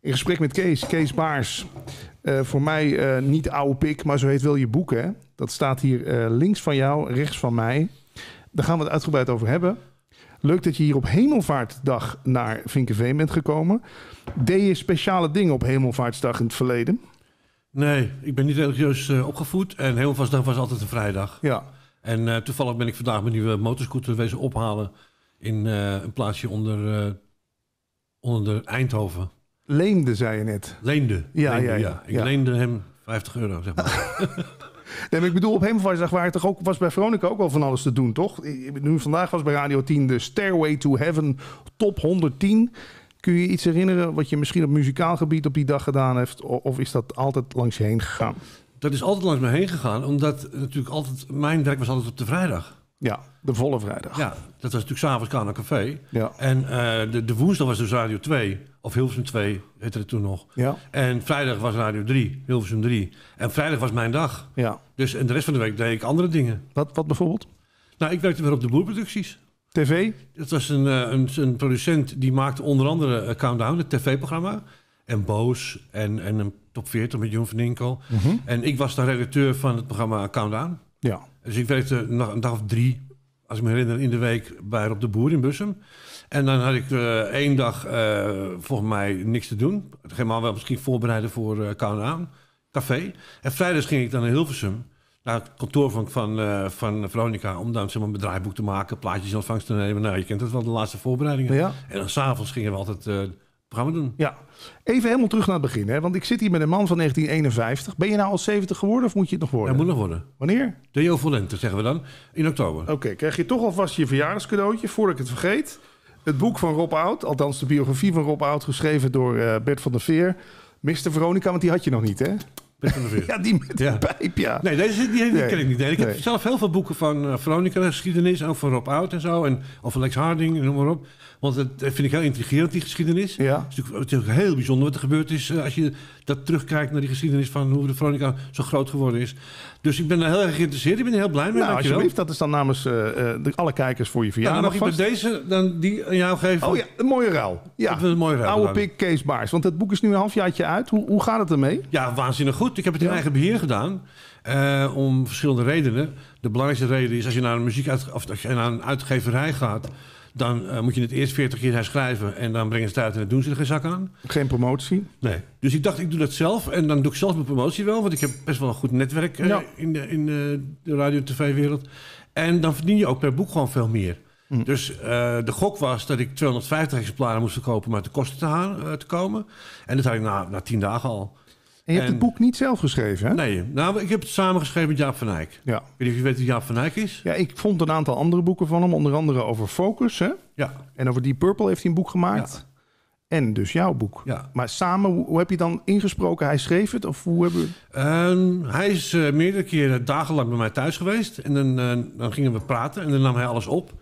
in gesprek met Kees, Kees Baars. Eh, voor mij eh, niet oude pik, maar zo heet wel je boek. Hè? Dat staat hier eh, links van jou, rechts van mij. Daar gaan we het uitgebreid over hebben. Leuk dat je hier op Hemelvaartdag naar Vinkenveen bent gekomen. Deed je speciale dingen op Hemelvaartsdag in het verleden? Nee, ik ben niet religieus opgevoed. En Hemelvaartsdag was altijd een vrijdag. Ja. En toevallig ben ik vandaag mijn nieuwe motorscooter wezen ophalen... in een plaatsje onder, onder Eindhoven. Leende, zei je net. Leende. Ja, ja, ja. Ik leende hem 50 euro, zeg maar. nee, maar ik bedoel, op Hemelvaartsdag waren toch ook, was bij Veronica ook wel van alles te doen, toch? Nu vandaag was bij Radio 10 de Stairway to Heaven Top 110. Kun je iets herinneren wat je misschien op muzikaal gebied op die dag gedaan hebt, Of is dat altijd langs je heen gegaan? Dat is altijd langs me heen gegaan, omdat natuurlijk altijd, mijn werk was altijd op de vrijdag. Ja, de volle vrijdag. Ja, dat was natuurlijk s'avonds Kana Café. Ja. En eh, de, de, woensdag was dus Radio 2, of Hilversum 2 heette het toen nog. Ja. En vrijdag was Radio 3, Hilversum 3. En vrijdag was mijn dag. Ja. Dus en de rest van de week deed ik andere dingen. Wat, wat bijvoorbeeld? Nou, ik werkte weer op de Boerproducties. TV? Dat was een, eh, een, een producent die maakte onder andere eh, Countdown, het tv-programma. En Boos en, en een top 40 met Joen van Inkel. Mhm. En ik was de redacteur van het programma Countdown. Ja. Dus ik werkte een dag of drie, als ik me herinner, in de week bij op de Boer in Bussum. En dan had ik eh, één dag uh, volgens mij niks te doen. Helemaal wel misschien voorbereiden voor uh, eh, Aan. café. En vrijdags ging ik dan naar Hilversum, naar het kantoor van, van, van Veronica... om dan zeg maar, een bedrijfboek te maken, plaatjes in ontvangst te nemen. Nou, je kent dat wel, de laatste voorbereidingen. En dan s'avonds gingen we altijd Gaan we doen. Ja. Even helemaal terug naar het begin. Hè? Want ik zit hier met een man van 1951. Ben je nou al 70 geworden of moet je het nog worden? Dat moet nog worden. Wanneer? De Jo Volente, zeggen we dan. In oktober. Oké, krijg je toch alvast je verjaardagscadeautje voordat ik het vergeet. Het boek van Rob Oud, althans de biografie van Rob Oud, geschreven door eh, Bert van der Veer. Mr. Veronica, want die had je nog niet, hè? Bert van der Veer. ja, die met ja. de pijp, ja. Nee, deze, die, die ken ik niet. Ik heb zelf heel veel boeken van eh, Veronica geschiedenis, over Rob Oud en zo. En, of Lex Harding, noem maar op. Want dat vind ik heel intrigerend, die geschiedenis. Ja. Het, is natuurlijk, heel bijzonder wat er gebeurd is eh, als je dat terugkijkt naar die geschiedenis van hoe de Veronica zo groot geworden is. Dus ik ben daar heel erg geïnteresseerd. Ik ben heel blij mee. Nou, alsjeblieft, dat is dan namens eh, eh, de, alle kijkers voor je verjaardag. Nou, dan mag ik deze dan die aan jou geven? Oh ja, een mooie ruil. Ja. Ik mooie Oude pik Baars. Want het boek is nu een halfjaartje uit. Hoe, hoe gaat het ermee? Ja, waanzinnig goed. Ik heb het in eigen beheer gedaan. om verschillende redenen. De belangrijkste reden is als je naar een, muziek uit, of als je naar een uitgeverij gaat dan eh, moet je het eerst 40 keer herschrijven en dan brengen ze het uit en dan doen ze er geen zak aan. Geen promotie? Nee. Dus ik dacht, ik doe dat zelf en dan doe ik zelf mijn promotie wel, want ik heb best wel een goed netwerk eh, in, de, in eh, de radio- en tv-wereld. En dan verdien je ook per boek gewoon veel meer. Hm. Dus de gok was dat ik 250 exemplaren moest verkopen om uit de kosten te, te komen. En dat had ik na, na 10 dagen al. En je hebt het boek niet zelf geschreven, hè? Nee, nou, ik heb het samengeschreven met Jaap van Eyck. Ja. Ik weet niet of je weet wie Jaap van Eyck is. Ja, ik vond een aantal andere boeken van hem. Onder andere over Focus, hè? Ja. En over die Purple heeft hij een boek gemaakt. Ja. En dus jouw boek. Ja. Maar samen, hoe heb je dan ingesproken? Hij schreef het of hoe hebben we... Ehm, hij is eh, meerdere keren dagenlang bij mij thuis geweest. En dan, eh, dan gingen we praten en dan nam hij alles op.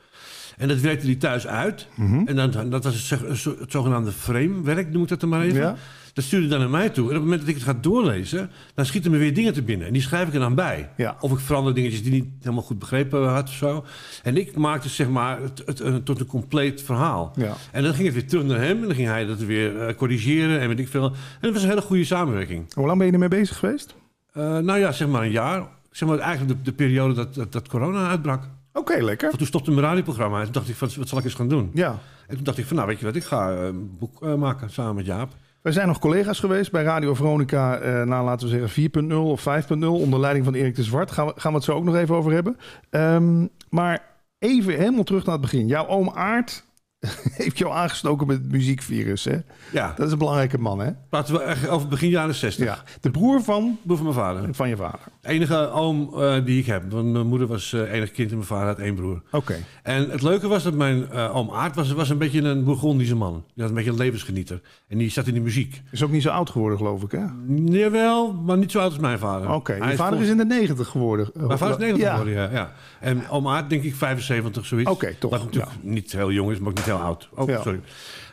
En dat werkte hij thuis uit. Mhm. En dan, dat was het, het zogenaamde framewerk, noem ik dat dan maar even. Ja. Dat stuurde dan naar mij toe. En op het moment dat ik het ga doorlezen, dan schieten me weer dingen te binnen. En die schrijf ik er dan bij. Of ik verander dingetjes die niet helemaal goed begrepen had of zo. En ik maakte dus, zeg maar het, tot een compleet verhaal. Ja. En dan ging het weer terug naar hem. En dan ging hij dat weer eh, corrigeren en weet ik veel. En dat was een hele goede samenwerking. Hoe lang ben je ermee bezig geweest? Eh, nou ja, zeg maar een jaar. Zeg maar eigenlijk de, periode dat, dat, corona uitbrak. Oké, lekker. Want toen stopte mijn radioprogramma. En toen dacht ik, van, wat zal ik eens gaan doen? Ja. En toen dacht ik van, nou weet je wat, ik ga eh, een boek maken samen met Jaap. Wij zijn nog collega's geweest bij Radio Veronica, eh, laten we zeggen 4.0 of 5.0. Onder leiding van Erik de Zwart. Gaan we, gaan we het zo ook nog even over hebben. Ehm, maar even helemaal terug naar het begin. Jouw oom aard. heeft jou aangestoken met het muziekvirus. Hè? Ja. Dat is een belangrijke man, hè? Praten we over begin jaren 60. Ja. De broer van? Broer van mijn vader. Van je vader. De enige oom eh, die ik heb. Want mijn moeder was uh, enig kind en mijn vader had één broer. Oké. En het leuke was dat mijn uh, oom Aard was, was een beetje een Bourgondische man. Die had een beetje een levensgenieter. En die zat in de muziek. Is ook niet zo oud geworden, geloof ik, hè? Jawel, maar niet zo oud als mijn vader. Oké. Mijn vader is in de 90 geworden. Mijn vader is 90 geworden, ja, ja. En oom Aard denk ik 75, zoiets. Oké, toch. Dat natuurlijk niet heel jong is, maar ook niet heel oud. Ook, oh, ja. sorry.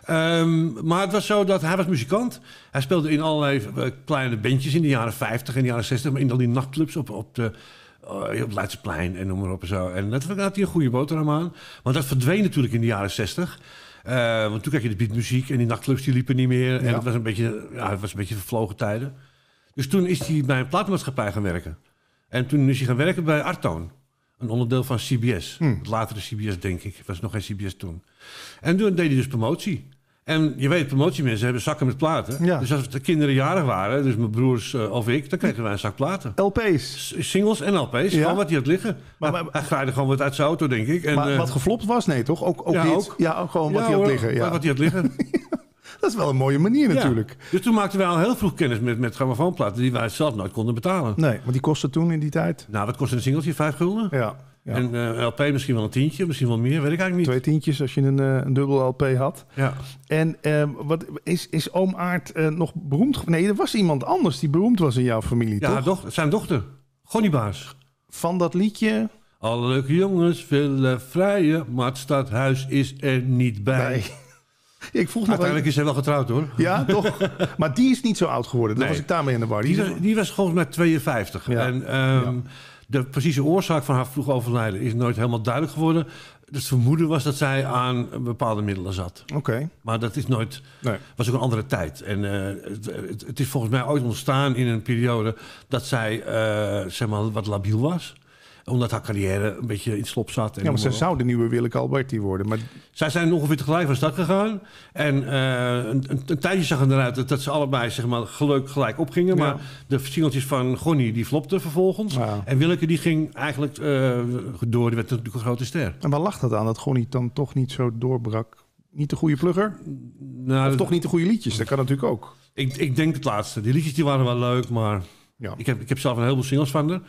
Ehm, maar het was zo dat hij was muzikant. Hij speelde in allerlei eh, kleine bandjes in de jaren 50 en de jaren 60. Maar in al die nachtclubs op, op, de, eh, op Leidseplein en noem maar op en zo. En dat had hij een goede boterham aan. Want dat verdween natuurlijk in de jaren 60. Eh, want toen kreeg je de beatmuziek en die nachtclubs die liepen niet meer. En ja. het, was een beetje, ja, het was een beetje vervlogen tijden. Dus toen is hij bij een platenmaatschappij gaan werken. En toen is hij gaan werken bij Artoon een onderdeel van CBS. Hmm. Het latere CBS, denk ik. Het was nog geen CBS toen. En toen deed hij dus promotie. En je weet, promotiemensen hebben zakken met platen. Dus als de kinderen jarig waren, dus mijn broers eh, of ik, dan kregen wij een zak platen. LP's? singles en LP's, ja. gewoon wat die had liggen. Maar, maar, hij graaide gewoon wat uit zijn auto, denk ik. En, maar eh, wat geflopt was, nee toch? Ook, ook, ja, ook. ja, gewoon wat hij had liggen. Ja. Wat hij had liggen. Dat is wel een mooie manier natuurlijk. Dus toen maakten wij al heel vroeg kennis met, met grammofoonplaten... die wij zelf nooit konden betalen. Nee, want die kostte toen in die tijd? Nou, wat kostte een singeltje? Vijf gulden? Ja. En uh, eh, LP misschien wel een tientje, misschien wel meer, weet ik eigenlijk niet. Twee tientjes als je een, eh, een dubbel LP had. Ja. En ehm, wat, is, is oom Aard eh, nog beroemd? Nee, er was iemand anders die beroemd was in jouw familie, ja, toch? Doch zijn dochter, Gonniebaars. Van dat liedje... Alle leuke jongens willen vrijen, maar het stadhuis is er niet bij. Ik vroeg Uiteindelijk is hij wel getrouwd hoor. Ja, toch? maar die is niet zo oud geworden. Dat was ik daarmee in de war. Die, die was, die was gewoon met 52. En ehm, de precieze oorzaak van haar vroeg overlijden is nooit helemaal duidelijk geworden. Het vermoeden was dat zij aan bepaalde middelen zat. Oké. Maar dat is nooit. Nee. was ook een andere tijd. En eh, het, het, is volgens mij ooit ontstaan in een periode dat zij eh, zeg maar wat labiel was omdat haar carrière een beetje in slop zat. En ja, maar zij zou de nieuwe Willeke Alberti worden. Maar... Zij zijn ongeveer tegelijk van start gegaan. En eh, een, tijdje zag het eruit dat, ze allebei zeg maar, geluk gelijk opgingen. Maar de singeltjes van Gonny die flopten vervolgens. En Willeke die ging eigenlijk eh, door. Die werd natuurlijk een grote ster. En waar lag dat aan dat Gonny dan toch niet zo doorbrak? Niet de goede plugger? Nou, toch niet de goede liedjes? Dat kan natuurlijk ook. Ik, ik denk het laatste. Die liedjes die waren wel leuk, maar... Ja. Ik, heb, ik heb zelf een heleboel singles van er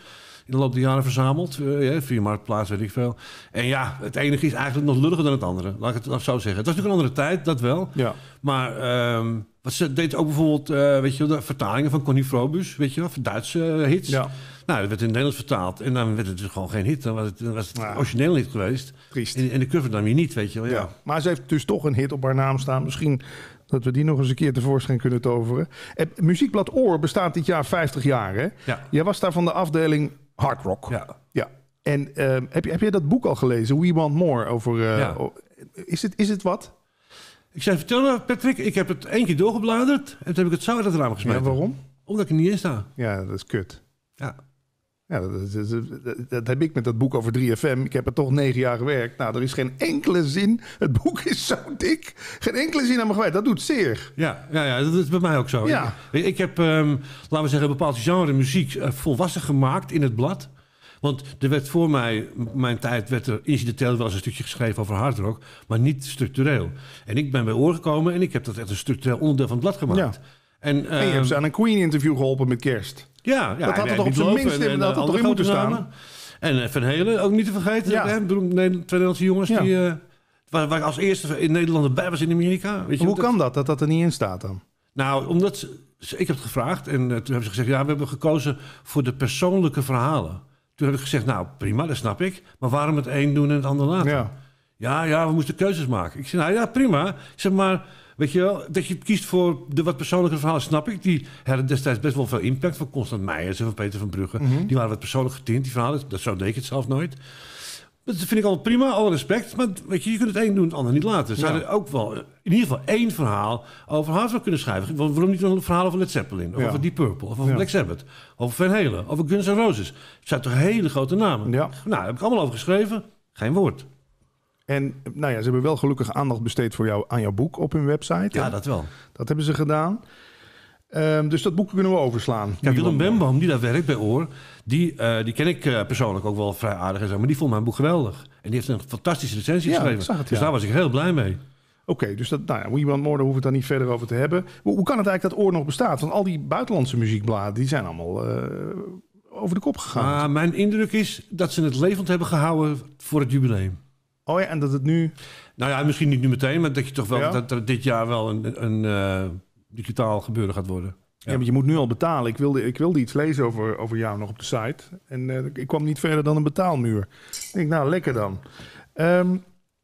in de loop der jaren verzameld. Uh, via weet ik veel. En ja, het enige is eigenlijk nog lulliger dan het andere. Laat ik het nog zo zeggen. Het was natuurlijk een andere tijd, dat wel. Ja. Maar... Ehm, wat ze deed ook bijvoorbeeld, eh, weet je de vertalingen van Connie Frobus, weet je wel, van Duitse eh, hits. Ja. Nou, dat werd in het Nederlands vertaald en dan werd het dus gewoon geen hit. Dan was het, was het origineel niet geweest. Priest. En, en, de cover dan weer niet, weet je wel. Ja. Maar ze heeft dus toch een hit op haar naam staan. Misschien dat we die nog eens een keer tevoorschijn kunnen toveren. Het Muziekblad Oor bestaat dit jaar 50 jaar, hè? Ja. Jij was daar van de afdeling Hard rock. Ja. ja. En ehm, heb, je, heb jij dat boek al gelezen, We Want More? Over, eh, is, het, is het wat? Ik vertel me, Patrick, ik heb het één keer doorgebladerd en toen heb ik het zo uit het raam gesmeten. Ja, waarom? Omdat ik er niet in sta. Ja, dat is kut. Ja dat, heb ik met dat boek over 3FM. Ik heb er toch negen jaar gewerkt. Nou, er is geen enkele zin. Het boek is zo dik. Geen enkele zin aan me gewijd. Dat doet zeer. Ja, ja, ja dat is bij mij ook zo. Ja. Ik, heb, ehm, laten we zeggen, een bepaald genre muziek eh, volwassen gemaakt in het blad. Want er werd voor mij, mijn tijd, werd er incidenteel wel eens een stukje geschreven over hardrock, maar niet structureel. En ik ben bij oor gekomen en ik heb dat echt een structureel onderdeel van het blad gemaakt. Ja. En, en je hebt ehm, ze aan een Queen-interview geholpen met kerst. Ja, ja dat had er toch op zijn minst eh, in dat had erin moeten staan. En eh, Van Helen, ook niet te vergeten. Ja. Hè, Nederlandse jongens die... Uh, waar, waar, als eerste in Nederland bij was in Amerika. hoe kan dat, dat dat er niet in staat dan? Nou, omdat... ik heb het gevraagd en toen hebben ze gezegd... ja, we hebben gekozen voor de persoonlijke verhalen. Toen heb ik gezegd, nou prima, dat snap ik. Maar waarom het een doen en het ander laten? Ja, ja, ja we moesten keuzes maken. Ik zei, nou ja, prima. Ik zeg maar... Weet je wel, dat je kiest voor de wat persoonlijke verhalen, snap ik. Die heren destijds best wel veel impact van Constant Meijers en van Peter van Brugge. Mhm. Die waren wat persoonlijk getint, die verhalen. Dat zo deed ik het zelf nooit. Dat vind ik allemaal prima, alle respect. Maar weet je, je kunt het een doen, het ander niet laten. Ze ja. ook wel in ieder geval één verhaal over Hartwell kunnen schrijven. waarom niet een verhaal over Led Zeppelin, of over Deep Purple, of over Black Sabbath, over Van Halen, over Guns N' Roses. Het zijn toch hele grote namen. Nou, daar heb ik allemaal over geschreven. Geen woord. En nou ja, ze hebben wel gelukkig aandacht besteed voor jou, aan jouw boek op hun website. Ja, dat wel. Dat hebben ze gedaan. Ehm, dus dat boek kunnen we overslaan. Ja, Willem Bembam, die daar werkt bij Oor, die, eh, die ken ik eh, persoonlijk ook wel vrij aardig en zo. Maar die vond mijn boek geweldig. En die heeft een fantastische recensie geschreven. Dus ja. Dus daar was ik heel blij mee. Oké, dus dat, nou ja, We Want More, hoeven het daar niet verder over te hebben. Hoe, hoe, kan het eigenlijk dat Oor nog bestaat? Want al die buitenlandse muziekbladen, die zijn allemaal eh, over de kop gegaan. Ah, mijn indruk is dat ze het levend hebben gehouden voor het jubileum. Oh ja, en dat het nu... Nou ja, misschien niet nu meteen, maar dat je toch wel dat er dit jaar wel een, een eh, digitaal gebeuren gaat worden. Ja. ja, maar je moet nu al betalen. Ik wilde, ik wilde iets lezen over, over jou nog op de site. En eh, ik kwam niet verder dan een betaalmuur. Ik denk, nou, lekker dan. Ehm,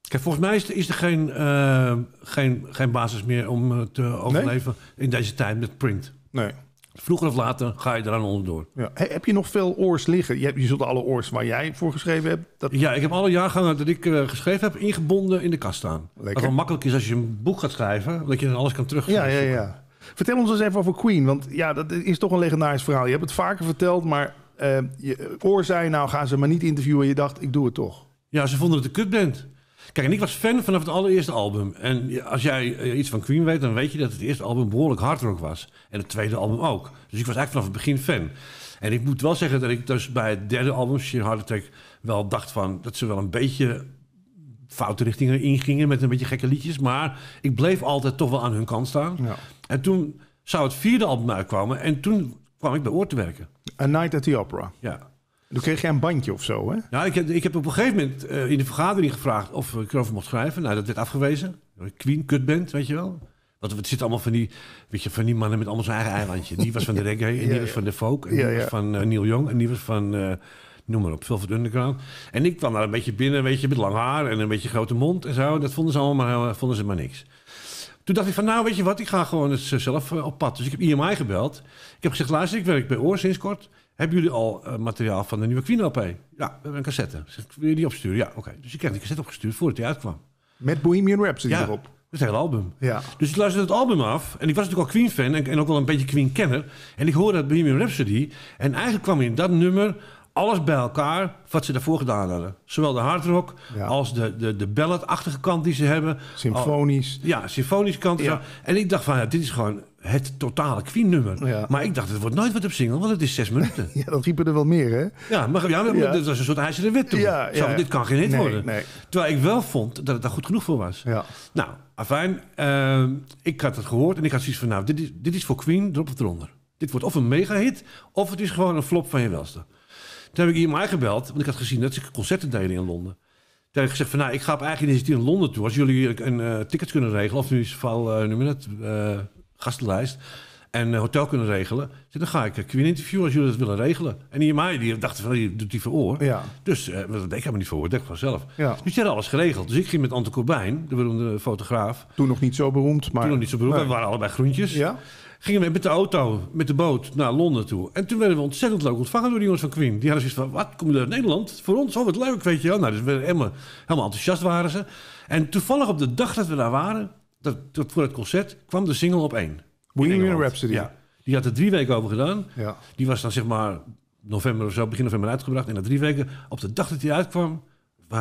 volgens mij is, is er geen, eh, geen, geen basis meer om te overleven in deze tijd met print. Nee. Vroeger of later ga je eraan onderdoor. Ja. heb je nog veel oors liggen? Je, hebt, je zult alle oors waar jij voor geschreven hebt. Dat... Ja, ik heb alle jaargangen dat ik eh, geschreven heb ingebonden in de kast staan. Lekker. Dat wel makkelijk is als je een boek gaat schrijven, dat je dan alles kan terug. Ja, ja, ja. Vertel ons eens even over Queen, want ja, dat is toch een legendarisch verhaal. Je hebt het vaker verteld, maar uh, je, eh, Oor zei nou gaan ze me niet interviewen. je dacht, ik doe het toch. Ja, ze vonden het een kutband. Kijk, en ik was fan vanaf het allereerste album. En als jij eh, iets van Queen weet, dan weet je dat het eerste album behoorlijk hard rock was. En het tweede album ook. Dus ik was eigenlijk vanaf het begin fan. En ik moet wel zeggen dat ik dus bij het derde album, Sheer Heart Attack, wel dacht van dat ze wel een beetje foute richtingen ingingen met een beetje gekke liedjes. Maar ik bleef altijd toch wel aan hun kant staan. Ja. En toen zou het vierde album uitkomen en toen kwam ik bij Oor te werken. A Night at the Opera. Ja. Toen kreeg jij een bandje of zo, hè? Nou, ik heb, ik heb op een gegeven moment eh, in de vergadering gevraagd of ik erover mocht schrijven. Nou, dat werd afgewezen. Queen, bent, weet je wel. Want het zit allemaal van die, weet je, van die mannen met allemaal zijn eigen eilandje. Die was van de reggae, en die was van de folk, en die ja, was van uh, Neil Young, en die was van, eh, noem maar op, Velvet Underground. En ik kwam daar een beetje binnen, weet je, met lang haar en een beetje grote mond en zo. Dat vonden ze allemaal maar, vonden ze maar niks. Toen dacht ik van, nou weet je wat, ik ga gewoon eens zelf op pad. Dus ik heb IMI e gebeld. Ik heb gezegd, luister, ik werk bij Oor sinds kort. Hebben jullie al eh, materiaal van de nieuwe Queen LP? Ja, we hebben een cassette. wil je die opsturen? Ja, oké. Dus ik kreeg die cassette opgestuurd voordat hij uitkwam. Met Bohemian Rhapsody ja, erop. Het hele album. Ja. Dus ik luisterde het album af. En ik was natuurlijk al Queen-fan en, en, ook wel een beetje Queen-kenner. En ik hoorde dat Bohemian Rhapsody. En eigenlijk kwam in dat nummer alles bij elkaar wat ze daarvoor gedaan hadden. Zowel de hardrock als de, de, de balladachtige kant die ze hebben. Symfonisch. Oh, ja, symfonisch kant. En ik dacht van, ja, dit is gewoon het totale Queen-nummer. Maar ik dacht, het wordt nooit wat op single, want het is zes minuten. Ja, dat riepen er wel meer, hè? Ja, maar, ja, maar dat was een soort ijzeren wet toen. Ja, dit kan geen hit worden. Nee. Terwijl ik wel vond dat het daar goed genoeg voor was. Ja. Nou, afijn, ehm, ik had het gehoord en ik had zoiets van... nou, dit is, dit is voor Queen, drop het eronder. Dit wordt of een mega-hit, of het is gewoon een flop van je welste. Toen heb ik iemand gebeld, want ik had gezien dat ze concerten deden in Londen. Toen heb ik gezegd van, nou, ik ga op eigen initiatief in Londen toe. Als jullie een eh, ticket kunnen regelen, of in ieder geval, eh, noem je dat, eh, gastenlijst en hotel kunnen regelen. dan ga ik Queen interview als jullie dat willen regelen. En die mij, die dacht van, die doet die voor oor. Ja. Dus dat deed ik helemaal niet voor oor, dat deed ik vanzelf. Dus je had alles geregeld. Dus ik ging met Ante Corbijn, de beroemde fotograaf. Toen nog niet zo beroemd, maar... Toen nog niet zo beroemd, we waren allebei groentjes. Ja gingen we met de auto, met de boot naar Londen toe. En toen werden we ontzettend leuk ontvangen door die jongens van Queen. Die hadden zoiets van, wat, kom je uit Nederland? Voor ons, oh wat leuk, weet je wel. Nou, dus we helemaal, helemaal enthousiast waren ze. En toevallig op de dag dat we daar waren, dat, voor het concert, kwam de single op één. Bohemian Rhapsody. Ja. Die had er drie weken over gedaan. Ja. Die was dan zeg maar november of zo, begin november uitgebracht. En na drie weken, op de dag dat hij uitkwam,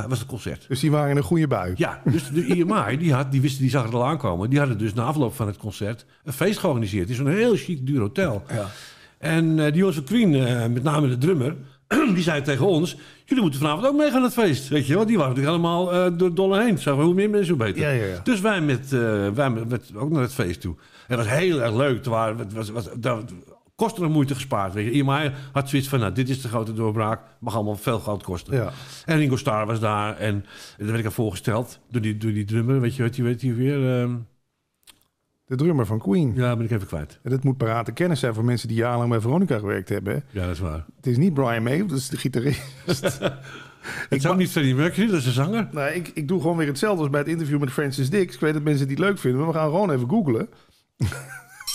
was het concert. Dus die waren in een goede bui. Ja, dus de IMI, die, had, die, wisten, die zag het al aankomen. Die hadden dus na afloop van het concert een feest georganiseerd. in zo'n heel chic, duur hotel. Ja. En eh, die jongens Queen, eh, met name de drummer, die zei tegen ons... jullie moeten vanavond ook meegaan naar het feest. Weet je, want die waren natuurlijk allemaal uh, door dolle heen. Zagen hoe meer mensen, hoe beter. dus wij, met, wij met, ook naar het feest toe. En het was heel erg leuk. het waren, was, was, dat, kosten moeite gespaard. Weet je. had zoiets van, nou, dit is de grote doorbraak. Mag allemaal veel geld kosten. Ja. En Ringo Starr was daar. En, en daar werd ik aan voorgesteld door die, door die drummer. Weet je, weet je, weet je weer... Ehm, de drummer van Queen. Ja, ben ik even kwijt. En dat moet parate kennis zijn voor mensen die jarenlang bij Veronica gewerkt hebben. Ja, dat is waar. Het is niet Brian May, dat is de gitarist. Het ik zou niet Freddie Mercury, dat is een zanger. Nou, ik, ik doe gewoon weer hetzelfde als bij het interview met Francis Dix. Ik weet dat mensen niet leuk vinden, maar we gaan gewoon even googlen.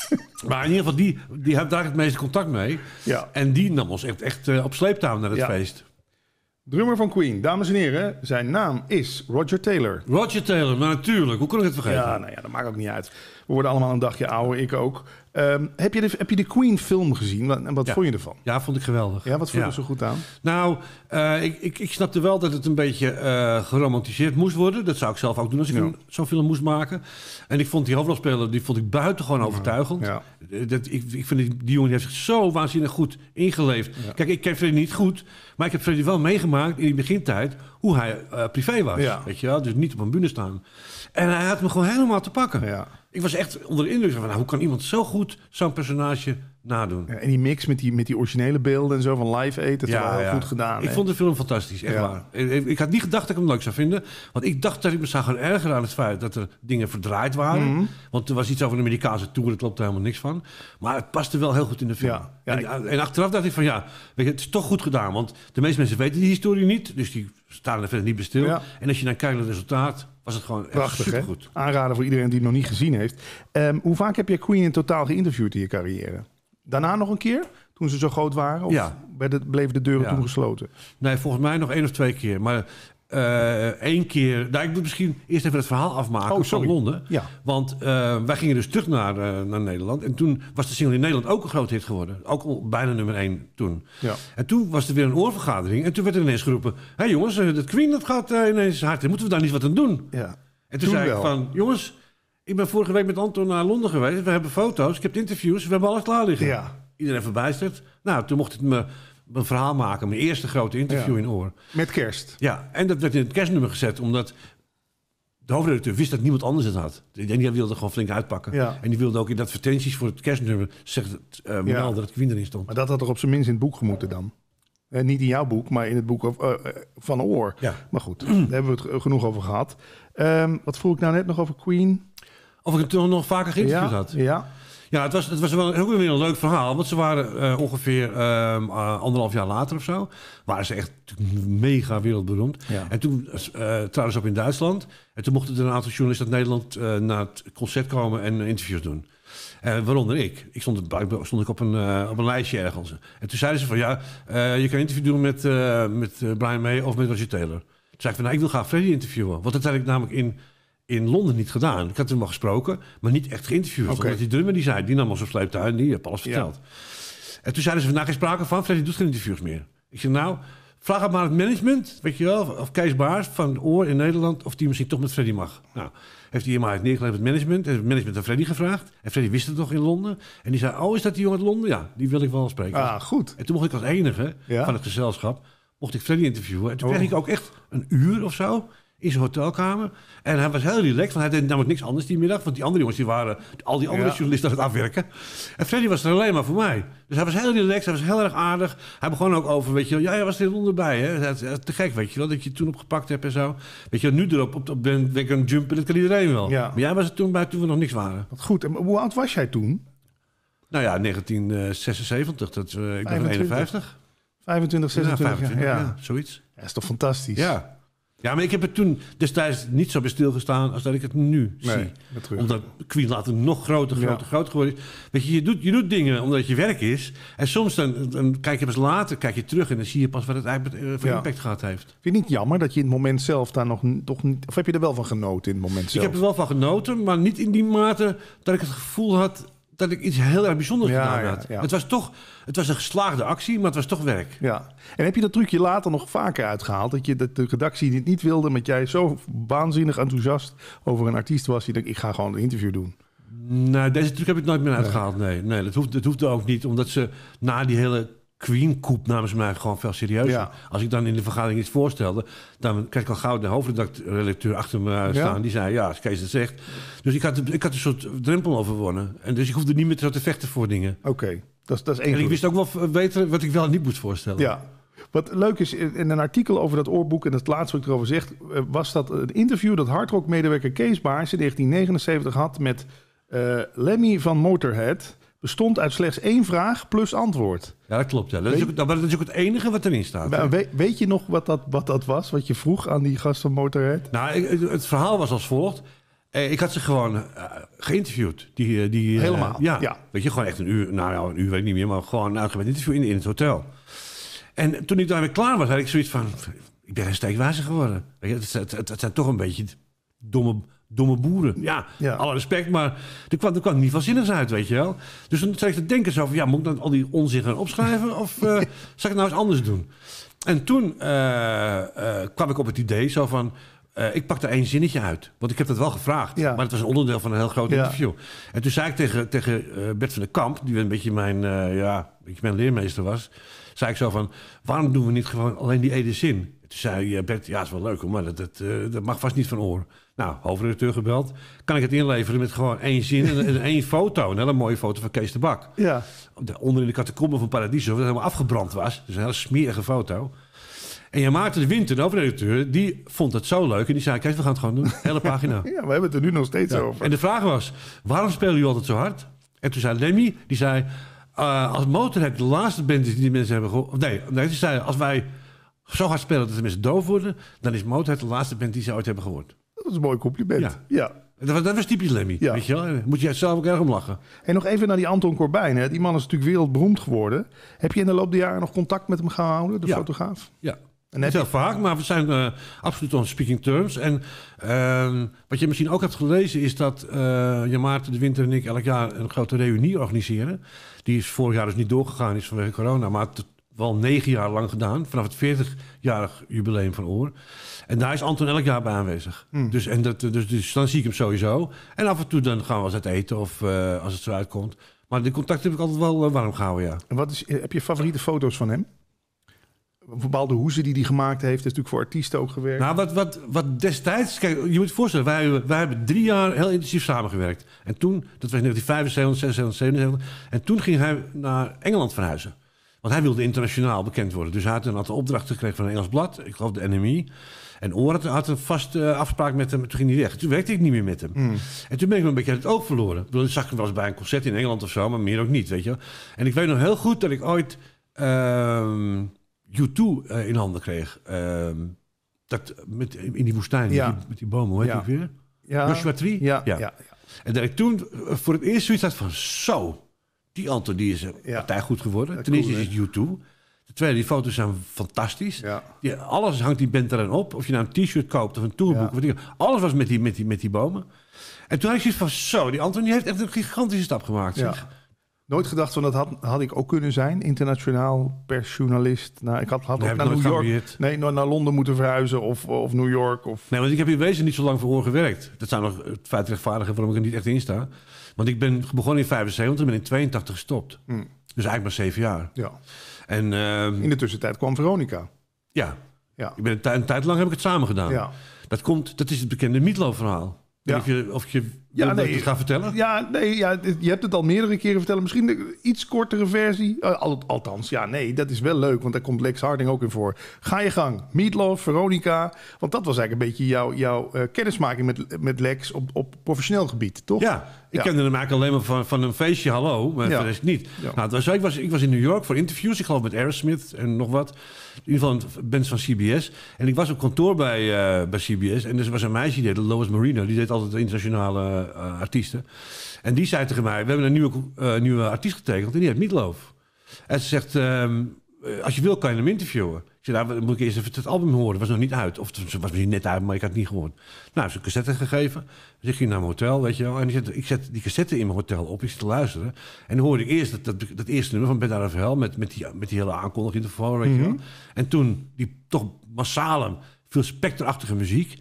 maar in ieder geval, die, die heeft daar het meeste contact mee. Ja. En die nam ons echt, echt eh, op sleeptouw naar het feest. Drummer van Queen, dames en heren, zijn naam is Roger Taylor. Roger Taylor, maar natuurlijk, hoe kon ik het vergeten? Ja, nou ja, dat maakt ook niet uit. We worden allemaal een dagje ouder, ik ook. Ehm, heb, je de, heb je de Queen film gezien? Wat, en wat vond je ervan? Ja, vond ik geweldig. Ja, wat vond je er zo goed aan? Nou, eh, ik, ik, ik snapte wel dat het een beetje eh, geromantiseerd moest worden. Dat zou ik zelf ook doen als ik zo'n film moest maken. En ik vond die hoofdrolspeler, die vond ik buitengewoon overtuigend. Eh, dat, ik, ik vind die, jongen die heeft zich zo waanzinnig goed ingeleefd. Kijk, ik ken Freddy niet goed, maar ik heb Freddy wel meegemaakt in die begintijd hoe hij privé was. Weet je wel? Dus niet op een bühne staan. En hij had me gewoon helemaal te pakken. Ja. Ik was echt onder de indruk van, nou, hoe kan iemand zo goed zo'n personage nadoen? en die mix met die, met die originele beelden en zo van live eten, dat ja, ja. goed gedaan. Ik vond de film fantastisch, echt waar. Ik, ik, had niet gedacht dat ik hem leuk zou vinden, want ik dacht dat ik me zou gaan erger aan het feit dat er dingen verdraaid waren. Mhm. Want er was iets over een Amerikaanse tour, daar klopte helemaal niks van. Maar het paste wel heel goed in de film. En, eh, en, achteraf dacht ik van, ja, weet het is toch goed gedaan, want de meeste mensen weten die historie niet, dus die staan er verder niet bestil En als je dan kijkt naar het resultaat, was het gewoon Prachtig, echt supergoed. Hè? Aanraden voor iedereen die het nog niet gezien heeft. Ehm, hoe vaak heb je Queen in totaal geïnterviewd in je carrière? Daarna nog een keer? Toen ze zo groot waren? Of ja. bleven de deuren toen gesloten? Nee, volgens mij nog één of twee keer. Maar Eén eh, keer. Nou, ik moet misschien eerst even het verhaal afmaken oh, van Londen. Want eh, wij gingen dus terug naar, eh, naar Nederland. En toen was de single in Nederland ook een groot hit geworden. Ook al bijna nummer één toen. Ja. En toen was er weer een oorvergadering. En toen werd er ineens geroepen: hé hey jongens, dat Queen dat gaat ineens hard. moeten we daar niet wat aan doen? Ja. En toen, zei ik: van, jongens, ik ben vorige week met Anton naar Londen geweest. We hebben foto's, ik heb interviews, we hebben alles klaar liggen. Ja. Iedereen verbijsterd. Nou, toen mocht het me mijn verhaal maken. Mijn eerste grote interview in Oor. Met kerst. Ja, en dat werd in het kerstnummer gezet, omdat de hoofdredacteur wist dat niemand anders het had. En die wilde gewoon flink uitpakken. Ja. En die wilde ook in advertenties voor het kerstnummer zeggen uh, eh, ja. dat het Queen erin stond. Maar dat had er op zijn minst in het boek gemoeten dan? en eh, niet in jouw boek, maar in het boek of, eh, van Oor. Ja. Maar goed, daar hebben we het genoeg over gehad. Ehm, wat vroeg ik nou net nog over Queen? Of ik het nog vaker geïnterviewd had? Ja. Ja, het was, het was wel, ook weer een leuk verhaal. Want ze waren eh, ongeveer ehm, anderhalf jaar later of zo. Waren ze echt mega wereldberoemd. En toen uh, eh, trouwens op in Duitsland. En toen mochten er een aantal journalisten uit Nederland eh, naar het concert komen en interviews doen. waaronder ik. Ik stond, stond ik op een, op een lijstje ergens. En toen zeiden ze van ja, je kan interview doen met, met Brian May of met Roger Taylor. Toen zei ik van nou, ik wil graag Freddy interviewen. Want dat had ik namelijk in in Londen niet gedaan. Ik had hem wel gesproken, maar niet echt geïnterviewd. Okay. Omdat die drummer die zei, die nam ons op sleeptuin die heeft alles verteld. En toen zeiden ze vandaag nou, geen sprake van, Freddy doet geen interviews meer. Ik zei nou, vraag het maar het management, weet je wel, of Kees Baars van Oor in Nederland, of die misschien toch met Freddy mag. Nou, heeft hij maar neergelegd met management, heeft het management aan Freddy gevraagd. En Freddy wist het nog in Londen. En die zei, oh, is dat die jongen uit Londen? Ja, die wil ik wel spreken. Ah, goed. En toen mocht ik als enige van het gezelschap, mocht ik Freddy interviewen. En toen oh. kreeg ik ook echt een uur of zo in zijn hotelkamer. En hij was heel relaxed, want hij deed namelijk niks anders die middag. Want die andere jongens die waren, al die andere journalisten aan het afwerken. En Freddy was er alleen maar voor mij. Dus hij was heel relaxed, hij was heel erg aardig. Hij begon ook over, weet je ja, jij was er onderbij. Hè? Te gek, weet je wel, dat je toen opgepakt hebt en zo. Weet je nu erop op, op ben, ik aan jumpen, dat kan iedereen wel. Ja. Maar jij was er toen bij, toen we nog niks waren. Wat goed, en hoe oud was jij toen? Nou ja, 1976, dat, uh, ik 25. ben 51. 25, 26 ja, ja. ja. zoiets. Dat is toch fantastisch? Ja. Ja, maar ik heb het toen destijds niet zo bij stilgestaan als dat ik het nu nee, zie. Natuurlijk. Omdat Queen later nog groter, groter, ja. groter geworden is. Weet je, je doet, je doet dingen omdat je werk is. En soms dan, dan kijk je pas later kijk je terug en dan zie je pas wat het eigenlijk eh, voor impact gehad heeft. Vind je niet jammer dat je in het moment zelf daar nog toch niet... Of heb je er wel van genoten in het moment zelf? Ik heb er wel van genoten, maar niet in die mate dat ik het gevoel had dat ik iets heel erg bijzonders ja, gedaan had. Het was toch het was een geslaagde actie, maar het was toch werk. Ja. En heb je dat trucje later nog vaker uitgehaald? Dat, je, dat de redactie dit niet wilde, maar jij zo waanzinnig enthousiast over een artiest was... die dacht ik ga gewoon een interview doen. Nee, deze truc heb ik nooit meer uitgehaald. Nee, nee dat, hoeft, dat hoeft ook niet, omdat ze na die hele Queen Coop namens mij gewoon veel serieuzer. Ja. Als ik dan in de vergadering iets voorstelde, dan kreeg ik al gauw de hoofdredacteur achter me staan. Die zei, ja, als Kees het zegt. Dus ik had, ik had een soort drempel overwonnen. En dus ik hoefde niet meer te vechten voor dingen. Oké, okay. dat, dat is één En ik wist ook wel beter wat ik wel en niet moest voorstellen. Ja, wat leuk is, in een artikel over dat oorboek en het laatste wat ik erover zeg, eh, was dat een interview dat hardrock-medewerker Kees Baars in 1979 had met eh, Lemmy van Motorhead bestond uit slechts één vraag plus antwoord. Ja, dat klopt. Ja. Dat, weet, is dat, is ook, het enige wat erin staat. Weet, weet, je nog wat dat, wat dat was, wat je vroeg aan die gast van Motorhead? Nou, het verhaal was als volgt. Eh, ik had ze gewoon eh, geïnterviewd. Die, eh, die, Helemaal? ja. Weet je, gewoon echt een uur, nou een uur weet ik niet meer, maar gewoon een uitgebreid interview in, het hotel. En toen ik daarmee klaar was, had ik zoiets van, ik ben een steekwijzer geworden. Weet je, het, het, het, het zijn toch een beetje domme domme boeren. Ja, alle respect, maar er kwam, er kwam niet zinnigs uit, weet je wel. Dus toen kreeg ik te denken zo van, ja, moet ik dan al die onzin gaan opschrijven? of uh, eh, zal ik het nou eens anders doen? En toen eh, eh, kwam ik op het idee zo van... ik pak er één zinnetje uit. Want ik heb dat wel gevraagd. Maar het was een onderdeel van een heel groot interview. En toen zei ik tegen, tegen Bert van der Kamp... die een beetje mijn, ja, een mijn leermeester was... zei ik zo van... waarom doen we niet gewoon alleen die ene zin? Toen zei Bert, ja, is wel leuk maar dat, dat, dat mag vast niet van oor. Nou, hoofdredacteur gebeld. Kan ik het inleveren met gewoon één zin en, één foto? Een hele mooie foto van Kees de Bak. Ja. Onder in de katakombe van Paradiso, dat helemaal afgebrand was. Dus een hele smerige foto. En ja, Maarten de Winter, de hoofdredacteur, die vond het zo leuk. En die zei, Kees, we gaan het gewoon doen. Hele pagina. ja, we hebben het er nu nog steeds over. En de vraag was, waarom spelen jullie altijd zo hard? En toen zei Lemmy, die zei... Uh, als Motorhead de laatste band die die mensen hebben gehoord... Nee, nee die zei, als wij zo hard spelen dat de mensen doof worden... dan is Motorhead de laatste band die ze ooit hebben gehoord. Dat is een mooi compliment. Ja. Dat was, typisch Lemmy. Ja. Weet je Moet jij zelf ook erg om lachen. En nog even naar die Anton Corbijn. Hè? Die man is natuurlijk wereldberoemd geworden. Heb je in de loop der jaren nog contact met hem gehouden, de fotograaf? Ja. En heb Heel vaak, maar we zijn eh, absoluut on speaking terms. En ehm, wat je misschien ook hebt gelezen is dat uh, Maarten de Winter en ik elk jaar een grote reunie organiseren. Die is vorig jaar dus niet doorgegaan, is vanwege corona, maar het wel negen jaar lang gedaan. Vanaf het 40-jarig jubileum van Oor. En daar is Anton elk jaar bij aanwezig. Hmm. Dus, en dat, dus, dus dan zie ik hem sowieso. En af en toe dan gaan we eens uit eten of eh, als het zo uitkomt. Maar de contact heb ik altijd wel eh, warm gehouden, ja. En wat is, eh, heb je favoriete foto's van hem? bepaalde hoezen die hij gemaakt heeft. is natuurlijk voor artiesten ook gewerkt. Nou, wat, wat, wat destijds... Kijk, je moet je voorstellen, wij, wij hebben drie jaar heel intensief samengewerkt. En toen, dat was 1975, 1977. En toen ging hij naar Engeland verhuizen. Want hij wilde internationaal bekend worden. Dus hij had een aantal opdrachten gekregen van een Engels blad. Ik geloof de NMI. En Oor had, had een vaste eh, afspraak met hem. Toen ging hij weg. Toen werkte ik niet meer met hem. Hmm. En toen ben ik een beetje uit het oog verloren. Ik zag ik zag hem wel eens bij een concert in Engeland of zo, maar meer ook niet, weet je. En ik weet nog heel goed dat ik ooit YouTube ehm, u eh, in handen kreeg. Ehm, dat, met, in die woestijn, ja. met, die, bomen, hoe heet ja. weer? Ja. Joshua Tree? Ja. ja. En dat ik toen eh, voor het eerst zoiets had van... Zo, die Anton die is partij goed geworden. Ten eerste is het u de tweede, die foto's zijn fantastisch. Ja. Die, alles hangt die band eraan op. Of je nou een t-shirt koopt of een tourboek. Of Alles was met die, met, die, met die bomen. En toen had ik zoiets van, zo, die Anton die heeft echt een gigantische stap gemaakt. Ja. Nooit gedacht van dat had, had ik ook kunnen zijn, internationaal persjournalist. Nou, ik had, had ook naar New York, nee, naar Londen moeten verhuizen of, of New York. Of... Nee, want ik heb in wezen niet zo lang voor gewerkt. Dat zijn nog het feit rechtvaardigen waarom ik er niet echt in sta. Want ik ben begonnen in 75 en ben in 82 gestopt. Mm. Dus eigenlijk maar zeven jaar. Ja. En, ehm, In de tussentijd kwam Veronica. Ja. ja. Ik ben een, tijd lang heb ik het samen gedaan. Ja. Dat, komt, dat is het bekende Mietlo-verhaal. Ja. Of je, of je ja, nee, het gaat vertellen? Ja, nee, ja, je hebt het al meerdere keren vertellen. Misschien de iets kortere versie. Eh, althans, ja, nee, dat is wel leuk, want daar komt Lex Harding ook in voor. Ga je gang. Meatloaf, Veronica. Want dat was eigenlijk een beetje jouw eh, kennismaking met, met Lex op, op professioneel gebied, toch? Ja, ik kende hem eigenlijk alleen maar van, van een feestje, hallo, maar ja. verder niet. Ja. Nou, was, ik, was, ik was in New York voor interviews, ik geloof met Aerosmith en nog wat. In ieder geval een band van CBS. En ik was op kantoor bij, eh, bij CBS. En dus was een meisje die deed, Lois Marino. Die deed altijd internationale eh, artiesten. En die zei tegen mij, we hebben een nieuwe, eh, nieuwe artiest getekend. En die heet Mietloof. En ze zegt... Ehm, eh, als je wil, kan je hem interviewen. Ik zei, nou, moet ik eerst even het album horen. was nog niet uit. Of het was misschien net uit, maar ik had het niet gehoord. Nou, ze een cassette gegeven. Dus ik ging naar mijn hotel, weet je wel. En ik zet, ik zet die cassette in mijn hotel op. Ik zit te luisteren. En dan hoorde ik eerst dat, dat, dat eerste nummer van Ben Out Met, met, die, met die hele aankondiging ervoor, weet mm -hmm. je wel. Mhm. En toen die toch massale, veel specterachtige muziek...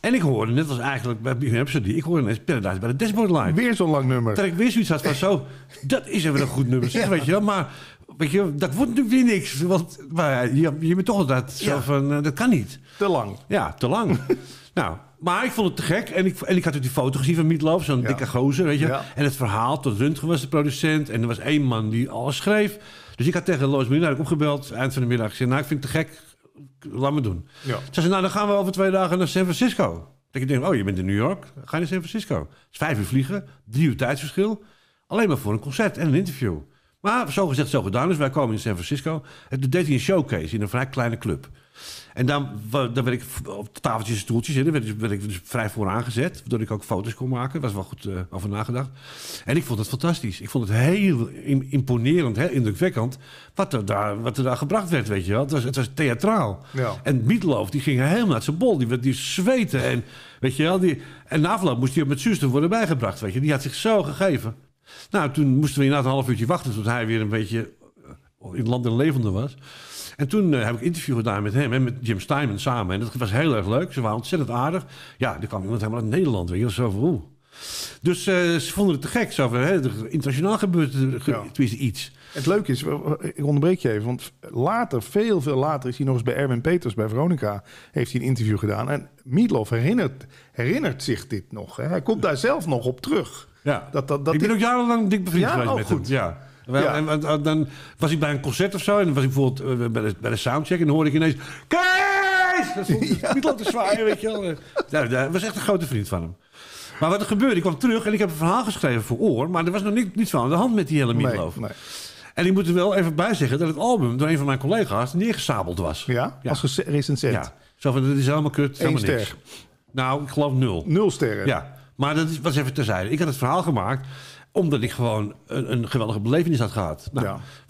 En ik hoorde, net als eigenlijk bij Big die, ik hoorde ineens Paradise bij de Dashboard Line. Weer zo'n lang nummer. Dat ik weer zoiets had van zo, dat is even een goed nummer, weet je wel. Maar Weet je, dat wordt nu weer niks. Want je, je bent toch altijd zo van, eh, dat kan niet. Te lang. Ja, te lang. nou, maar ik vond het te gek. En ik, en ik had ook die foto gezien van Meatloaf, zo'n dikke gozer, weet je. En het verhaal, tot Röntgen was de producent. En er was één man die alles schreef. Dus ik had tegen Lois opgebeld, eind van de middag. Ik nou, ik vind het te gek. Laat me doen. Ja. Ze zei, nou, dan gaan we over twee dagen naar San Francisco. Dat ik denk, oh, je bent in New York. Ga je naar San Francisco. is vijf uur vliegen, drie uur tijdsverschil. Alleen maar voor een concert en een interview. Maar zo gezegd, zo gedaan. Dus wij komen in San Francisco. En deed hij een showcase in een vrij kleine club. En dan, dan werd ik op tafeltjes en stoeltjes in. werd, ik dus vrij vooraan gezet. Waardoor ik ook foto's kon maken. was wel goed uh, over nagedacht. En ik vond het fantastisch. Ik vond het heel imponerend, heel indrukwekkend. Wat er daar, wat er daar gebracht werd, weet je wel. Het was, het was theatraal. Ja. En Mietloof, die ging helemaal naar zijn bol. Die werd die zweten. En, weet je wel, die, en na afloop moest hij met zuster worden bijgebracht. Weet je. Die had zich zo gegeven. Nou, toen moesten we inderdaad een half uurtje wachten tot hij weer een beetje eh, in land en levende was. En toen eh, heb ik interview gedaan met hem en met Jim Steinman samen. En dat was heel erg leuk. Ze waren ontzettend aardig. Ja, er kwam iemand helemaal uit Nederland. weer. je, zo van, oeh. Dus eh, ze vonden het te gek. Zo hè, internationaal gebeurt er ja. iets. Het leuke is, ik onderbreek je even, want later, veel, veel later, is hij nog eens bij Erwin Peters, bij Veronica, heeft hij een interview gedaan. En Meatloaf herinnert, herinnert zich dit nog. Hè? Hij komt daar zelf nog op terug. Ja. Dat, dat, dat ik ben ook jarenlang dik bevriend geweest oh, met hem. Ja. Ja. en, eh, dan was ik bij een concert of zo. En dan was ik bijvoorbeeld eh, bij, de, bij de soundcheck. En dan hoorde ik ineens... Kees! Dat stond ja. niet te zwaaien, weet je wel. Daar, was echt een grote vriend van hem. Maar wat er gebeurde, ik kwam terug en ik heb een verhaal geschreven voor Oor. Maar er was nog niet, niets van aan de hand met die hele Nee, en ik moet er wel even bij zeggen dat het album door een van mijn collega's neergesabeld was. Ja, als recensent. Ja. Zo van, dat is helemaal kut, helemaal niks. Nou, ik geloof nul. Nul sterren? Ja. Maar dat was even terzijde. Ik had het verhaal gemaakt omdat ik gewoon een, een geweldige belevenis had gehad. Nou,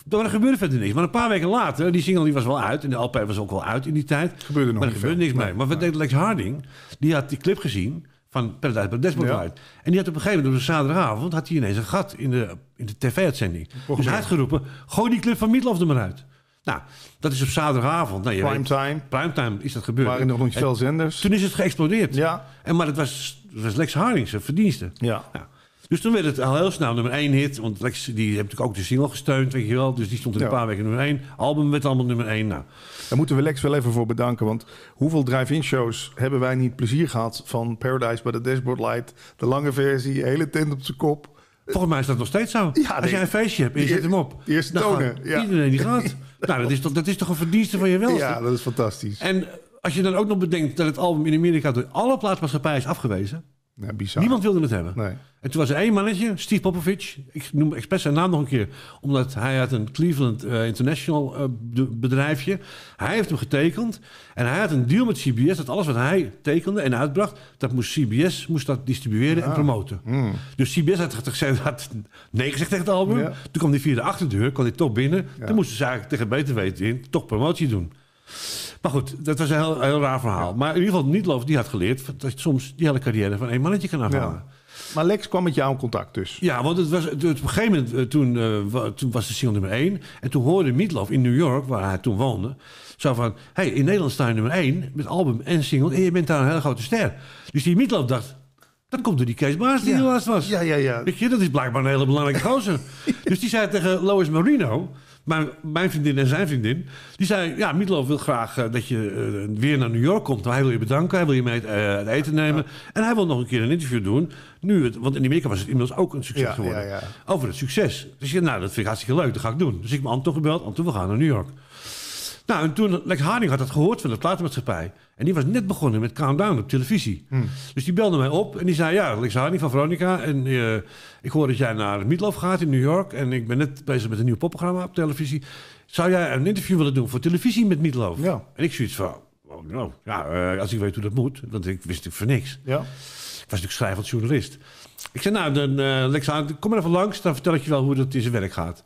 ja. er gebeurde verder niks. Maar een paar weken later, die single die was wel uit. En de LP was ook wel uit in die tijd. Gebeurde nog maar er gebeurde niks nee, mee. Maar wat Lex Harding? Die had die clip gezien van Paradise by Desmond ja. En die had op een gegeven moment, op zaterdagavond... had hij ineens een gat in de, in de tv-uitzending. Dus uitgeroepen, gooi die clip van Midlof er maar uit. Nou, dat is op zaterdagavond. Nou, Prime time is dat gebeurd. Waren nog niet veel zenders. toen is het geëxplodeerd. Ja. En, maar het was dat was Lex Harding zijn eh, verdienste. Ja. Dus toen werd het al heel snel nummer 1 hit. Want Lex die heeft natuurlijk ook de single gesteund, weet je wel. Dus die stond in een paar weken nummer 1. Album werd allemaal nummer 1. Nou. Daar moeten we Lex wel even voor bedanken. Want hoeveel drive-in shows hebben wij niet plezier gehad van Paradise by the Dashboard Light. De lange versie, hele tent op zijn kop. Volgens mij is dat nog steeds zo. Ja, Als jij een feestje hebt je zet hem op. Eerst tonen. Ja. Iedereen die gaat. nou, dat is, toch, dat is toch een verdienste van je wel? Ja, dat is fantastisch. En als je dan ook nog bedenkt dat het album in Amerika door alle plaatsmaatschappijen is afgewezen. bizar. Niemand wilde het hebben. En toen was er één mannetje, Steve Popovich. Ik noem expres zijn naam nog een keer, omdat hij had een Cleveland eh, International eh, bedrijfje. Hij heeft hem getekend en hij had een deal met CBS dat alles wat hij tekende en uitbracht, dat moest CBS moest dat distribueren en ah. promoten. Hmm. Dus CBS had, had, had nee gezegd tegen het album. Toen kwam hij via de achterdeur, kwam hij toch binnen. Dan moesten ze eigenlijk tegen beter weten in toch promotie doen. Maar goed, dat was een heel, heel raar verhaal. Maar in ieder geval, Nietloof, die had geleerd dat je soms die hele carrière van één mannetje kan afhangen. Maar Lex kwam met jou in contact dus? Ja, want het was, het, op een gegeven moment, eh, toen, eh, toen was de single nummer één. En toen hoorde Meatloaf in New York, waar hij toen woonde... zo van, hey, in Nederland sta je nummer één met album en single... en je bent daar een hele grote ster. Dus die Meatloaf dacht, dat komt door die Kees die ja. er laatst was. Ja, ja, ja. Weet je, dat is blijkbaar een hele belangrijke gozer. dus die zei tegen Lois Marino mijn, mijn vriendin en zijn vriendin, die zei... Ja, Mietlof wil graag eh, dat je eh, weer naar New York komt. Nou, hij wil je bedanken, hij wil je mee eh, het, eten nemen. En hij wil nog een keer een interview doen. Nu het, want in Amerika was het inmiddels ook een succes ja, geworden. Ja, Over het succes. Dus je, nou, dat vind ik hartstikke leuk, dat ga ik doen. Dus ik heb Anton gebeld. Anton, we gaan naar New York. Nou, en toen, Lex Harding had dat gehoord van de platenmaatschappij. En die was net begonnen met Countdown op televisie. Hm. Dus die belde mij op en die zei, ja, Lex Haring van Veronica. En eh, ik hoor dat jij naar Midlof gaat in New York. En ik ben net bezig met een nieuw popprogramma op televisie. Zou jij een interview willen doen voor televisie met Mietloof? Ja. En ik zoiets van, oh, nou, ja, eh, als ik weet hoe dat moet. Want ik wist ik voor niks. Ja. Ik was natuurlijk schrijvend journalist. Ik zei, nou, dan, uh, Lex kom maar even langs. Dan vertel ik je wel hoe dat in zijn werk gaat.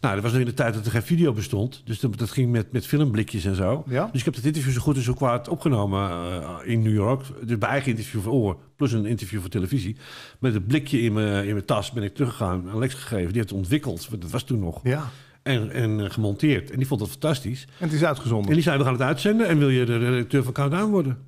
Nou, dat was nog in de tijd dat er geen video bestond. Dus dat, ging met, met filmblikjes en zo. Ja? Dus ik heb dat interview zo goed en zo kwaad opgenomen eh, in New York. Dus mijn eigen interview voor oor, plus een interview voor televisie. Met een blikje in mijn, in mijn tas ben ik teruggegaan en Lex gegeven. Die heeft het ontwikkeld, want dat was toen nog. Ja. En, en, eh, gemonteerd. En die vond dat fantastisch. En het is uitgezonden. En die zei, we gaan het uitzenden. En wil je de redacteur van Countdown worden?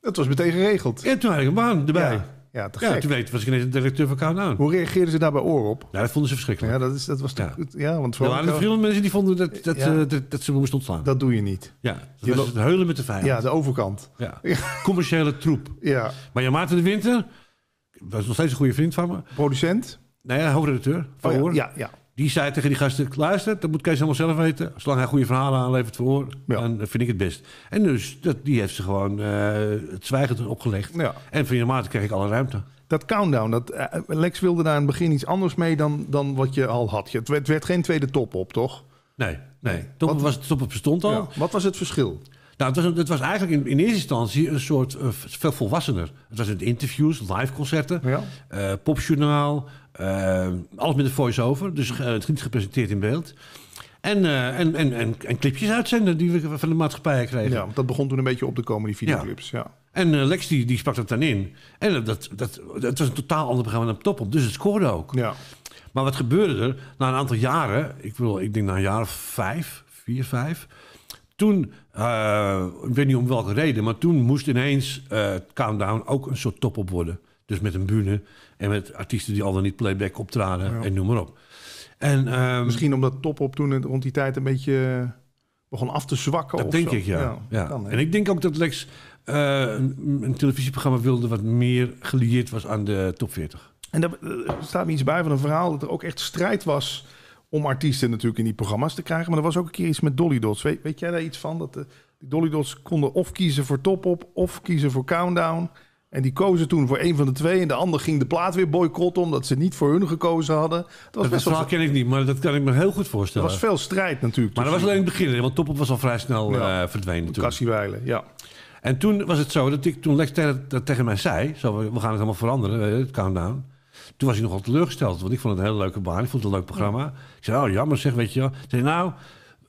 Dat was meteen geregeld. En toen had ik een baan erbij. Ja. Ja, te weet, was ik ineens de directeur van Countdown. Hoe reageerden ze daar bij Oor op? Ja, dat vonden ze verschrikkelijk. Ja, dat, is, dat was Ja. want er waren veel mensen die vonden dat, eh, dat, dat, ze moesten ontslaan. Dat doe je niet. Ja, dat je was het heulen met de vijand. Ja, de overkant. Ja, commerciële troep. Ja. Maar Jan Maarten de Winter was nog steeds een goede vriend van me. Producent? Nou ja, hoofdredacteur van oh, Oor. Ja, ja. Die zei tegen die gasten, luister, dat moet Kees helemaal zelf weten. Zolang hij goede verhalen aanlevert voor, ja. dan vind ik het best. En dus, dat, die heeft ze gewoon eh, het zwijgen opgelegd. Ja. En van je maat kreeg ik alle ruimte. Dat countdown, dat, eh, Lex wilde daar in het begin iets anders mee dan, dan wat je al had. Het werd, geen tweede top op, toch? Nee, nee. Top, wat, was, het top op bestond al. Wat was het verschil? Nou, het was, het was eigenlijk in, eerste instantie een soort eh, veel volwassener. Het was in interviews, live concerten, popjournaal, eh, alles met een voice-over, dus eh, het niet gepresenteerd in beeld. Eh, en, en, en, en, clipjes uitzenden die we van de maatschappij kregen. Ja, want dat begon toen een beetje op te komen, die videoclips. Ja. ja. En uh, Lex die, sprak dat dan in. En dat, dat, dat was een totaal ander programma dan Top op. Dus het scoorde ook. Ja. Maar wat gebeurde er? Na een aantal jaren, ik, wil, ik denk na een jaar of vijf, vier, vijf. Toen, ik weet niet om welke reden, maar toen moest ineens Countdown ook een soort top op worden. Dus met een bühne en met artiesten die al dan niet playback optraden en noem maar op. En, um, Misschien omdat Topop toen rond die tijd een beetje eh, begon af te zwakken. Dat denk ik, ja. ja, en ik denk ook dat Lex eh, een, televisieprogramma wilde wat meer gelieerd was aan de top 40. En daar eh, staat me iets bij van een verhaal dat er ook echt strijd was om artiesten natuurlijk in die programma's te krijgen. Maar er was ook een keer iets met Dolly Dots. Weet, jij daar iets van? Dat de, Dollydots Dolly Dots konden of kiezen voor Top Op of kiezen voor Countdown. En die kozen toen voor een van de twee. En de ander ging de plaat weer boycotten omdat ze niet voor hun gekozen hadden. Dat, was dat verhaal ken ik niet, maar dat kan ik me heel goed voorstellen. Er was veel strijd natuurlijk. Maar dat was alleen in het begin, want Topop was al vrij snel ja. uh, verdwenen. Cassiewijlen, ja. En toen was het zo dat ik, toen Lex dat tegen mij zei: zo, we gaan het allemaal veranderen, eh, het countdown. Toen was hij nogal teleurgesteld, want ik vond het een hele leuke baan. Ik vond het een leuk programma. Ik zei: Oh, jammer zeg, weet je wel. zei: Nou,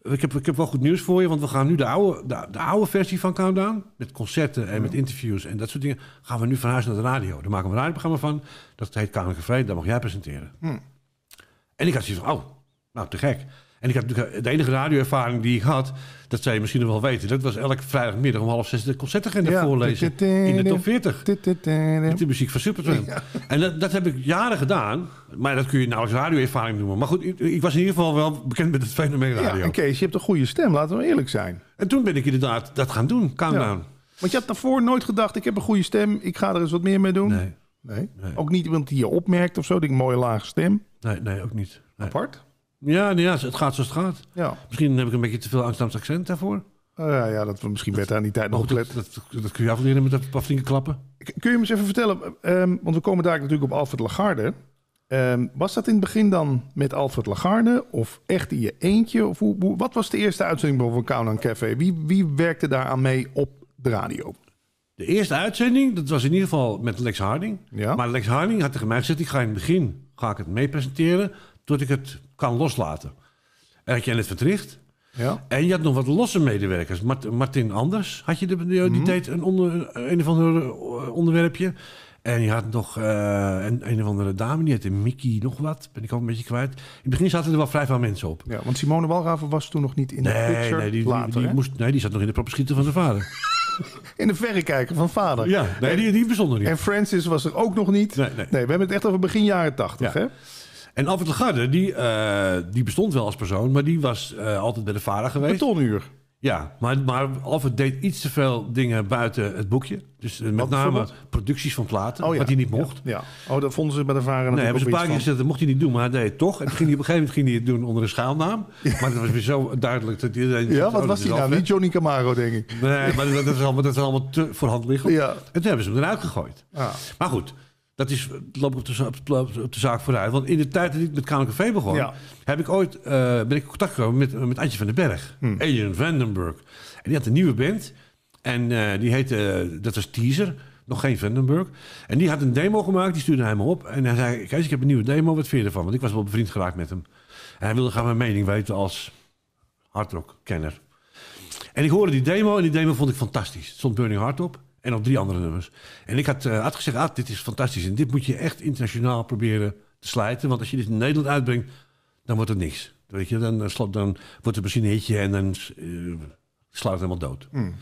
ik heb, ik heb wel goed nieuws voor je, want we gaan nu de oude, de, oude versie van Countdown... met concerten en met mm. interviews en dat soort dingen... gaan we nu van huis naar de radio. Daar maken we een radioprogramma van. Dat heet Kamer Vrede. dat mag jij presenteren. Mm. En ik had zoiets van, oh, nou, te gek. En ik heb eh, de enige radioervaring die ik had, dat zou je misschien nog wel weten, dat was elke vrijdagmiddag om half zes de concertagenda ja. voorlezen in de top 40. Met de muziek van Supertramp. En dat, dat, heb ik jaren gedaan, maar dat kun je nou als radioervaring noemen. Maar goed, ik, ik, was in ieder geval wel bekend met het fenomeen radio. Ja, Kees, je hebt een goede stem, laten we eerlijk zijn. En toen ben ik inderdaad dat gaan doen, Countdown. Want je had daarvoor nooit gedacht, ik heb een goede stem, ik ga er eens wat meer mee doen? Nee. nee. Ook niet iemand die je opmerkt of zo, Die mooie lage stem? Nee, nee, ook niet. Apart? Ja, ja, het gaat zoals het gaat. Ja. Misschien heb ik een beetje te veel Amsterdamse accent daarvoor. Oh, ja, ja, dat we misschien beter aan die tijd nog geklet. dat, dat, kun je afleren met een paar flinke klappen. Kun je me eens even vertellen, ehm, want we komen daar natuurlijk op Alfred Lagarde. Ehm, was dat in het begin dan met Alfred Lagarde of echt in je eentje? Of hoe, wat was de eerste uitzending van Kaunan Café? Wie, wie werkte daaraan mee op de radio? De eerste uitzending, dat was in ieder geval met Lex Harding. Ja. Maar Lex Harding had tegen mij gezegd, ik ga in het begin ga ik het mee presenteren... tot ik het kan loslaten. En had jij net vertricht. Ja. En je had nog wat losse medewerkers. Martin Anders had je de, die, mhm. deed een, onder, een of ander eh, onderwerpje. En je had nog uh, een, een of andere dame, die heette Mickey nog wat. Ben ik al een beetje kwijt. In het begin zaten er wel vrij veel mensen op. Ja, want Simone Walraven was toen nog niet in de nee, picture. Nee, die, die, moest, nee, die zat nog in de propschieten van zijn vader. in de verrekijker van vader. Ja, nee, en, die, die bestond niet. En Francis was er ook nog niet. Nee, nee. nee we hebben het echt over begin jaren tachtig, ja. hè? En Alfred Garde, die, eh, die bestond wel als persoon, maar die was eh, altijd bij de vader geweest. Betonuur. Ja, maar, maar Alfred deed iets te veel dingen buiten het boekje. Dus eh, met name producties van platen, oh wat hij niet mocht. Ja. Oh, dat vonden ze bij de varen Nee, hebben ze een paar keer gezegd: dat mocht hij niet doen, maar hij deed het toch. En ging hij, op een gegeven moment ging hij het doen onder een schaalnaam. Maar dat was weer zo duidelijk dat iedereen... Ja, wat oh, was hij nou? Niet Johnny Camaro, denk ik. Nee, maar dat, is allemaal, dat is allemaal te voor hand liggen. En toen hebben ze hem eruit gegooid. Maar goed... Dat is, loop ik op de, zaak vooruit. Want in de tijd dat ik met KNKV begon, heb ik ooit, eh, ben ik in contact gekomen met, met Antje van den Berg. Hmm. Adrian Vandenberg. En die had een nieuwe band. En eh, die heette, dat was Teaser, nog geen Vandenberg. En die had een demo gemaakt, die stuurde hij me op. En hij zei, kijk, ik heb een nieuwe demo, wat vind je ervan? Want ik was wel bevriend geraakt met hem. En hij wilde graag mijn mening weten als hardrock-kenner. En ik hoorde die demo en die demo vond ik fantastisch. stond Burning Hard op. En op drie andere nummers. En ik had, uh, had gezegd, ah, dit is fantastisch. En dit moet je echt internationaal proberen te slijten. Want als je dit in Nederland uitbrengt, dan wordt het niks. Weet je, dan, dan, eh, dan wordt het misschien een hitje en dan uh, slaat het helemaal dood. Hmm.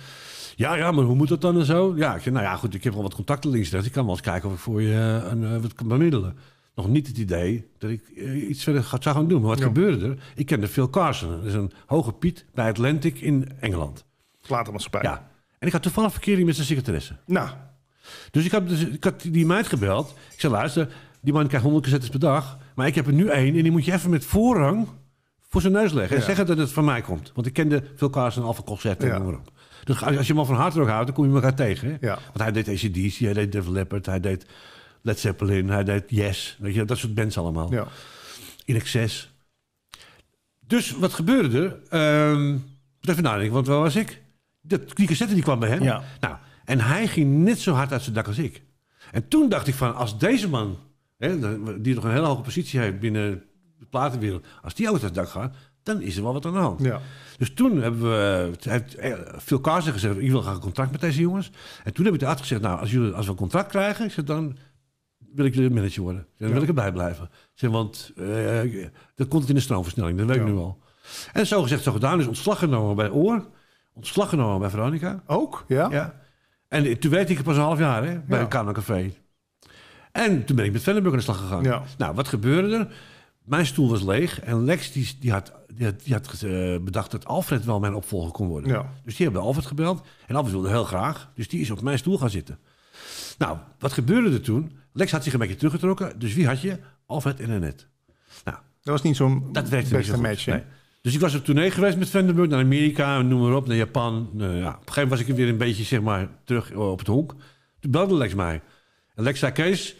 Ja, ja, maar hoe moet dat dan en zo? Ja, ik zei, nou ja, goed, ik heb al wat contacten links. Ik kan wel eens kijken of ik voor je een, wat kan bemiddelen. Nog niet het idee dat ik iets verder zou gaan doen. Maar wat gebeurde er? Ik kende Phil Carson. Dat is een hoge piet bij Atlantic in Engeland. Platenmaatschappij. Ja. En ik had toevallig verkering met zijn secretaresse. Nou. Dus ik, had, dus, ik had die meid gebeld. Ik zei, luister, die man krijgt 100 cassettes per dag. Maar ik heb er nu één en die moet je even met voorrang voor zijn neus leggen. En zeggen dat het van mij komt. Want ik kende veel kaarsen en al Concert en ja. Dus als je hem van hard rock houdt, dan kom je elkaar tegen. Hè? Want hij deed ACDC, hij deed Def Leppard, hij deed Led Zeppelin, hij deed Yes. Weet je, dat soort bands allemaal. Ja. In excess. Dus wat gebeurde er? Um, even nadenken, want waar was ik? de, die cassette die kwam bij hem. Nou, en hij ging net zo hard uit zijn dak als ik. En toen dacht ik van, als deze man, hè, die nog een hele hoge positie heeft binnen de platenwereld, als die ook uit het dak gaat, dan is er wel wat aan de hand. Ja. Dus toen hebben we, eh, heeft eh, Phil Carson gezegd, ik wil graag een contract met deze jongens. En toen heb ik de arts gezegd, nou, als, jullie, als we een contract krijgen, ik dan wil ik jullie manager worden. dan wil ik erbij blijven. Zeg, want uh, dat komt in de stroomversnelling, dat weet ik nu al. En zo gezegd, zo gedaan, is dus ontslag genomen bij Oor ontslag genomen bij Veronica. Ook, ja. ja. En toen werkte ik pas een half jaar hè, bij ja. een Café. En toen ben ik met Venneburg aan de slag gegaan. Ja. Nou, wat gebeurde er? Mijn stoel was leeg en Lex die, die had, die had, eh, bedacht dat Alfred wel mijn opvolger kon worden. Ja. Dus die hebben Alfred gebeld en Alfred wilde heel graag. Dus die is op mijn stoel gaan zitten. Nou, wat gebeurde er toen? Lex had zich een beetje teruggetrokken. Dus wie had je? Alfred en Annette. Nou, dat was niet zo'n beste match. Dus ik was op tournee geweest met Vandenberg naar Amerika, noem maar op, naar Japan. Eh, ja, op een gegeven moment was ik weer een beetje zeg maar, terug eh, op het honk. Toen belde Lex mij. En Lex zei, Kees,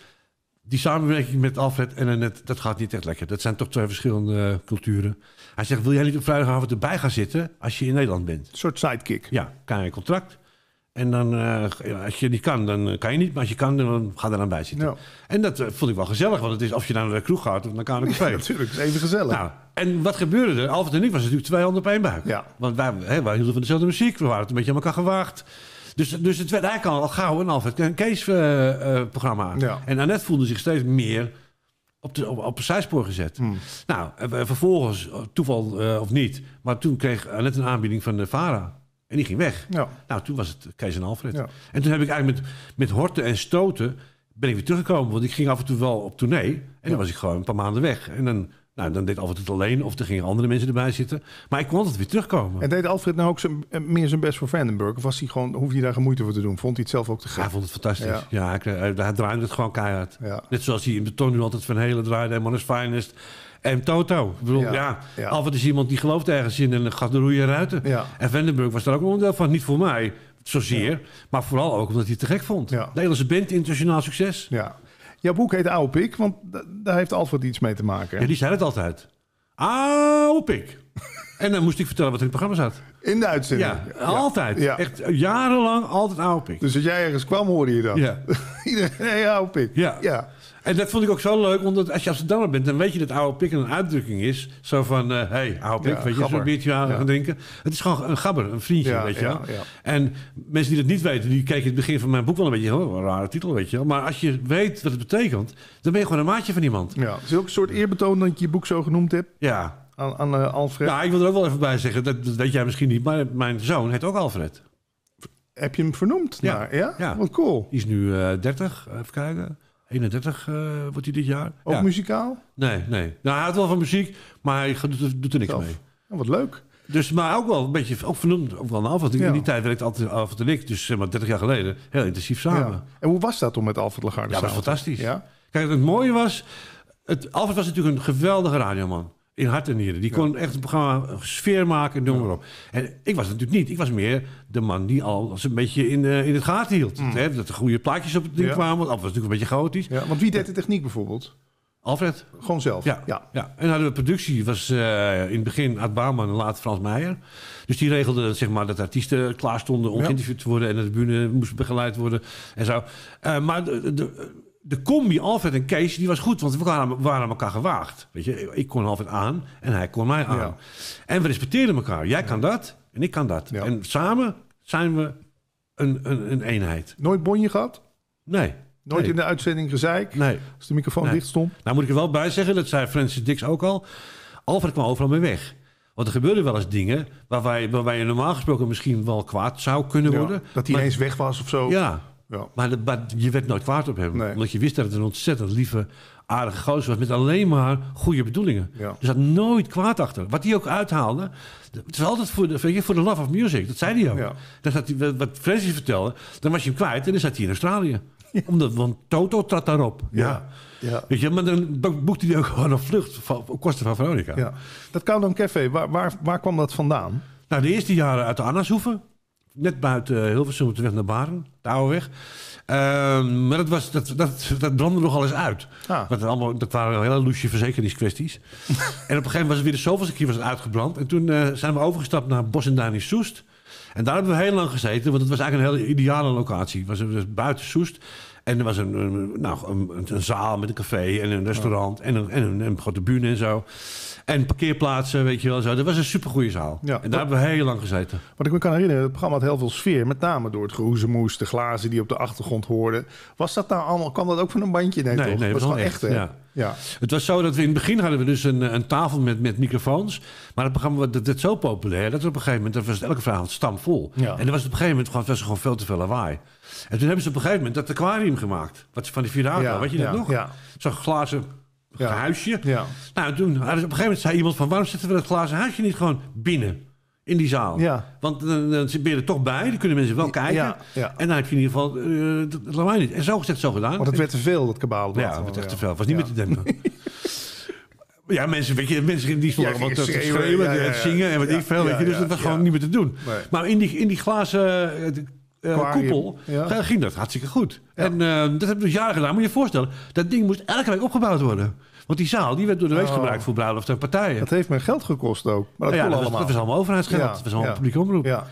die samenwerking met Alfred en Annette, dat gaat niet echt lekker. Dat zijn toch twee verschillende eh, culturen. Hij zegt, wil jij niet op vrijdagavond erbij gaan zitten als je in Nederland bent? Een soort sidekick. Ja, kan je contract. En dan, eh, als je niet kan, dan eh, kan je niet. Maar als je kan, dan ga er dan bij zitten. En dat eh, vond ik wel gezellig. Want het is of je naar de kroeg gaat of naar ik Café. Ja, natuurlijk, het is even gezellig. Nou, en wat gebeurde er? Alfred en ik was natuurlijk twee handen op één buik. Ja. Want wij, wij hielden van dezelfde muziek. We waren het een beetje aan elkaar gewaagd. Dus, dus het werd eigenlijk al gauw een Alfred en Kees programma. En Annette voelde zich steeds meer op, de, op, op een zijspoor gezet. Hmm. Nou, vervolgens, toeval of niet. Maar toen kreeg Annette een aanbieding van de VARA. En die ging weg. Ja. Nou, toen was het Keizer en Alfred. En toen heb ik eigenlijk met, met horten en stoten ben ik weer teruggekomen. Want ik ging af en toe wel op tournee. En dan was ik gewoon een paar maanden weg. En dan, nou, dan deed Alfred het alleen. Of er gingen andere mensen erbij zitten. Maar ik kon altijd weer terugkomen. En deed Alfred nou ook zijn, eh, meer zijn best voor Vandenburg? Of was hij gewoon, hoefde hij daar geen moeite voor te doen? Vond hij het zelf ook te gek? Hij vond het fantastisch. Ja, eh, hij, draaide het gewoon keihard. Net zoals hij in beton nu altijd van hele draaide. En Man is Finest. En Toto. Ik ja. Alfred is iemand die gelooft ergens in en dan gaat de roeien ruiten. En Vandenburg was daar ook een onderdeel van. Niet voor mij, zozeer. Maar vooral ook omdat hij het te gek vond. De Nederlandse band, internationaal succes. Ja. Jouw boek heet Oude want daar heeft Alfred iets mee te maken. Ja, die zei het altijd. Oude en dan moest ik vertellen wat er in het programma zat. In de uitzending? Ja, altijd. Echt jarenlang altijd Oude Dus als jij ergens kwam, hoorde je dat? Ja. Iedereen, hey, ja. En dat vond ik ook zo leuk, omdat als je Amsterdammer bent, dan weet je dat oude pik een uitdrukking is. Zo van, hé, eh, hey, oude pik, ja, weet je, zo'n beetje aan gaan drinken. Het is gewoon een gabber, een vriendje, weet je En mensen die dat niet weten, die kijken het begin van mijn boek wel een beetje, oh, een rare titel, weet je Maar als je weet wat het betekent, dan ben je gewoon een maatje van iemand. Ja, het soort eerbetoon dat je je boek zo genoemd hebt. Ja. Aan, aan eh, Alfred. Ja, ik wil er ook wel even bij zeggen, dat, dat weet jij misschien niet, maar mijn zoon heet ook Alfred. Heb je hem vernoemd? Ja. Naar, ja? ja. Wat cool. Die is nu uh, eh, 30, even kijken. 31 eh, wordt hij dit jaar. Ook muzikaal? Nee, nee. Nou, hij houdt wel van muziek, maar hij doet, doet er niks mee. wat leuk. Dus, maar ook wel een beetje, ook vernoemd, ook wel een In die tijd werkte altijd Alfred en ik, dus zeg maar 30 jaar geleden, heel intensief samen. Ja. En hoe was dat om met Alfred Lagarde ja, samen? Ja, dat was fantastisch. Kijk, het mooie was, het, Alfred was natuurlijk een geweldige radioman in hart en nieren. Die kon echt een programma sfeer maken en En ik was natuurlijk niet. Ik was meer de man die al een beetje in, eh, in het gaten hield. Mm. Hè? Dat de goede plaatjes op het ding kwamen. Dat was natuurlijk een beetje chaotisch. Ja, want wie deed de techniek bijvoorbeeld? Alfred. Gewoon zelf? Ja. ja. En hadden we productie, was eh, in het begin Ad en later Frans Meijer. Dus die regelde zeg maar, dat artiesten klaar stonden om geïnterviewd te worden... en dat de bühne moest begeleid worden en zo. Eh, maar de, de, de combi Alfred en Kees, die was goed, want we waren, waren elkaar gewaagd. Weet je, ik kon Alfred aan en hij kon mij aan. En we respecteerden elkaar. Jij kan dat en ik kan dat. En samen zijn we een, een, een eenheid. Nooit bonje gehad? Nee. Nooit in de uitzending gezeik? Nee. Als de microfoon dicht stond? Nou moet ik er wel bij zeggen, dat zei Francis Dix ook al. Alfred kwam overal mee weg. Want er gebeurden wel eens dingen waar wij, waar wij normaal gesproken misschien wel kwaad zou kunnen worden. Dat hij eens weg was of zo. Ja, ja. Maar, je werd nooit kwaad op hem. Omdat je wist dat het een ontzettend lieve, aardige gozer was. Met alleen maar goede bedoelingen. Ja. Dus had nooit kwaad achter. Wat hij ook uithaalde. Het was altijd voor de, je, voor de love of music. Dat zei hij ook. Ja. Dat hij, wat Francis vertelde. Dan was je hem kwijt en dan zat hij in Australië. Omdat, want Toto trad daarop. Ja. ja. Weet je, maar dan boekte hij ook gewoon een vlucht op kosten van Veronica. Dat Countdown Café, waar, waar, kwam dat vandaan? Nou, de eerste jaren uit de Annashoeven net buiten Hilversum op de weg naar Baren, de oude weg. Ehm, maar dat, was, dat, dat, dat brandde nogal eens uit. Ah. Want allemaal, dat waren hele loesje verzekeringskwesties. en op een gegeven moment was het weer de zoveelste keer was het uitgebrand. En toen eh, zijn we overgestapt naar Bos en Duin in Soest. En daar hebben we heel lang gezeten, want het was eigenlijk een hele ideale locatie. Het was, het buiten Soest. En er was een, nou, een, zaal met een café en een restaurant en, een, en een, en een grote bühne en zo. En parkeerplaatsen, weet je wel. Zo. Dat was een supergoeie zaal. Ja, en daar hebben we heel lang gezeten. Wat ik me kan herinneren, het programma had heel veel sfeer. Met name door het geroezemoes, de glazen die op de achtergrond hoorden. Was dat nou allemaal, kwam dat ook van een bandje? Nee, nee, toch? nee was wel was echt. ja. ja. Het was zo dat we in het begin hadden we dus een, een tafel met, met microfoons. Maar het programma dat, werd zo populair dat op een gegeven moment dat was elke stam stamvol. Ja. En dat was op een gegeven moment gewoon, was gewoon veel te veel lawaai. En toen hebben ze op een gegeven moment dat aquarium gemaakt. Wat van die vier ja, weet je dat nog? Ja. Zo'n glazen huisje. Ja. Nou, toen, op een gegeven moment zei iemand van... waarom zetten we dat glazen huisje niet gewoon binnen? In die zaal. Ja. Want eh, dan, dan ben je er toch bij. Dan kunnen mensen wel kijken. Ja, En dan heb je in ieder geval... Uh, dat niet. En zo gezegd, zo gedaan. Want het werd te veel, dat kabaal. Ja, het werd echt te veel. was niet meer te dempen. Ja, mensen, weet je, mensen die stonden allemaal te schreeuwen, en zingen en wat ik veel. Weet je, dus dat was gewoon niet meer te doen. Maar in die, in die glazen eh, eh, koepel, ja. ging dat hartstikke goed. En eh, dat hebben we dus jaren gedaan. Moet je je voorstellen, dat ding moest elke week opgebouwd worden. Want die zaal die werd door de oh. week gebruikt voor bruiloften en partijen. Dat heeft mijn geld gekost ook. Maar dat, ja, dat, was, allemaal overheidsgeld. Dat was allemaal publiek omroep.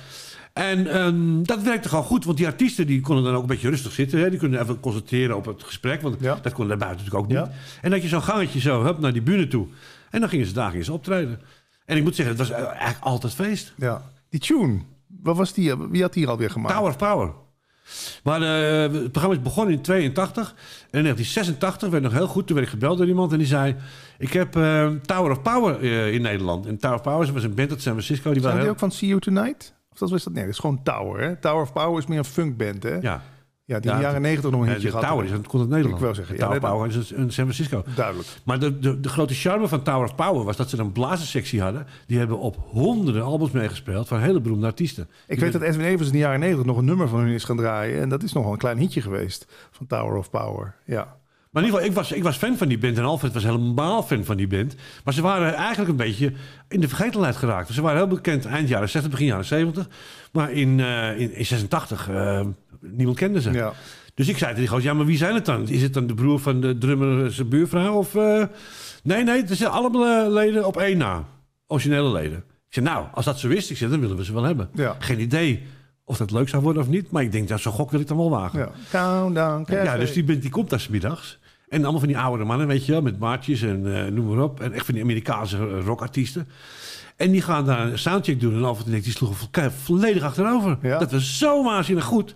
En ehm, dat werkte gewoon goed, want die artiesten die konden dan ook een beetje rustig zitten. Hè? Die konden even concentreren op het gesprek, want dat kon daar buiten natuurlijk ook niet. En dat je zo'n gangetje zo hup, naar die bühne toe. En dan gingen ze daar eens optreden. En ik moet zeggen, het was eh, eigenlijk altijd feest. Ja. Die tune, wat was die? Wie had die alweer gemaakt? Tower of Power. Maar uh, het programma is begonnen in 82. En in 1986 werd nog heel goed. Toen werd ik gebeld door iemand en die zei... Ik heb eh, Tower of Power eh, in Nederland. En Tower of Power was een band uit San Francisco. Die waren die ook van See You Tonight? Of dat was dat? Nee, dat is gewoon Tower. Hè? Tower of Power is meer een funkband, hè? Ja. Ja, die in de jaren negentig nog een hitje gehad. Tower is komt uit Nederland. Ik wil zeggen. Tower Power is in San Francisco. Duidelijk. Maar de, de, grote charme van Tower of Power was dat ze een blazensectie hadden. Die hebben op honderden albums meegespeeld van hele beroemde artiesten. Ik weet dat Edwin Evers in de jaren negentig nog een nummer van hun is gaan draaien. En dat is nogal een klein hitje geweest van Tower of Power. Ja. Maar in ieder geval, ik was, ik was fan van die band. En Alfred was helemaal fan van die band. Maar ze waren eigenlijk een beetje in de vergetelheid geraakt. Ze waren heel bekend eind jaren 60, begin jaren 70. Maar in, eh, in, 86, eh, niemand kende ze. Ja. Dus ik zei tegen die gozer, ja, maar wie zijn het dan? Is het dan de broer van de drummer zijn buurvrouw? Of, eh? Nee, nee, het zijn allemaal leden op één na. Originele leden. Ik zei, nou, als dat zo is, ik dan willen we ze wel hebben. Geen idee of dat leuk zou worden of niet. Maar ik denk, dat ja, zo'n gok wil ik dan wel wagen. Ja. Countdown, ja, dus die, die komt daar smiddags. En allemaal van die oude mannen, weet je wel, met maatjes en uh, noem maar op. En echt van die Amerikaanse rockartiesten. En die gaan daar een soundcheck doen. En Alfred en die sloegen volledig achterover. Dat was zo waanzinnig goed.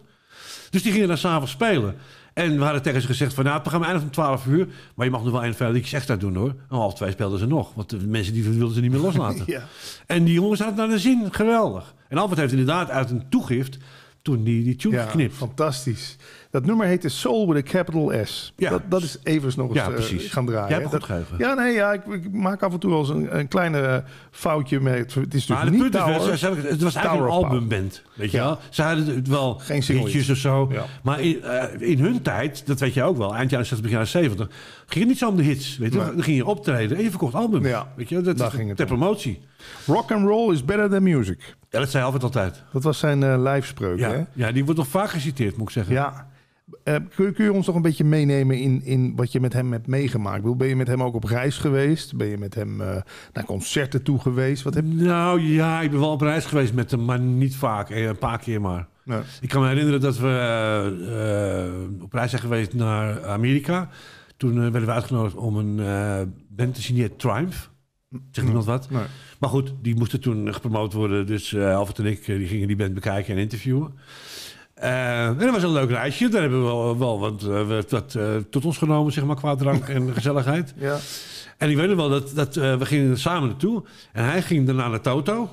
Dus die gingen daar s'avonds spelen. En we hadden tegen ze gezegd van, nou, het programma eindigt om 12 uur. Maar je mag nog wel een vijf liedjes extra doen, hoor. En half twee speelden ze nog. Want de mensen die wilden ze niet meer loslaten. ja. En die jongens hadden naar de zin. Geweldig. En Albert heeft inderdaad uit een toegift toen die, die tune ja, geknipt. fantastisch. Dat nummer heette Soul with a capital S. Ja. Dat, dat is Evers nog eens uh, gaan draaien. Jij dat, ja, nee, ja, ik, maak af en toe wel eens een, een kleine foutje met. Het is natuurlijk dus niet Maar is, het, het was eigenlijk een albumband. Weet je ja. Ze hadden het wel Geen liedjes of zo. Ja. Maar in, uh, in, hun tijd, dat weet je ook wel, eind jaren 60, begin jaren 70, ging het niet zo om de hits. Weet je? Nee. Dan ging je optreden en je verkocht albums. Ja. Weet je? Dat Daar ging ter promotie. Rock and roll is better than music. dat zei hij altijd. Dat was zijn uh, lijfspreuk. Ja. Hè? ja, die wordt nog vaak geciteerd, moet ik zeggen. Ja. Eh, kun, je ons nog een beetje meenemen in, in wat je met hem hebt meegemaakt? ben je met hem ook op reis geweest? Ben je met hem eh, naar concerten toe geweest? Wat heb... Nou ja, ik ben wel op reis geweest met hem, maar niet vaak. Eh, een paar keer maar. Ja. Ik kan me herinneren dat we op reis zijn geweest naar Amerika. Toen werden we uitgenodigd om een band te signeren, Triumph. Zegt niemand wat? Maar goed, die moesten toen gepromoot worden. Dus Alfred en ik die gingen die band bekijken en interviewen en eh, dat was een leuk reisje. Daar hebben we wel, wel wat, eh, wat, dat eh, tot ons genomen, zeg maar, qua drank en gezelligheid. ja. En ik weet nog wel dat, dat we gingen samen naartoe. En hij ging daarna naar Toto.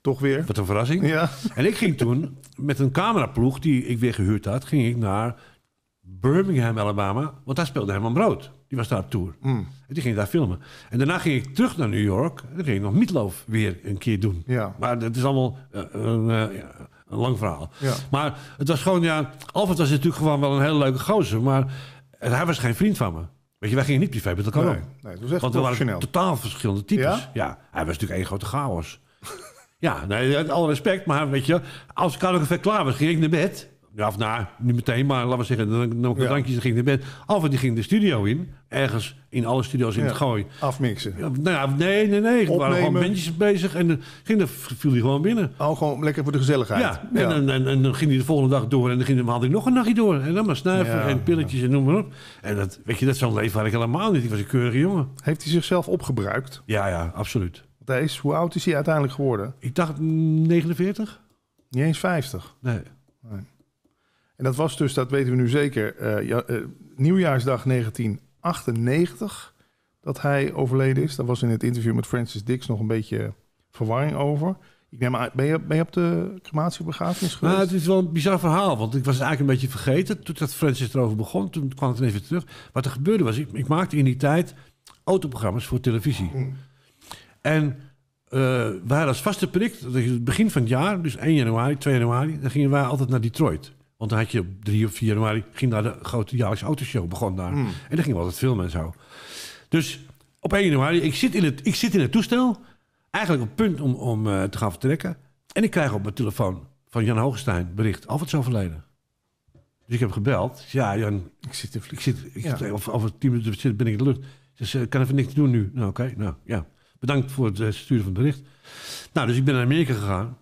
Toch weer? Wat een verrassing. Ja. En ik ging toen met een cameraploeg die ik weer gehuurd had, ging ik naar Birmingham, Alabama. Want daar speelde Herman Brood. Die was daar op tour. Hmm. En die ging daar filmen. En daarna ging ik terug naar New York. En dan ging ik nog Mietloof weer een keer doen. Ja. Maar dat is allemaal een lang verhaal. Maar het was gewoon, ja, Alfred was natuurlijk gewoon wel een hele leuke gozer. Maar hij was geen vriend van me. Weet je, wij gingen niet privé met elkaar nee, nee, echt Want we waren totaal verschillende types. Ja? hij was natuurlijk één grote chaos. ja, nee, alle respect. Maar weet je, als ik ook klaar was, ging ik naar bed ja, of nou, niet meteen, maar laten we zeggen, dan nam ik een drankje, dan ging hij naar bed. Alfred die ging de studio in, ergens in alle studio's in het gooi. Afmixen. Nou ja, nee, nee, nee. Er waren gewoon bandjes bezig en dan ging, dan viel hij gewoon binnen. Oh, gewoon lekker voor de gezelligheid. Ja, en, en, en, dan ging hij de volgende dag door en dan ging, dan had ik nog een nachtje door. En dan maar snuiven en pilletjes en noem maar op. En dat, weet je, dat zo'n leven waar ik helemaal niet. Die was een keurige jongen. Heeft hij zichzelf opgebruikt? Ja, ja, absoluut. Deze, hoe oud is hij uiteindelijk geworden? Ik dacht 49. Niet eens 50? Nee. nee. En dat was dus, dat weten we nu zeker, eh, ja, eh, nieuwjaarsdag 1998 dat hij overleden is. Daar was in het interview met Francis Dix nog een beetje verwarring over. Ik neem aan, ben je, ben je op de crematiebegrafenis nou, geweest? Nou, het is wel een bizar verhaal, want ik was eigenlijk een beetje vergeten. Toen Francis erover begon, toen kwam het even terug. Wat er gebeurde was, ik, ik maakte in die tijd autoprogramma's voor televisie. Mm. En uh, wij als vaste prik, begin van het jaar, dus 1 januari, 2 januari, dan gingen wij altijd naar Detroit. Want dan had je op 3 of 4 januari... ging naar de grote jaarlijkse autoshow, begon daar. Mm. En daar gingen altijd filmen en zo. Dus op 1 januari, ik zit in het, ik zit in het toestel... eigenlijk op punt om, om eh, te gaan vertrekken. En ik krijg op mijn telefoon van Jan Hogestijn bericht... Alfred zo verleden. Dus ik heb gebeld. Ja, Jan, ik zit, ik zit, ik of, tien minuten ben ik in de lucht. Dus ik kan even niks doen nu. Nou, oké. Nou, ja. Bedankt voor het eh, sturen van het bericht. Nou, dus ik ben naar Amerika gegaan.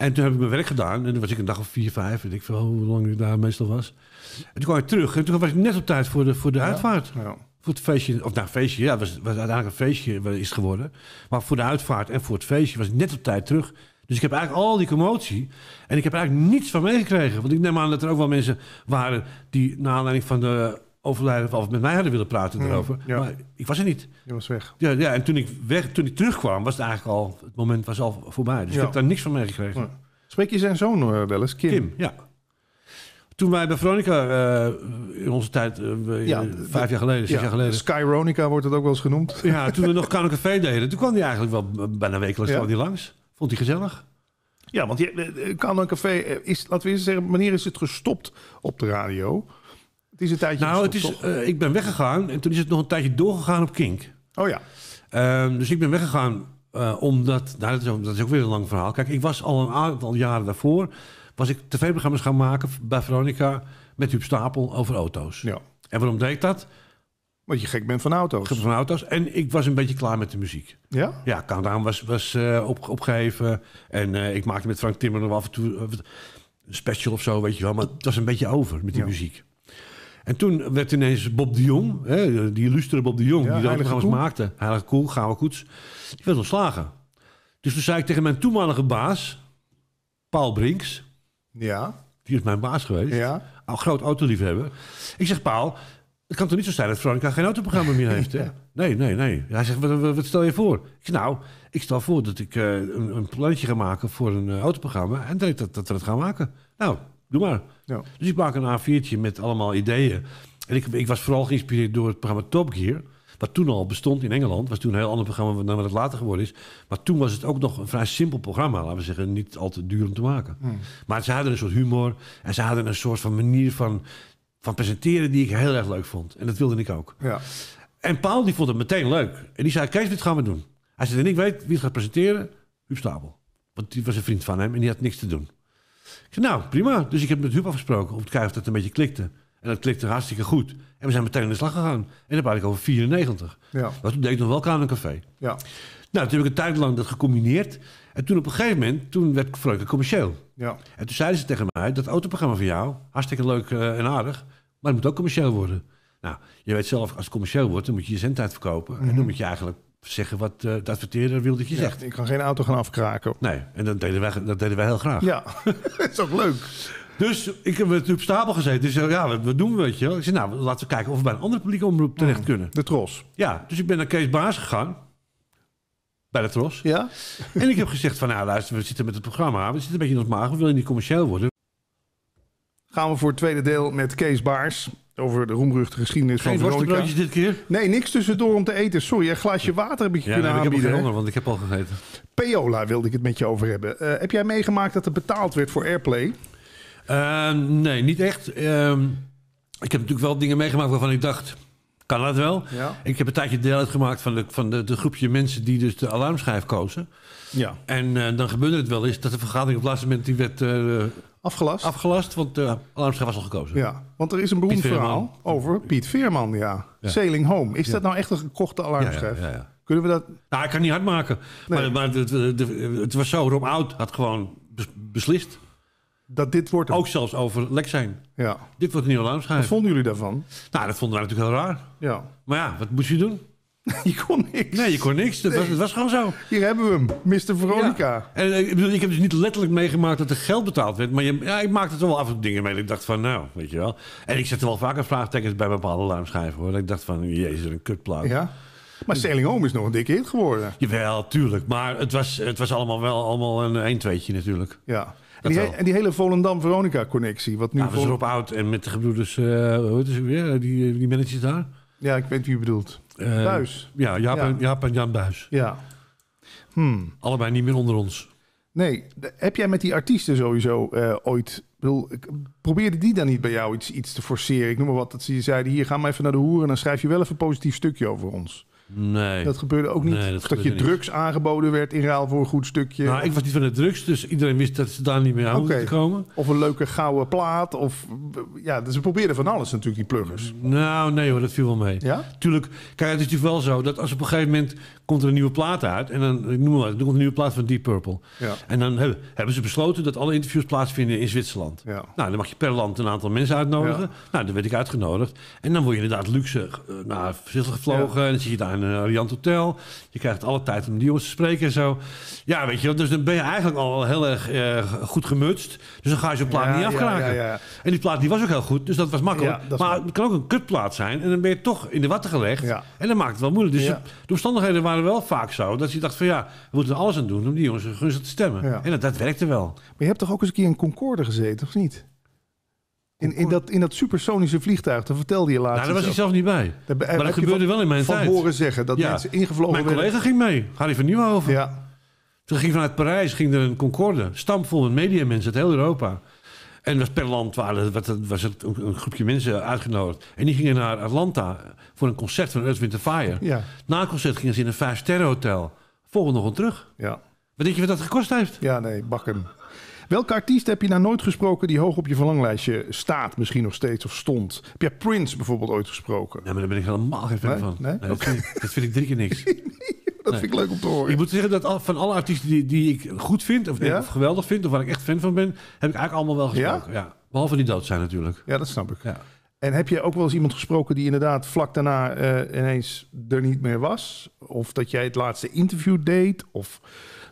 En toen heb ik mijn werk gedaan. En toen was ik een dag of vier, vijf. Weet ik veel hoe lang ik daar meestal was. En toen kwam ik terug. En toen was ik net op tijd voor de, voor de uitvaart. Ja. Voor het feestje. Of nou, feestje. Ja, was, was uiteindelijk een feestje is geworden. Maar voor de uitvaart en voor het feestje was ik net op tijd terug. Dus ik heb eigenlijk al die commotie. En ik heb eigenlijk niets van meegekregen. Want ik neem aan dat er ook wel mensen waren die naar aanleiding van de overlijden of met mij hadden willen praten mm, erover. Ja. Maar ik was er niet. Je was weg. Ja, ja en toen ik, weg, toen ik terugkwam, was het eigenlijk al, het moment was al voorbij. Dus ja. ik heb daar niks van meegekregen. gekregen. Spreek je zijn zoon uh, wel eens, Kim? Kim, ja. Toen wij bij Veronica eh, in onze tijd, eh, vijf jaar geleden, zes jaar geleden. Skyronica wordt het ook wel eens genoemd. Ja, toen we nog Kano Café deden, toen kwam hij eigenlijk wel bijna wekelijks kwam langs. Vond hij gezellig. Ja, want Kano Café is, laten we eens zeggen, wanneer is het gestopt op de radio? een tijdje Nou, het is, eh, ik ben weggegaan en toen is het nog een tijdje doorgegaan op Kink. Oh ja. Ehm, dus ik ben weggegaan eh, omdat... Nou, dat is, ook, is ook, weer een lang verhaal. Kijk, ik was al een aantal jaren daarvoor... was ik tv-programma's gaan maken bij Veronica... met Huub Stapel over auto's. Ja. En waarom deed ik dat? Want je gek bent van auto's. Gek van auto's. En ik was een beetje klaar met de muziek. Ja? Ja, Countdown was, was uh, op, opgegeven. En ik maakte met Frank Timmer nog af en toe een special of zo, weet je wel. Maar het was een beetje over met die muziek. En toen werd ineens Bob de Jong, hè, die illustere Bob de Jong, die dat programma's maakte, heilig cool, gouden koets, die werd ontslagen. Dus toen zei ik tegen mijn toenmalige baas, Paul Brinks, ja. die is mijn baas geweest, ja. groot autoliefhebber. Ik zeg, Paul, het kan toch niet zo zijn dat Veronica geen autoprogramma meer heeft? Hè? Nee, nee, nee. Hij zegt, wat, stel je voor? Ik zeg, nou, ik stel voor dat ik eh, een, een, plantje ga maken voor een auto eh, autoprogramma en dat, dat, dat we dat gaan maken. Nou, doe maar. Ja. Dus ik maak een A4'tje met allemaal ideeën. En ik, ik was vooral geïnspireerd door het programma Top Gear. Wat toen al bestond in Engeland. Was toen een heel ander programma dan wat het later geworden is. Maar toen was het ook nog een vrij simpel programma. Laten we zeggen, niet al te duur om te maken. Hmm. Maar ze hadden een soort humor. En ze hadden een soort van manier van, van presenteren die ik heel erg leuk vond. En dat wilde ik ook. Ja. En Paul die vond het meteen leuk. En die zei, Kees, dit gaan we doen. Hij zei, en ik weet wie het gaat presenteren. Huub Stapel. Want die was een vriend van hem en die had niks te doen. Ik zei, nou, prima. Dus ik heb met Huub afgesproken om te kijken of dat een beetje klikte. En dat klikte hartstikke goed. En we zijn meteen in de slag gegaan. En dan had ik over 94. Ja. Dat deed ik nog wel aan een café. Ja. Nou, toen heb ik een tijd lang dat gecombineerd. En toen op een gegeven moment, toen werd Vrolijke commercieel. Ja. En toen zeiden ze tegen mij, dat autoprogramma van jou, hartstikke leuk eh, en aardig, maar het moet ook commercieel worden. Nou, je weet zelf, als het commercieel wordt, dan moet je je zendtijd verkopen. En dan mhm. moet je eigenlijk zeggen wat uh, de adverteerder wilde dat je zegt. Ik kan geen auto gaan afkraken. Nee, en dat deden wij, dat deden wij heel graag. Ja, dat is ook leuk. Dus ik heb natuurlijk op stapel gezeten. Dus ja, wat, doen we, weet je wel? Ik zei, nou, laten we kijken of we bij een andere publieke omroep terecht kunnen. De Tros. Ja, dus ik ben naar Kees Baars gegaan. Bij de Tros. Ja. En ik heb gezegd van, nou luister, we zitten met het programma. We zitten een beetje in ons maag. We willen niet commercieel worden. Gaan we voor het tweede deel met Kees Baars over de roemruchte geschiedenis van Veronica. Geen dit keer? Nee, niks tussendoor om te eten. Sorry, een glaasje water heb ik ja, kunnen aanbieden. Nou, ik heb onder, want ik heb al gegeten. Peola wilde ik het met je over hebben. Eh, heb jij meegemaakt dat er betaald werd voor Airplay? Eh, nee, niet echt. Ehm, ik heb natuurlijk wel dingen meegemaakt waarvan ik dacht... Kan dat wel? Ik heb een tijdje deel uitgemaakt van, de, van de, de groepje mensen die dus de alarmschijf kozen. Ja. En eh, dan gebeurde het wel eens dat de vergadering op het laatste moment die werd Afgelast? Afgelast, want de eh, alarmschrijf was al gekozen. Ja, want er is een beroemd verhaal over Piet Veerman, ja. ja. Sailing Home. Is dat nou echt een gekochte alarmschijf? Kunnen we dat... Nou, ik kan niet hard maken. Maar, het, was zo, Rob Oud had gewoon beslist. Dat dit wordt... Ook zelfs over lek zijn. Ja. Dit wordt een nieuw alarmschijf. Wat vonden jullie daarvan? Nou, dat vonden wij natuurlijk heel raar. Ja. Maar ja, wat moest je doen? je kon niks. Nee, je kon niks. Dat was, was gewoon zo. Hier hebben we hem, Mr. Veronica. En eh, ik, bedoel, ik heb dus niet letterlijk meegemaakt dat er geld betaald werd. Maar je, ja, ik maakte er wel af en toe dingen mee. Ik dacht van, nou, weet je wel. En ik zette wel vaker vraagtekens bij bepaalde luimschijven. Hoor. Ik dacht van, jezus, een kutplaat. Ja. Maar Sailing Home is nog een dikke hit geworden. Jawel, tuurlijk. Maar het was, het was allemaal wel allemaal een eentweetje natuurlijk. Ja. En die, en die, hele Volendam-Veronica-connectie. Wat nu... Ja, was Oud en met de gebroeders... Uh, hoe heet weer? Eh, die, die managers daar. Ja, ik weet wie je bedoelt. Eh, ja, Jaap, ja. En, Jan Buis. Ja. Hmm. Allebei niet meer onder ons. Nee, heb jij met die artiesten sowieso eh, ooit... probeerde die dan niet bij jou iets, iets te forceren? Ik noem maar wat, dat ze zeiden... hier, ga maar even naar de hoeren en dan schrijf je wel even een positief stukje over ons. Nee. Dat gebeurde ook niet. dat, je drugs aangeboden werd in ruil voor een goed stukje. Nou, ik was niet van de drugs, dus iedereen wist dat ze daar niet mee aan okay. te komen. Of een leuke gouden plaat. Of, ja, dus ze probeerden van alles natuurlijk, die pluggers. Nou, nee hoor, dat viel wel mee. Ja? Tuurlijk, kijk, het is natuurlijk wel zo dat als op een gegeven moment komt er een nieuwe plaat uit. En dan, ik noem maar, er komt een nieuwe plaat van Deep Purple. Ja. En dan hebben, hebben, ze besloten dat alle interviews plaatsvinden in Zwitserland. Ja. Nou, dan mag je per land een aantal mensen uitnodigen. Nou, dan werd ik uitgenodigd. En dan word je inderdaad luxe eh, naar Zwitserland gevlogen. En dan zit je daar in een Riant Hotel. Je krijgt alle tijd om die jongens te spreken en zo. Ja, weet je, dus dan ben je eigenlijk al heel erg eh, goed gemutst. Dus dan ga je zo'n plaat niet afkraken. En die plaat die was ook heel goed, dus dat was makkelijk. maar het kan ook een kutplaat zijn. En dan ben je toch in de watten gelegd. En dat maakt het wel moeilijk. Dus de omstandigheden waren wel vaak zo dat je dacht van ja, we moeten alles aan doen om die jongens gunstig te stemmen. En dat, werkte wel. Maar je hebt toch ook eens een keer een Concorde gezeten, of niet? In, in, dat, in dat supersonische vliegtuig, dat vertelde je laatst. Nou, daar was ik zelf niet bij. maar dat gebeurde wel in mijn van tijd. Van horen zeggen dat ja. mensen ingevlogen Mijn collega ging mee, Harry van Nieuwenhoven. Ja. Toen ging vanuit Parijs ging er een Concorde, stampvol met media mensen uit heel Europa. En was per land waren, was, was het een groepje mensen uitgenodigd. En die gingen naar Atlanta voor een concert van Earth, Wind Fire. Ja. Na een concert gingen ze in een Vijf-sterren hotel. Volgende nog een terug. Ja. Wat denk je wat dat gekost heeft? Ja, nee, bak hem. Welke artiest heb je nou nooit gesproken die hoog op je verlanglijstje staat, misschien nog steeds of stond? Heb je Prince bijvoorbeeld ooit gesproken? Ja, maar daar ben ik helemaal geen fan van. Nee? Nee, dat, vind ik, drie keer niks. Dat vind ik leuk om te horen. Je moet zeggen dat van alle artiesten die, die ik goed vind, of, geweldig vind, of waar ik echt fan van ben, heb ik eigenlijk allemaal wel gesproken. Ja? Behalve die dood zijn natuurlijk. Ja, dat snap ik. Ja. En heb je ook wel eens iemand gesproken die inderdaad vlak daarna eh, ineens er niet meer was? Of dat jij het laatste interview deed? Of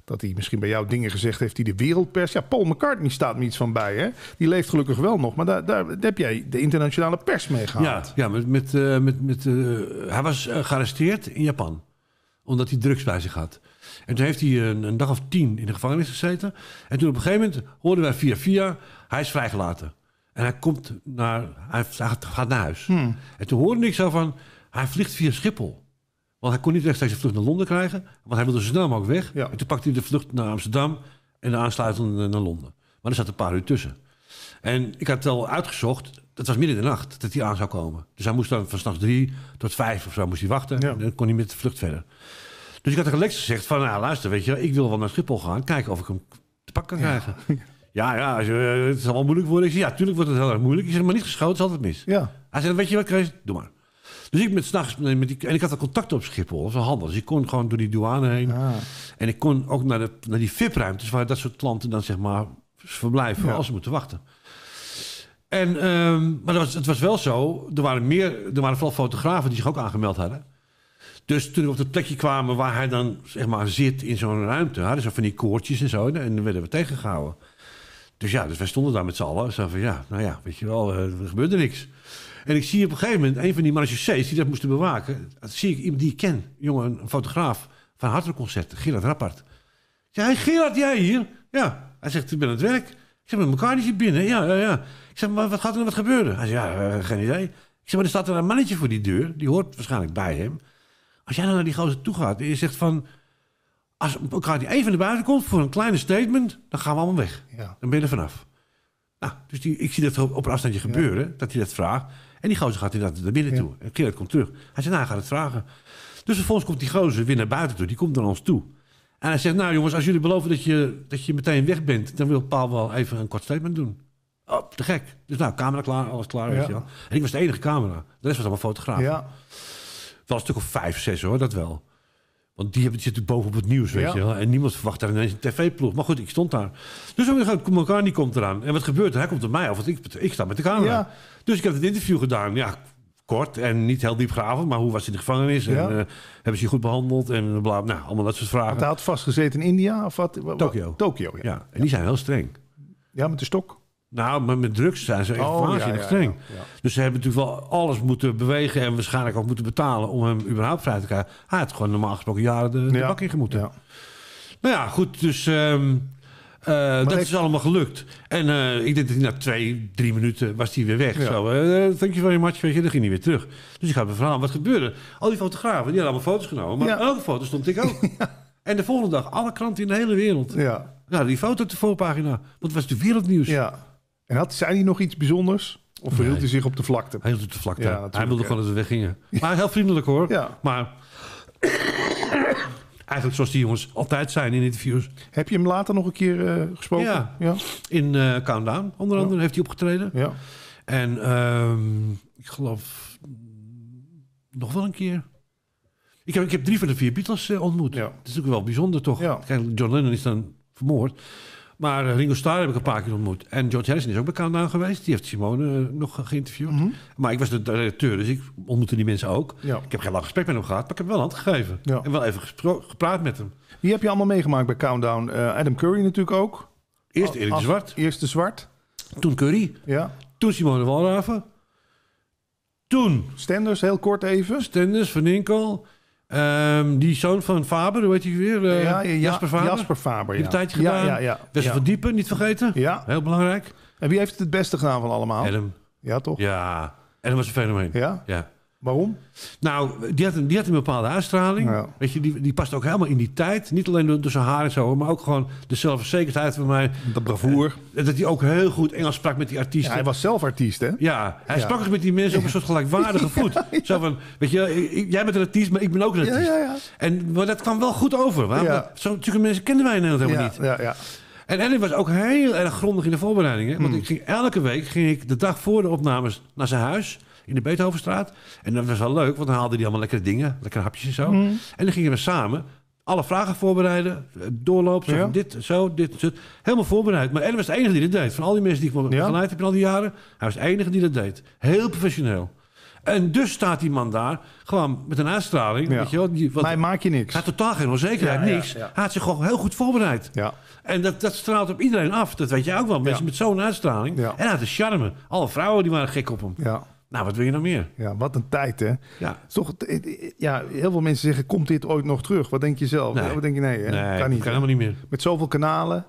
dat hij misschien bij jou dingen gezegd heeft die de wereldpers... Ja, Paul McCartney staat me iets van bij, hè? Die leeft gelukkig wel nog, maar daar, daar heb jij de internationale pers mee gehad. Ja, ja met, met, eh, met, met, eh, hij was gearresteerd in Japan omdat hij drugs bij zich had. En toen heeft hij eh, een, een, dag of tien in de gevangenis gezeten. En toen op een gegeven moment hoorden wij via via, hij is vrijgelaten. En hij komt naar, hij gaat naar huis. Hmm. En toen hoorde ik zo van, hij vliegt via Schiphol. Want hij kon niet rechtstreeks een vlucht naar Londen krijgen. Want hij wilde zo snel mogelijk weg. Ja. En toen pakte hij de vlucht naar Amsterdam en de aansluitende naar Londen. Maar er zat een paar uur tussen. En ik had al uitgezocht dat was midden in de nacht dat hij aan zou komen. Dus hij moest dan van s'nachts drie tot vijf of zo moest hij wachten. En dan kon hij met de vlucht verder. Dus ik had tegen Lex gezegd van, nou luister, weet je, ik wil wel naar Schiphol gaan. Kijken of ik hem te pak kan krijgen. Ja, ja, eh, het zal wel moeilijk worden. Ik zei, ja, tuurlijk wordt het heel erg moeilijk. Ik zeg, maar niet geschoten is altijd mis. Ja. Hij zei, weet je wat, Chris, doe maar. Dus ik met s'nachts, met die, en ik had al contact op Schiphol, dat was handig. Dus ik kon gewoon door die douane heen. Ah. En ik kon ook naar, de, naar die VIP-ruimtes waar dat soort klanten dan zeg maar verblijven als ze moeten wachten. En, ehm, maar het was, het was, wel zo, er waren, meer, er waren vooral fotografen die zich ook aangemeld hadden. Dus toen we op het plekje kwamen waar hij dan zeg maar, zit in zo'n ruimte, hadden ze van die koortjes en zo, en dan werden we tegengehouden. Dus ja, dus wij stonden daar met z'n allen. Zo van ja, nou ja, weet je wel, eh, er gebeurde niks. En ik zie op een gegeven moment een van die marechaussées die dat moesten bewaken. Dat zie ik iemand die ik ken, jongen, een fotograaf van hartenconcerten, Gerard Rappard. Ik zeg, Gerard, jij hier? Ja. Hij zegt, ik ben aan het werk. Ik zeg, met elkaar niet binnen. Ja, ja, ja zeg, maar wat gaat er nou wat gebeuren? Hij zei, ja, eh, geen idee. Ik zeg, maar er staat er een mannetje voor die deur. Die hoort waarschijnlijk bij hem. Als jij dan nou naar die gozer toe gaat en je zegt van... Als elkaar die even naar buiten komt voor een kleine statement... dan gaan we allemaal weg. Ja. Dan ben je er vanaf. Nou, dus die, ik zie dat op, een afstandje gebeuren, dat hij dat vraagt. En die gozer gaat inderdaad naar binnen toe. En dat komt terug. Hij zegt, nou, gaat het vragen. Dus vervolgens komt die gozer weer naar buiten toe. Die komt naar ons toe. En hij zegt, nou jongens, als jullie beloven dat je, dat je meteen weg bent... dan wil Paul wel even een kort statement doen. Oh, te gek. Dus nou, camera klaar, alles klaar. Weet je wel. En ik was de enige camera. De rest was allemaal fotograaf. Ja. was een stuk of vijf, zes hoor, dat wel. Want die hebben, zitten boven op het nieuws, weet je wel. En niemand verwacht daar ineens een tv-ploeg. Maar goed, ik stond daar. Dus Mokani komt eraan. En wat gebeurt er? Hij komt op mij af, want ik, ik sta met de camera. Dus ik heb het interview gedaan. Ja, kort en niet heel diep geavond. Maar hoe was hij in de gevangenis? En eh, hebben ze je goed behandeld? En bla, nou, allemaal dat soort vragen. Want hij had vastgezeten in India of wat? Tokio. Tokio, ja. En die zijn heel streng. Ja, met de stok? Nou, maar met drugs zijn ze echt oh, waanzinnig streng. dus ze hebben natuurlijk wel alles moeten bewegen... en waarschijnlijk ook moeten betalen om hem überhaupt vrij te krijgen. Hij had gewoon normaal gesproken jaren de, bak in gemoeten. Nou ja, goed, dus... Ehm, eh, dat is allemaal gelukt. En eh, ik denk dat na twee, drie minuten was hij weer weg. Zo, uh, thank you very much, weet je. Dan ging hij weer terug. Dus ik had me verhaal, wat gebeurde? Al die fotografen, die hadden allemaal foto's genomen. Maar elke foto stond ik ook. En de volgende dag, alle kranten in de hele wereld. Ja. Nou, die foto op de voorpagina. Want het was natuurlijk wereldnieuws. Ja. En had, zijn hij nog iets bijzonders? Of nee. hij zich op de vlakte? Hij hield op de vlakte. hij wilde gewoon dat we weggingen. Maar heel vriendelijk hoor. Ja. Maar eigenlijk zoals die jongens altijd zijn in interviews. Heb je hem later nog een keer eh, gesproken? Ja, ja. in uh, Countdown onder andere heeft hij opgetreden. Ja. En ehm, ik geloof nog wel een keer. Ik heb, ik heb drie van de vier Beatles eh, ontmoet. Ja. Dat is ook wel bijzonder toch? Kijk, John Lennon is dan vermoord. Maar eh, Ringo Starr heb ik een paar keer ontmoet. En George Harrison is ook bij Countdown geweest. Die heeft Simone eh, nog geïnterviewd. Mhm. Maar ik was de directeur, dus ik ontmoette die mensen ook. Ja. Ik heb geen lang gesprek met hem gehad, maar ik heb wel hand gegeven. En wel even gepraat met hem. Wie heb je allemaal meegemaakt bij Countdown? Eh, Adam Curry natuurlijk ook. Eerst Erik de Zwart. Eerst de Zwart. Toen Curry. Ja. Toen Simone Walraven. Toen... Stenders, heel kort even. Stenders, Van Inkel... Ehm, die zoon van Faber, hoe heet hij weer? Eh, ja, Jasper Faber. Jasper Faber, ja. Die tijdje gedaan. Ja, ja, niet vergeten. Ja. Heel belangrijk. En wie heeft het het beste gedaan van allemaal? Adam. Ja, toch? Ja. Adam was een fenomeen. Ja? Ja. Waarom? Nou, die had een, die had een bepaalde uitstraling. Weet je, die, die past ook helemaal in die tijd. Niet alleen door, zijn haar en zo, maar ook gewoon de zelfverzekerdheid van mij. dat bravoer. Eh, eh, dat hij ook heel goed Engels sprak met die artiesten. hij was zelf artiest, hè? Ja, hij sprak ook met die mensen op een soort gelijkwaardige voet. Zo van, weet je, jij bent een artiest, maar ik ben ook een artiest. En dat kwam wel goed over. Waarom? Zo'n mensen kenden wij in Nederland helemaal niet. Ja, ja. En Ellie was ook heel erg grondig in de voorbereidingen. Want hmm. ik ging elke week ging ik de dag voor de opnames naar zijn huis in de Beethovenstraat. En dat was wel leuk, want dan haalden die allemaal lekkere dingen, lekkere hapjes en zo. Mhm. En dan gingen we samen alle vragen voorbereiden, eh, doorlopen, dit, zo, dit, Helemaal voorbereid. Maar Ellen was de enige die dat deed. Van al die mensen die ik ja. geleid heb in al die jaren, hij was de enige die dat deed. Heel professioneel. En dus staat die man daar gewoon met een uitstraling. Weet je wat, Mij maak je niks. Hij had totaal geen onzekerheid, niks. hij had zich gewoon heel goed voorbereid. En dat, dat straalt op iedereen af. Dat weet je ook wel. Mensen met zo'n uitstraling. En hij had de charme. Alle vrouwen die waren gek op hem. Ja. Nou, wat wil je nog meer? Ja, wat een tijd, hè? Ja. Toch, ja, heel veel mensen zeggen, komt dit ooit nog terug? Wat denk je zelf? Nee. Ja, wat denk je? Nee, hè? kan niet. Kan helemaal niet meer. Met zoveel kanalen,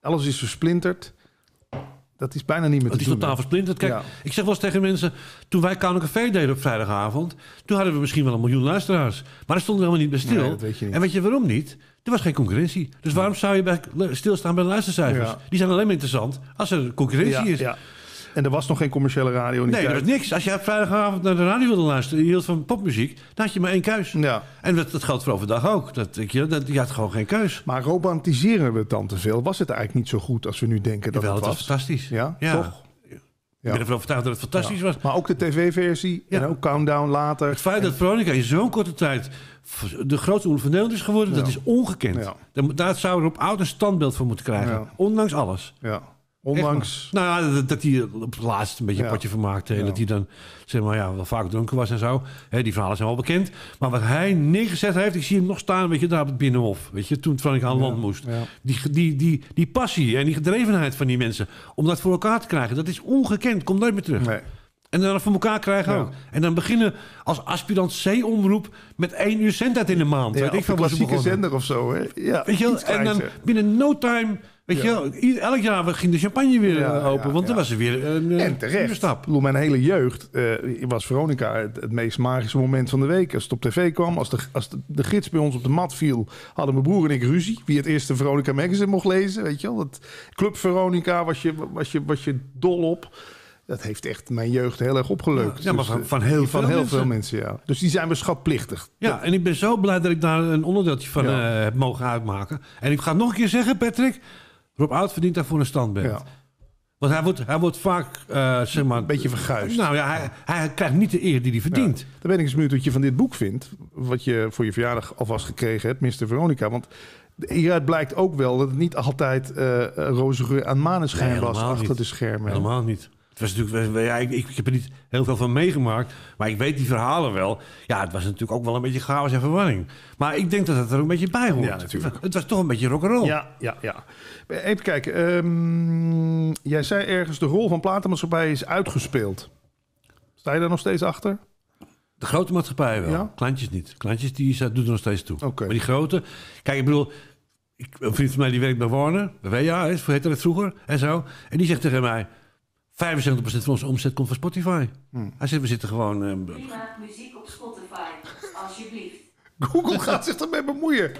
alles is versplinterd. Dat is bijna niet meer te Het is totaal versplinterd. Kijk, ik zeg wel eens tegen mensen... toen wij Koude Café deden op vrijdagavond... toen hadden we misschien wel een miljoen luisteraars. Maar daar stonden we helemaal niet bij stil. weet niet. En weet je waarom niet? Er was geen concurrentie. Dus waarom zou je bij, stilstaan bij de luistercijfers? Die zijn alleen maar interessant als er concurrentie ja, is. En er was nog geen commerciële radio. nee, tijd. er was niks. Als je vrijdagavond naar de radio wilde luisteren, je hield van popmuziek, dan had je maar één keus. Ja. En dat, geldt voor overdag ook. Dat, je, dat, je had gewoon geen keus. Maar romantiseren we het dan te veel? Was het eigenlijk niet zo goed als we nu denken dat het was? was fantastisch. Ja, ja. toch? Ja. Ik ben ervan overtuigd dat het fantastisch was. Maar ook de tv-versie ja. en ook Countdown later. Het feit dat Veronica in zo'n korte tijd de grootste Oele van is geworden... dat is ongekend. Daar, daar zouden we op oud een standbeeld voor moeten krijgen. Ondanks alles. Ja. Ondanks. Nou dat hij op het laatst een beetje een potje van maakte. En dat hij dan, zeg maar, ja, wel vaak dronken was en zo. die verhalen zijn wel bekend. Maar wat hij neergezet heeft, ik zie hem nog staan, weet je, daar op het Binnenhof. Weet je, toen van ik aan land moest. Die, die, die, die passie en die gedrevenheid van die mensen. Om dat voor elkaar te krijgen, dat is ongekend. Komt nooit meer terug. En dan voor elkaar krijgen ook. En dan beginnen als aspirant C-omroep met één uur zendtijd in de maand. Ja, weet ik van klassieke zender of zo. Hè? Ja, weet je, en dan binnen no time Weet je elk jaar ging de champagne weer eh, open, want dan was er weer een, eh, en stap. Ik mijn hele jeugd eh, was Veronica het, meest magische moment van de week. Als het op tv kwam, als de, als de, gids bij ons op de mat viel, hadden mijn broer en ik ruzie. Wie het eerste Veronica magazine mocht lezen, weet je wel. Dat Club Veronica was je, was je, was je dol op dat heeft echt mijn jeugd heel erg opgeleukt. Ja, maar dus, van, van heel, van veel, heel mensen. veel mensen. Ja. Dus die zijn we schatplichtig. Ja, en ik ben zo blij dat ik daar een onderdeeltje van heb mogen uitmaken. En ik ga nog een keer zeggen, Patrick. Rob Oud verdient daarvoor een standbeeld. Want hij wordt, hij wordt vaak, eh, zeg maar... Een beetje verguisd. Nou ja, hij, hij krijgt niet de eer die hij verdient. Daar Dan ben ik eens benieuwd wat je van dit boek vindt. Wat je voor je verjaardag alvast gekregen hebt, Mr. Veronica. Want hieruit blijkt ook wel dat het niet altijd uh, roze geur aan maneschijn was achter de schermen. Helemaal niet. Het was natuurlijk, ik, ik, heb er niet heel veel van meegemaakt, maar ik weet die verhalen wel. Ja, het was natuurlijk ook wel een beetje chaos en verwarring. Maar ik denk dat het er ook een beetje bij hoort. Ja, natuurlijk. Het, was toch een beetje rock'n'roll. Ja, ja, ja. Even kijken. Ehm, jij zei ergens de rol van platenmaatschappij is uitgespeeld. Sta je daar nog steeds achter? De grote maatschappij wel. Ja? Kleintjes niet. Kleintjes die doen er nog steeds toe. Okay. Maar die grote... Kijk, ik bedoel... Ik, een vriend van mij die werkt bij Warner. WA is, heette het vroeger. En zo. En die zegt tegen mij... 75% van onze omzet komt van Spotify. Hmm. Hij zegt, we zitten gewoon... Uh, muziek op Spotify, alsjeblieft. Google gaat zich ermee bemoeien.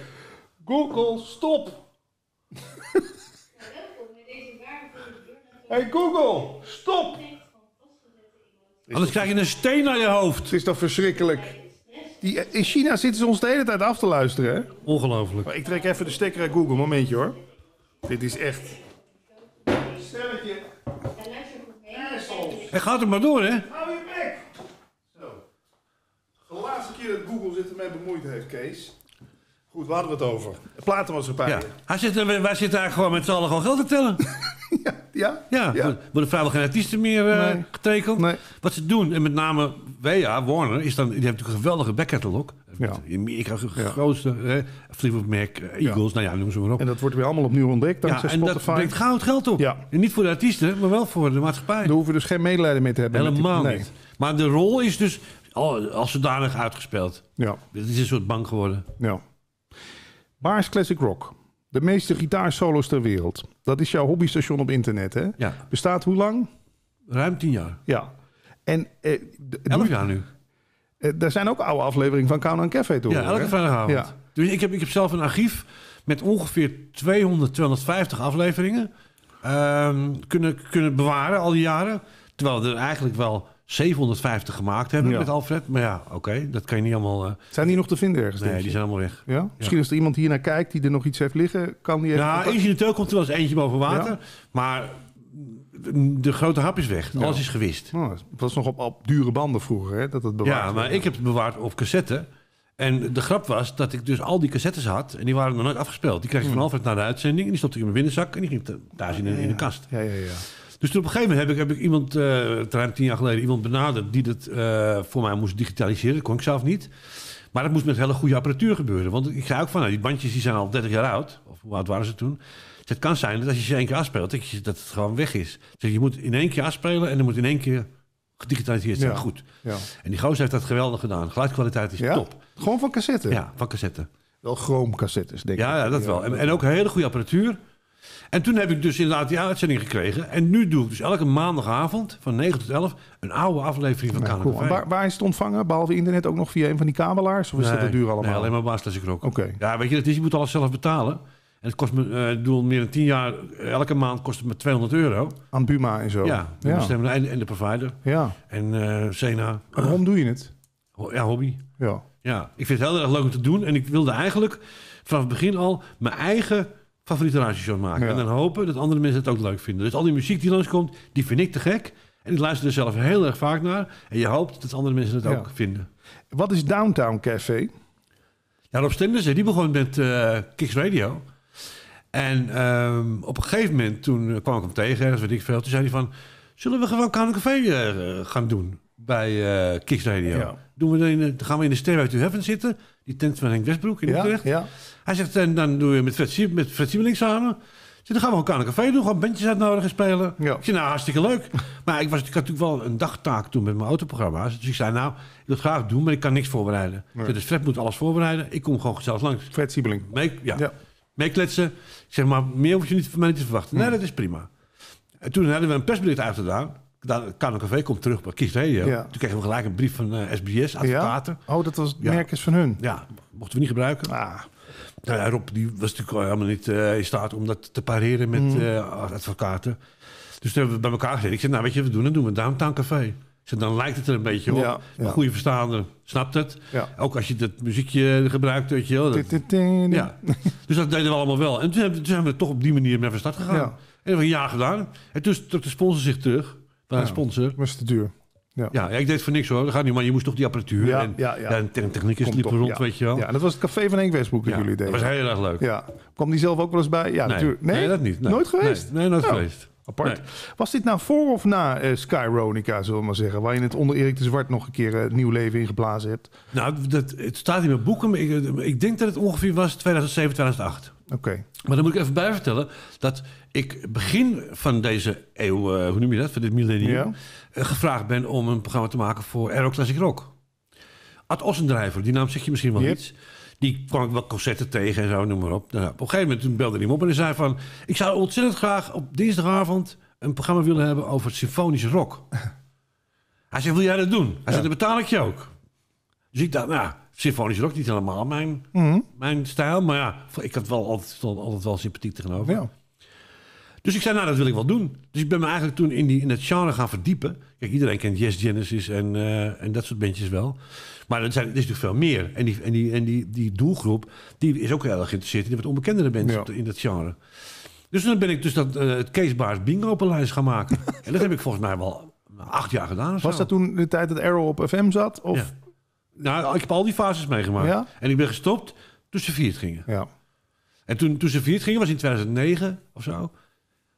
Google, stop! hey Google, stop! Anders krijg je een steen naar je hoofd. Het is toch verschrikkelijk. Die, in China zitten ze ons de hele tijd af te luisteren, hè? Ongelooflijk. ik trek even de stekker uit Google, momentje hoor. Dit is echt... Stelletje hij gaat er maar door, hè? Hou je bek! Zo. De laatste keer dat Google zich ermee bemoeid heeft, Kees, Goed, waar hadden we het over? Platenmaatschappijen. Ja. Hij zit, wij zitten daar gewoon met z'n allen gewoon geld te tellen. ja, ja, ja. Worden vrijwel geen artiesten meer eh, nee. getekend. Nee. Wat ze doen, en met name WA, Warner, is dan, die heeft natuurlijk een geweldige backcatalog. Ja. Amerika, ja. grootste, hè, Mac, eh, Eagles, nou ja, noem ze maar op. En dat wordt weer allemaal opnieuw ontdekt dankzij ja, en dat brengt goud geld op. Ja. En niet voor de artiesten, maar wel voor de maatschappij. Daar hoeven dus geen medelijden mee te hebben. Helemaal die, nee. niet. Maar de rol is dus als zodanig uitgespeeld. Ja. Het is een soort bank geworden. Ja. Baars Classic Rock. De meeste gitaarsolo's ter wereld. Dat is jouw hobbystation op internet, hè? Ja. Bestaat hoe lang? Ruim tien jaar. Ja. En, eh, Elf jaar nu. Er eh, zijn ook oude afleveringen van Countdown Café toe. Ja, elke vrijdagavond. Ja. Dus ik heb, ik heb zelf een archief met ongeveer 200, 250 afleveringen. Ehm, kunnen, kunnen bewaren al die jaren. Terwijl er eigenlijk wel 750 gemaakt hebben met Alfred. Maar ja, oké, dat kan je niet allemaal... Eh, zijn die nog te vinden ergens? Nee, die zijn allemaal weg. Ja? Misschien is als er iemand hier naar kijkt die er nog iets heeft liggen, kan die... Even nou, contact... in komt er wel eens eentje boven water. Maar de grote hap is weg. Alles is gewist. Oh, het was nog op, dure banden vroeger, hè, dat het bewaard Ja, maar ik heb het bewaard op cassette. En de grap was dat ik dus al die cassettes had en die waren nog nooit afgespeeld. Die kreeg ik hmm. van Alfred naar de uitzending en die stopte ik in mijn binnenzak en die ging thuis in, de, in kast. ja, ja, ja. Dus toen op een gegeven moment heb ik, heb ik iemand, uh, ruim tien jaar geleden, iemand benaderd die dat eh, voor mij moest digitaliseren. Dat kon ik zelf niet. Maar dat moest met hele goede apparatuur gebeuren. Want ik zei ook van, nou, die bandjes die zijn al 30 jaar oud. Of hoe oud waren ze toen? Dus het kan zijn dat als je ze één keer afspeelt, dat, het gewoon weg is. Dus je moet in één keer afspelen en dan moet in één keer gedigitaliseerd zijn. Goed. Ja. En die goos heeft dat geweldig gedaan. Geluidkwaliteit is top. Gewoon van cassette? Ja, van cassette. Wel cassettes denk ik. Ja, ja dat wel. En, en ook hele goede apparatuur. En toen heb ik dus inderdaad die uitzending gekregen. En nu doe ik dus elke maandagavond van 9 tot 11 een oude aflevering van Kanaal waar, waar, is het ontvangen? Behalve internet ook nog via een van die kabelaars? Of is dat duur allemaal? Ja, alleen maar ik ook. Oké. Ja, weet je, dat is, je moet alles zelf betalen. En het kost me, eh, doe al meer dan 10 jaar, elke maand kost het me 200 euro. Aan Buma en zo? Ja, ja. En, en de provider. Ja. En uh, Sena. waarom doe je het? Ja, hobby. Ja. Ja, ik vind het heel erg leuk om te doen. En ik wilde eigenlijk vanaf het begin al mijn eigen favoriete radioshow maken. En dan hopen dat andere mensen het ook leuk vinden. Dus al die muziek die langskomt, die vind ik te gek. En ik luister er zelf heel erg vaak naar. En je hoopt dat andere mensen het ook vinden. Wat is Downtown Café? Ja, nou, Rob Stenders, die begon met uh, Kicks Radio. En ehm, op een gegeven moment, toen eh, kwam ik hem tegen, ergens weet ik veel. Toen zei hij van, zullen we gewoon een Café eh, gaan doen bij uh, Kicks Radio? Doen we dan gaan we in de Stairway to Heaven zitten? die tent van Henk Westbroek in Utrecht. Ja, ja. Hij zegt, en dan doe je met Fred, met Siebeling samen. Zit, dan gaan we elkaar een café doen, gewoon bandjes uitnodigen, spelen. Ja. Ik zeg, nou, hartstikke leuk. Maar ik, was, ik had natuurlijk wel een dagtaak toen met mijn autoprogramma's. Dus ik zei, nou, ik wil het graag doen, maar ik kan niks voorbereiden. Nee. dus Fred moet alles voorbereiden. Ik kom gewoon zelfs langs. Fred Siebeling. Mee, ja, ja. Meekletsen. Ik zeg, maar meer hoef je niet van mij te verwachten. Nee, hmm. dat is prima. En toen hadden we een persbericht uitgedaan. Dan café komt terug bij Kieslee. Eh, ja. Toen kregen we gelijk een brief van uh, eh, SBS, advocaten. Ja? Oh, dat was merkens van hun? Ja, mochten we niet gebruiken. Ah. Nou ja, Rob die was natuurlijk helemaal niet uh, in staat om dat te pareren met mm. advocaten. Dus toen hebben we bij elkaar gezegd. Ik zei, nou weet je, we doen het, doen we Downtown Café. Ik dan lijkt het er een beetje op. Ja, Een goede verstaande, snapt het. Ook als je dat muziekje gebruikt, weet je wel. ja. dus dat deden we allemaal wel. En toen, zijn we toch op die manier met van gegaan. En we hebben gedaan. En toen trok de sponsor zich terug. Van een sponsor. Was te duur. Ja. ja. ik deed voor niks hoor. Ga gaat niet, maar je moest toch die apparatuur en, ja, ja. en liep rond, weet je wel. Ja, en dat was het café van Henk Westbroek dat jullie deden. Dat was heel erg leuk. Ja. Kwam die zelf ook wel eens bij? Ja, nee. natuurlijk. Nee, dat niet. Nooit geweest? Nee, nooit nou, geweest. Apart. Was dit nou voor of na uh, Skyronica, zullen we maar zeggen? Waar je het onder Erik de Zwart nog een keer uh, nieuw leven in geblazen hebt? Nou, dat, het staat in mijn boeken. ik, eh, ik denk dat het ongeveer was 2007, 2008. Oké. Maar dan moet ik even bijvertellen dat ik begin van deze eeuw, eh, hoe noem je dat, van dit millennium, ja. Eh, gevraagd ben om een programma te maken voor Aero Classic Rock. Ad Osendrijver, die naam zeg je misschien wel yep. iets. Die kwam ik wel concerten tegen en zo, noem maar op. Nou, op een gegeven moment belde hij hem op en hij zei van... ik zou ontzettend graag op dinsdagavond een programma willen hebben over symfonische rock. hij zei, wil jij dat doen? Hij ja. zei, dan betaal ik je ook. Dus ik dacht, nou, symfonische rock niet helemaal mijn, mhm. mijn stijl. Maar ja, ik had wel altijd, altijd wel sympathiek tegenover. Ja. Dus ik zei, nou, dat wil ik wel doen. Dus ik ben me eigenlijk toen in, die, in het genre gaan verdiepen. Kijk, iedereen kent Yes Genesis en, eh, en dat soort bandjes wel. Maar er zijn, er is natuurlijk veel meer. En die, en die, en die, die doelgroep die is ook heel erg geïnteresseerd in wat onbekendere mensen in dat genre. Dus dan ben ik dus dat, uh, het Kees Baars bingo lijst gaan maken. en dat heb ik volgens mij wel acht jaar gedaan. Was dat toen de tijd dat Arrow op FM zat? Of? Ja. Nou, ik heb al die fases meegemaakt. Ja? En ik ben gestopt toen ze viert gingen. Ja. En toen, toen ze vierd gingen was in 2009 of zo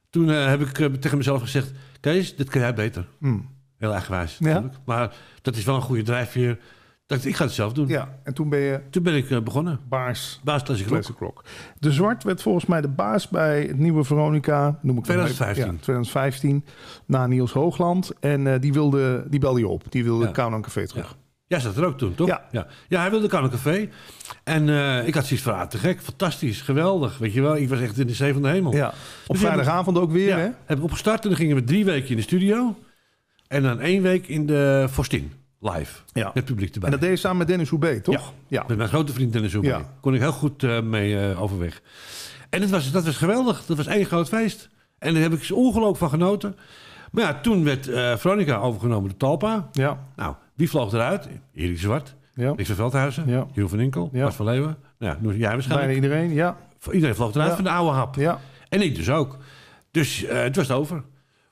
toen eh, heb ik eh, tegen mezelf gezegd... Kees, dit kan jij beter. Mm. Heel eigenwijs natuurlijk. Maar dat is wel een goede drijfveer. Dacht, ik ga het zelf doen. Ja, en toen ben je... Toen ben ik eh, begonnen. Baas. Baas Classic Rock. De Zwart werd volgens mij de baas bij het nieuwe Veronica. Noem ik 2015. Ja, 2015. Na Niels Hoogland. En die, wilde, die belde je op. Die wilde ja. Café terug. Ja ja zat er ook toen, toch? Ja. Ja, ja hij wilde Café. En eh, ik had zoiets van, ah, te gek, fantastisch, geweldig. Weet je wel, ik was echt in de zee van de hemel. Ja. Op dus vrijdagavond ook weer, ja, hè? Heb ik opgestart en dan gingen we drie weken in de studio. En dan één week in de Forstin, live, ja. met publiek erbij. En dat deed je samen met Dennis Hoebe, toch? Ja, met mijn grote vriend Dennis Hoebe. Ja. Kon ik heel goed eh, mee eh, overweg. En dat was, dat was geweldig, dat was één groot feest. En daar heb ik dus ongelooflijk van genoten. Maar ja, toen werd Veronica overgenomen de Talpa. Ja. Nou, wie vloog eruit. Erik Zwart, ja. Rick van Veldhuizen, ja. van Inkel, ja. Bart van Leeuwen. Nou, jij waarschijnlijk. Bijna iedereen, ja. Iedereen vloog eruit van de oude hap. Ja. En ik dus ook. Dus eh, het was over.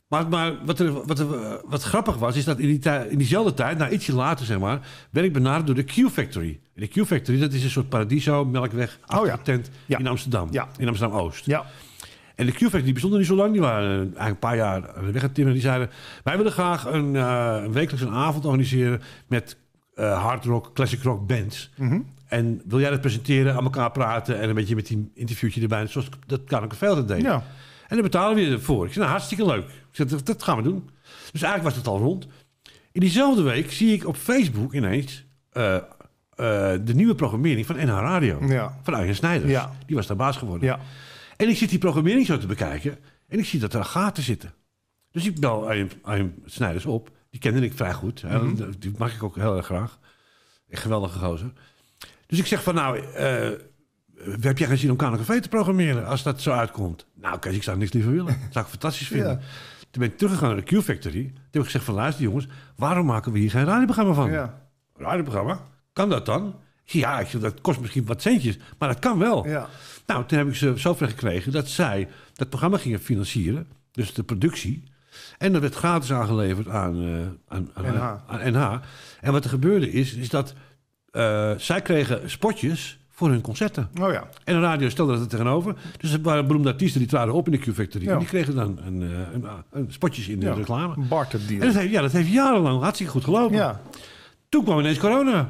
Maar, maar wat, er, wat, wat, grappig was, is dat in, die tij, in diezelfde tijd, nou ietsje later zeg maar, werd ik benaderd door de Q-Factory. En de Q-Factory, dat is een soort paradiso, melkweg, oh, tent ja. in Amsterdam. Ja. In Amsterdam-Oost. Ja. En de q factor die bijzonder niet zo lang. Die waren eigenlijk een paar jaar en Die zeiden, wij willen graag een, uh, wekelijks een avond organiseren... met uh, hard rock, classic rock bands. Mhm. En wil jij dat presenteren, aan elkaar praten... en een beetje met die interviewtje erbij. Zoals dat Karin veel deed. Ja. En daar betalen we ervoor. Ik zei, nou, hartstikke leuk. dat, dat gaan we doen. Dus eigenlijk was het al rond. In diezelfde week zie ik op Facebook ineens... Eh, de nieuwe programmering van NH Radio. Van Arjen Snijders. Die was daar baas geworden. Ja. En ik zit die programmering zo te bekijken en ik zie dat er gaten zitten. Dus ik bel Arjen Snijders op. Die kende ik vrij goed. Mm Die mag ik ook heel erg graag. Een geweldige gozer. Dus ik zeg van nou, uh, heb jij geen zin om een Café te programmeren als dat zo uitkomt? Nou, Kees, ik zou niks liever willen. Dat zou ik fantastisch vinden. Ja. Toen ben ik teruggegaan naar de Q-Factory. Toen heb ik gezegd van luister jongens, waarom maken we hier geen radioprogramma van? Ja. Radioprogramma? Kan dat dan? Ja, dat kost misschien wat centjes, maar dat kan wel. Ja. Nou, toen heb ik ze zover gekregen dat zij dat programma gingen financieren. Dus de productie. En dat werd gratis aangeleverd aan, eh, aan, aan, NH. En wat er gebeurde is, is dat eh, zij kregen spotjes voor hun concerten. Oh ja. En de radio stelde dat er tegenover. Dus er waren beroemde artiesten die traden op in de Q-Factory. En die kregen dan eh, een, een spotjes in de reclame. Barter ja, dat heeft jarenlang hartstikke goed gelopen. Ja. Toen kwam ineens corona.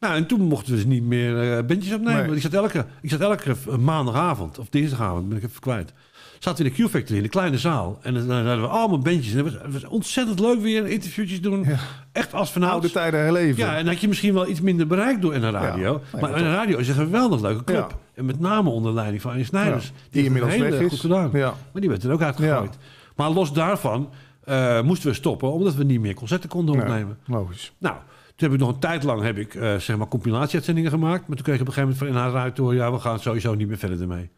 Nou, en toen mochten we dus niet meer eh, bandjes opnemen. Ik, zat elke, ik zat elke eh, maandagavond of dinsdagavond, ben ik even kwijt zaten we in de Q-Factory, in de kleine zaal. En dan hadden we allemaal bandjes. En het was, ontzettend leuk weer, interviewtjes doen. Echt als van Oude tijden herleven. Ja, en had je misschien wel iets minder bereikt door in de radio. maar in de radio is een geweldig leuke club. En met name onder leiding van Arjen Snijders. Die, inmiddels heel weg goed gedaan. Maar die werd er ook uitgegooid. Maar los daarvan eh, moesten we stoppen, omdat we niet meer concerten konden opnemen. Logisch. Nou... Toen heb ik nog een tijd lang heb ik, eh, zeg maar compilatieuitzendingen gemaakt. Maar toen kreeg ik op een gegeven moment van haar uit door... ja, we gaan sowieso niet meer verder ermee.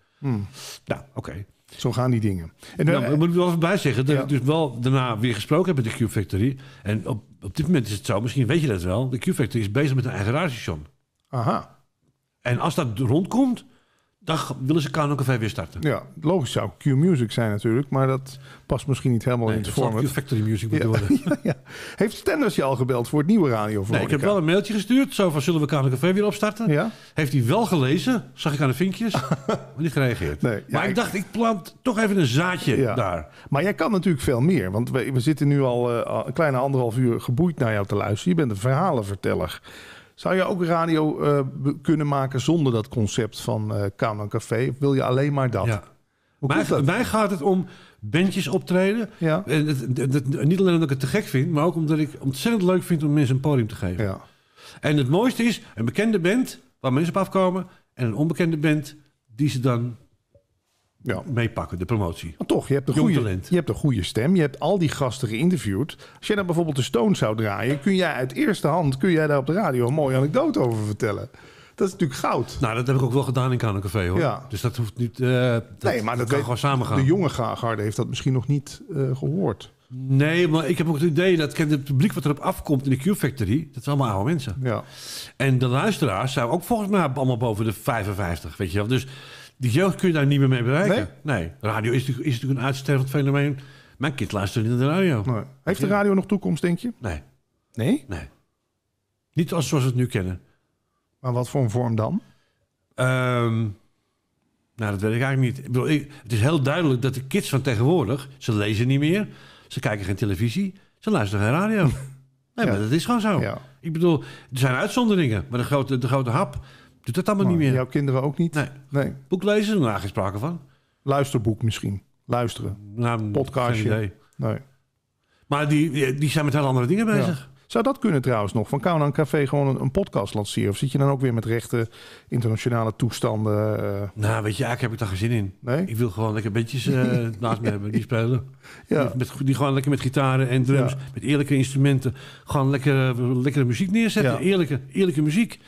Nou, oké. Zo gaan die dingen. En dan, nou, eh, moet ik wel even bij zeggen dat ik dus wel daarna weer gesproken heb met de Q-Factory. En op, op dit moment is het zo, misschien weet je dat wel... de Q-Factory is bezig met een eigen radiostation. Aha. En als dat rondkomt, Dag willen ze Kano Café weer starten. Ja, logisch zou Q-Music zijn natuurlijk, maar dat past misschien niet helemaal in het vorm. Factory Music bedoelen. Ja, ja, Heeft Stenders je al gebeld voor het nieuwe Radio Nee, ik heb wel een mailtje gestuurd, zo van zullen we Kano Café weer opstarten? Heeft hij wel gelezen, zag ik aan de vinkjes, maar niet gereageerd. maar ik dacht, ik plant toch even een zaadje daar. Maar jij kan natuurlijk veel meer, want we, zitten nu eh, al een kleine anderhalf uur geboeid naar jou te luisteren. Je bent een verhalenverteller. Zou je ook radio eh, kunnen maken zonder dat concept van uh, Café? Of wil je alleen maar dat? Ja. Mij, gaat het om bandjes optreden. Ja. het, niet alleen omdat ik het te gek vind, maar ook omdat ik ontzettend leuk vind om mensen een podium te geven. Ja. En het mooiste is een bekende band waar mensen op afkomen en een onbekende band die ze dan ja. meepakken, de promotie. Maar toch, je hebt, een goede, talent. je hebt een goede stem. Je hebt al die gasten geïnterviewd. Als jij dan bijvoorbeeld de Stones zou draaien... kun jij uit eerste hand kun jij daar op de radio een mooie anekdote over vertellen. Dat is natuurlijk goud. Nou, dat heb ik ook wel gedaan in Café, hoor. Ja. Dus dat hoeft niet... Eh, dat, nee, maar dat, kan gewoon samen gaan. De jonge Garde heeft dat misschien nog niet eh, gehoord. Nee, maar ik heb ook het idee dat het publiek wat erop afkomt in de Q-Factory... dat zijn allemaal oude mensen. Ja. En de luisteraars zijn ook volgens mij allemaal boven de 55, weet je wel. Dus die jeugd kun je daar niet meer mee bereiken. Nee? Radio is, is natuurlijk een uitstervend fenomeen. Mijn kind luistert niet naar de radio. Nee. Heeft de radio nog toekomst, denk je? Nee. Nee? Nee. Niet zoals zoals we het nu kennen. Maar wat voor een vorm dan? Ehm, nou, dat weet ik eigenlijk niet. Ik bedoel, het is heel duidelijk dat de kids van tegenwoordig... ze lezen niet meer, ze kijken geen televisie... ze luisteren geen radio. nee, maar dat is gewoon zo. Ik bedoel, er zijn uitzonderingen. Maar de grote, de grote hap doet dat allemaal niet meer. Jouw kinderen ook niet? Nee. nee. Boek lezen? Nou, geen sprake van. Luisterboek misschien. Luisteren. Nou, Podcastje. Nee. Maar die, die zijn met heel andere dingen bezig. Zou dat kunnen trouwens nog? Van Kounan Café gewoon een, podcast lanceren? Of zit je dan ook weer met rechten, internationale toestanden? Eh? Nou, weet je, eigenlijk heb ik daar geen zin in. Nee? Ik wil gewoon lekker bandjes eh, naast me hebben die spelen. Ja. Die, met, die gewoon lekker met gitaren en drums, met eerlijke instrumenten. Gewoon lekker, eh, lekkere muziek neerzetten. Eerlijke, eerlijke muziek.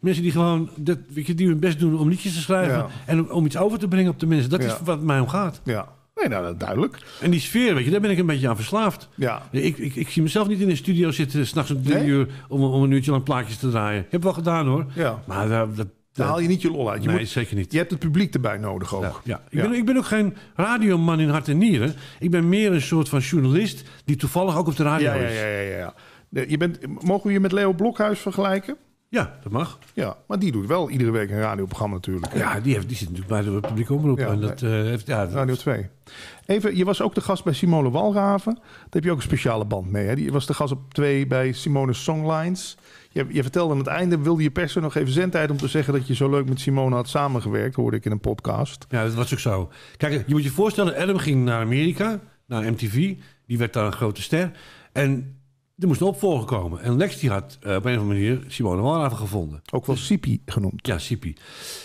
Mensen die gewoon weet je, die hun best doen om liedjes te schrijven. En om iets over te brengen op de mensen. Dat is wat mij om gaat. Ja. Nee, nou, duidelijk. En die sfeer, weet je, daar ben ik een beetje aan verslaafd. Ja. Ik, ik, ik zie mezelf niet in een studio zitten s'nachts om drie uur om, een uurtje lang plaatjes te draaien. Heb wel gedaan hoor. Ja. Maar eh, daar dat haal je niet je lol uit. Je nee, zeker niet. Je hebt het publiek erbij nodig ook. Ja, Ik, Ben, ik, Ben, ook geen radioman in hart en nieren. Ik ben meer een soort van journalist die toevallig ook op de radio ja, is. Ja, ja, ja. Je bent, mogen we je met Leo Blokhuis vergelijken? Ja, dat mag. Ja, maar die doet wel iedere week een radioprogramma natuurlijk. Ja, die, heeft, die zit natuurlijk bij de publieke omroep. Ja, en dat, eh, heeft, ja, Radio 2. Even, je was ook de gast bij Simone Walraven. Daar heb je ook een speciale band mee. Hè? Je was de gast op 2 bij Simone's Songlines. Je, je, vertelde aan het einde, wilde je persen nog even zendtijd om te zeggen dat je zo leuk met Simone had samengewerkt, hoorde ik in een podcast. Ja, dat was ook zo. Kijk, je moet je voorstellen, Adam ging naar Amerika, naar MTV. Die werd daar een grote ster. En er moest een opvolger komen. En Lex had uh, op een of andere manier Simone Walraven gevonden. Ook wel Sipi genoemd. Ja, Sipi.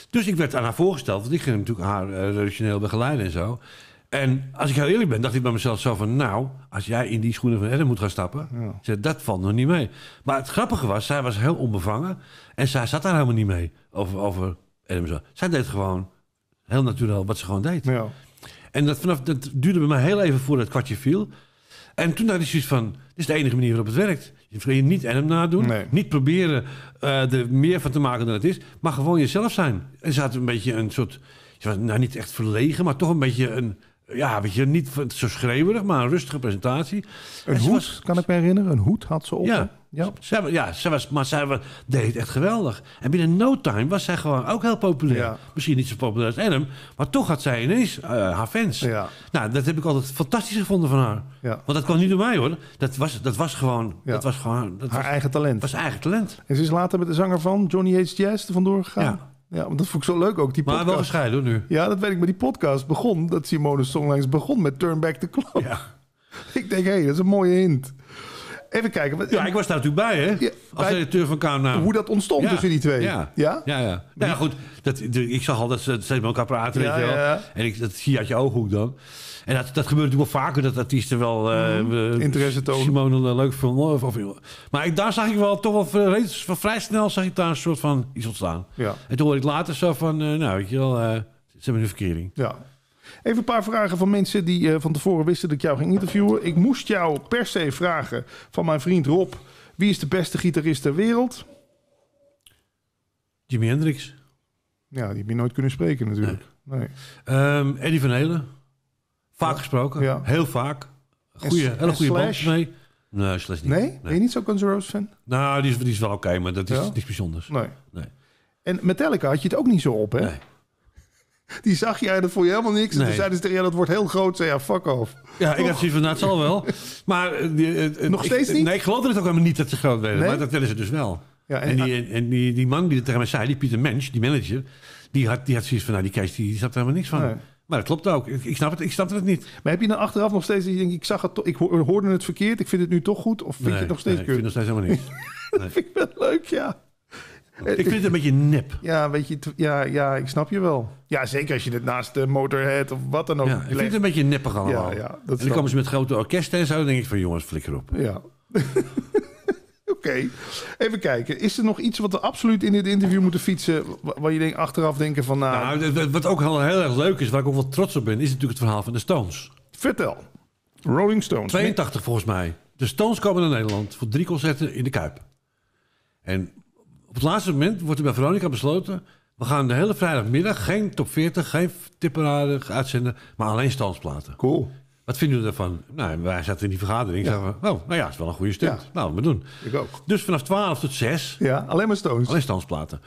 Dus ik werd aan haar voorgesteld, want ik ging natuurlijk haar uh, begeleiden en zo. En als ik heel eerlijk ben, dacht ik bij mezelf zo van... nou, als jij in die schoenen van Adam moet gaan stappen... Ja. dat valt nog niet mee. Maar het grappige was, zij was heel onbevangen... en zij zat daar helemaal niet mee over, over Adam zo. Zij deed gewoon heel natuurlijk wat ze gewoon deed. Ja. En dat, vanaf, dat duurde bij mij heel even voordat het kwartje viel. En toen had ik zoiets van is de enige manier waarop het werkt. Je kan je niet hem nadoen. Nee. Niet proberen uh, er meer van te maken dan het is. Maar gewoon jezelf zijn. Er zat een beetje een soort... Nou, niet echt verlegen, maar toch een beetje een ja, weet je, niet zo schreeuwerig, maar een rustige presentatie. Een hoed, kan ik me herinneren. Een hoed had ze op. Ja, ja. Ze, ze was, maar zij deed echt geweldig. En binnen no time was zij gewoon ook heel populair. Misschien niet zo populair als Adam, maar toch had zij ineens eh, haar fans. Ja. Nou, dat heb ik altijd fantastisch gevonden van haar. Ja. Want dat kwam niet door mij hoor. Dat was, dat was gewoon... Dat was gewoon dat haar eigen talent. was eigen talent. En ze is later met de zanger van Johnny H. Jazz vandoor gegaan. Ja, want dat vond ik zo leuk ook, die podcast. Maar wel gescheiden hoor, nu. Ja, dat weet ik. Maar die podcast begon, dat Simone Songlines begon met Turn Back the Clock. Ja. ik denk, hé, hey, dat is een mooie hint. Even kijken. ja, ik was daar natuurlijk bij, hè? als bij, van KNA. Hoe dat ontstond ja, tussen die twee. Ja. Ja? Ja, nou ja. goed. Dat, ik zag al dat ze steeds met elkaar praten, weet je wel. En ik, dat zie uit je ooghoek dan. En dat, dat gebeurt natuurlijk wel vaker, dat artiesten wel... Uh, interesse tonen. Simone leuk van oh, Of, of, maar ik, daar zag ik wel toch wel vrij snel zag ik daar een soort van iets ontstaan. Ja. En toen hoorde ik later zo van, eh, nou weet je wel, eh, ze hebben een verkering. Ja. Even een paar vragen van mensen die van tevoren wisten dat ik jou ging interviewen. Ik moest jou per se vragen van mijn vriend Rob. Wie is de beste gitarist ter wereld? Jimi Hendrix. Ja, die heb je nooit kunnen spreken natuurlijk. Nee. Ehm, Eddie van Helen. Vaak gesproken. Ja. Heel vaak. Goeie, en, hele goede band. Nee. Nee, niet. Nee? Ben je niet zo Guns N' fan? Nou, die is, wel oké, maar dat is ja? niks bijzonders. Nee. nee. En Metallica had je het ook niet zo op, hè? Nee. Die zag jij, dat vond je helemaal niks. En toen zeiden ze tegen jou, dat wordt heel groot. Zei ja, fuck off. Ja, ik had zoiets van, nou, het zal wel. Maar... Eh, eh, eh, Nog steeds niet? Nee, ik geloofde het ook helemaal niet dat ze groot werden. Maar dat tellen ze dus wel. Ja, en, die, ah. en, die, die man die het tegen mij zei, die Pieter Mensch, die manager... Die had, die had zoiets van, nou, die Kees, die, die zat er helemaal niks van. Maar dat klopt ook. Ik, snap het, ik snap het niet. Maar heb je dan achteraf nog steeds dat ik zag het, ik hoorde het verkeerd, ik vind het nu toch goed? Of vind je het nog steeds nee, kut? ik vind het nog steeds helemaal niet. vind ik wel leuk, ja. Ik vind het een beetje nep. Ja, weet je, ja, ja, ik snap je wel. Ja, zeker als je dit naast de Motorhead of wat dan ook ja, Ik vind het een beetje neppig allemaal. Ja, ja, dat en dan komen ze met grote orkesten en zo. denk ik van, jongens, flikker op. Ja. okay. Even kijken. Is er nog iets wat we absoluut in dit interview moeten fietsen? Waar je denkt, achteraf denken van... Nou... nou wat ook heel, heel erg leuk is, waar ik ook wel trots op ben... is natuurlijk het verhaal van de Stones. Vertel. Rolling Stones. 82 volgens mij. De Stones komen naar Nederland voor drie concerten in de Kuip. En op het laatste moment wordt er bij Veronica besloten... we gaan de hele vrijdagmiddag geen top 40, geen tipperaden uitzenden... maar alleen Stones platen. Cool. Wat vinden we daarvan? Nou, wij zaten in die vergadering. Ja. we, oh, nou ja, het is wel een goede stunt. Nou, we doen. Ik ook. Dus vanaf 12 tot 6. Ja, alleen maar Stones. Alleen Dus op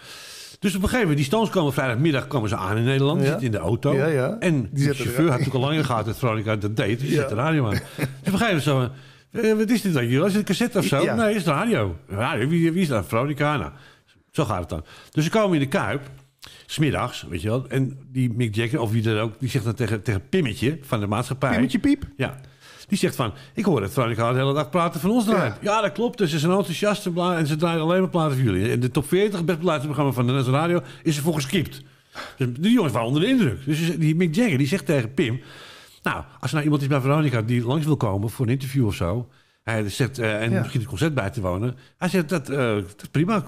een gegeven moment, die Stones komen vrijdagmiddag komen ze aan in Nederland. Ja. Zitten in de auto. Ja, en de chauffeur had natuurlijk al langer gehad dat Veronica dat deed. Die zit de radio aan. Dus op een gegeven moment zo... Eh, wat is dit dan? Is het een cassette of zo? Nee, is het radio. radio. Wie, wie is dat? Veronica? Nou, zo gaat het dan. Dus ze komen in de Kuip. Smiddags, weet je wel. En die Mick Jagger, of wie dat ook, die zegt dan tegen, tegen Pimmetje van de maatschappij. Pimmetje Piep? Ja. Die zegt van, ik hoor het Veronica de hele dag praten van ons draait. Ja. dat klopt. Dus ze zijn enthousiast en, en ze draaien alleen maar platen voor jullie. En de top 40, best beluisterde programma van de NS Radio, is ervoor geskipt. Dus die jongens waren onder de indruk. Dus die Mick Jagger, die zegt tegen Pim... Nou, als er nou iemand is bij Veronica die langs wil komen voor een interview of zo... Hij zegt, eh, en ja. misschien het concert bij te wonen. Hij zegt, dat, eh, is prima,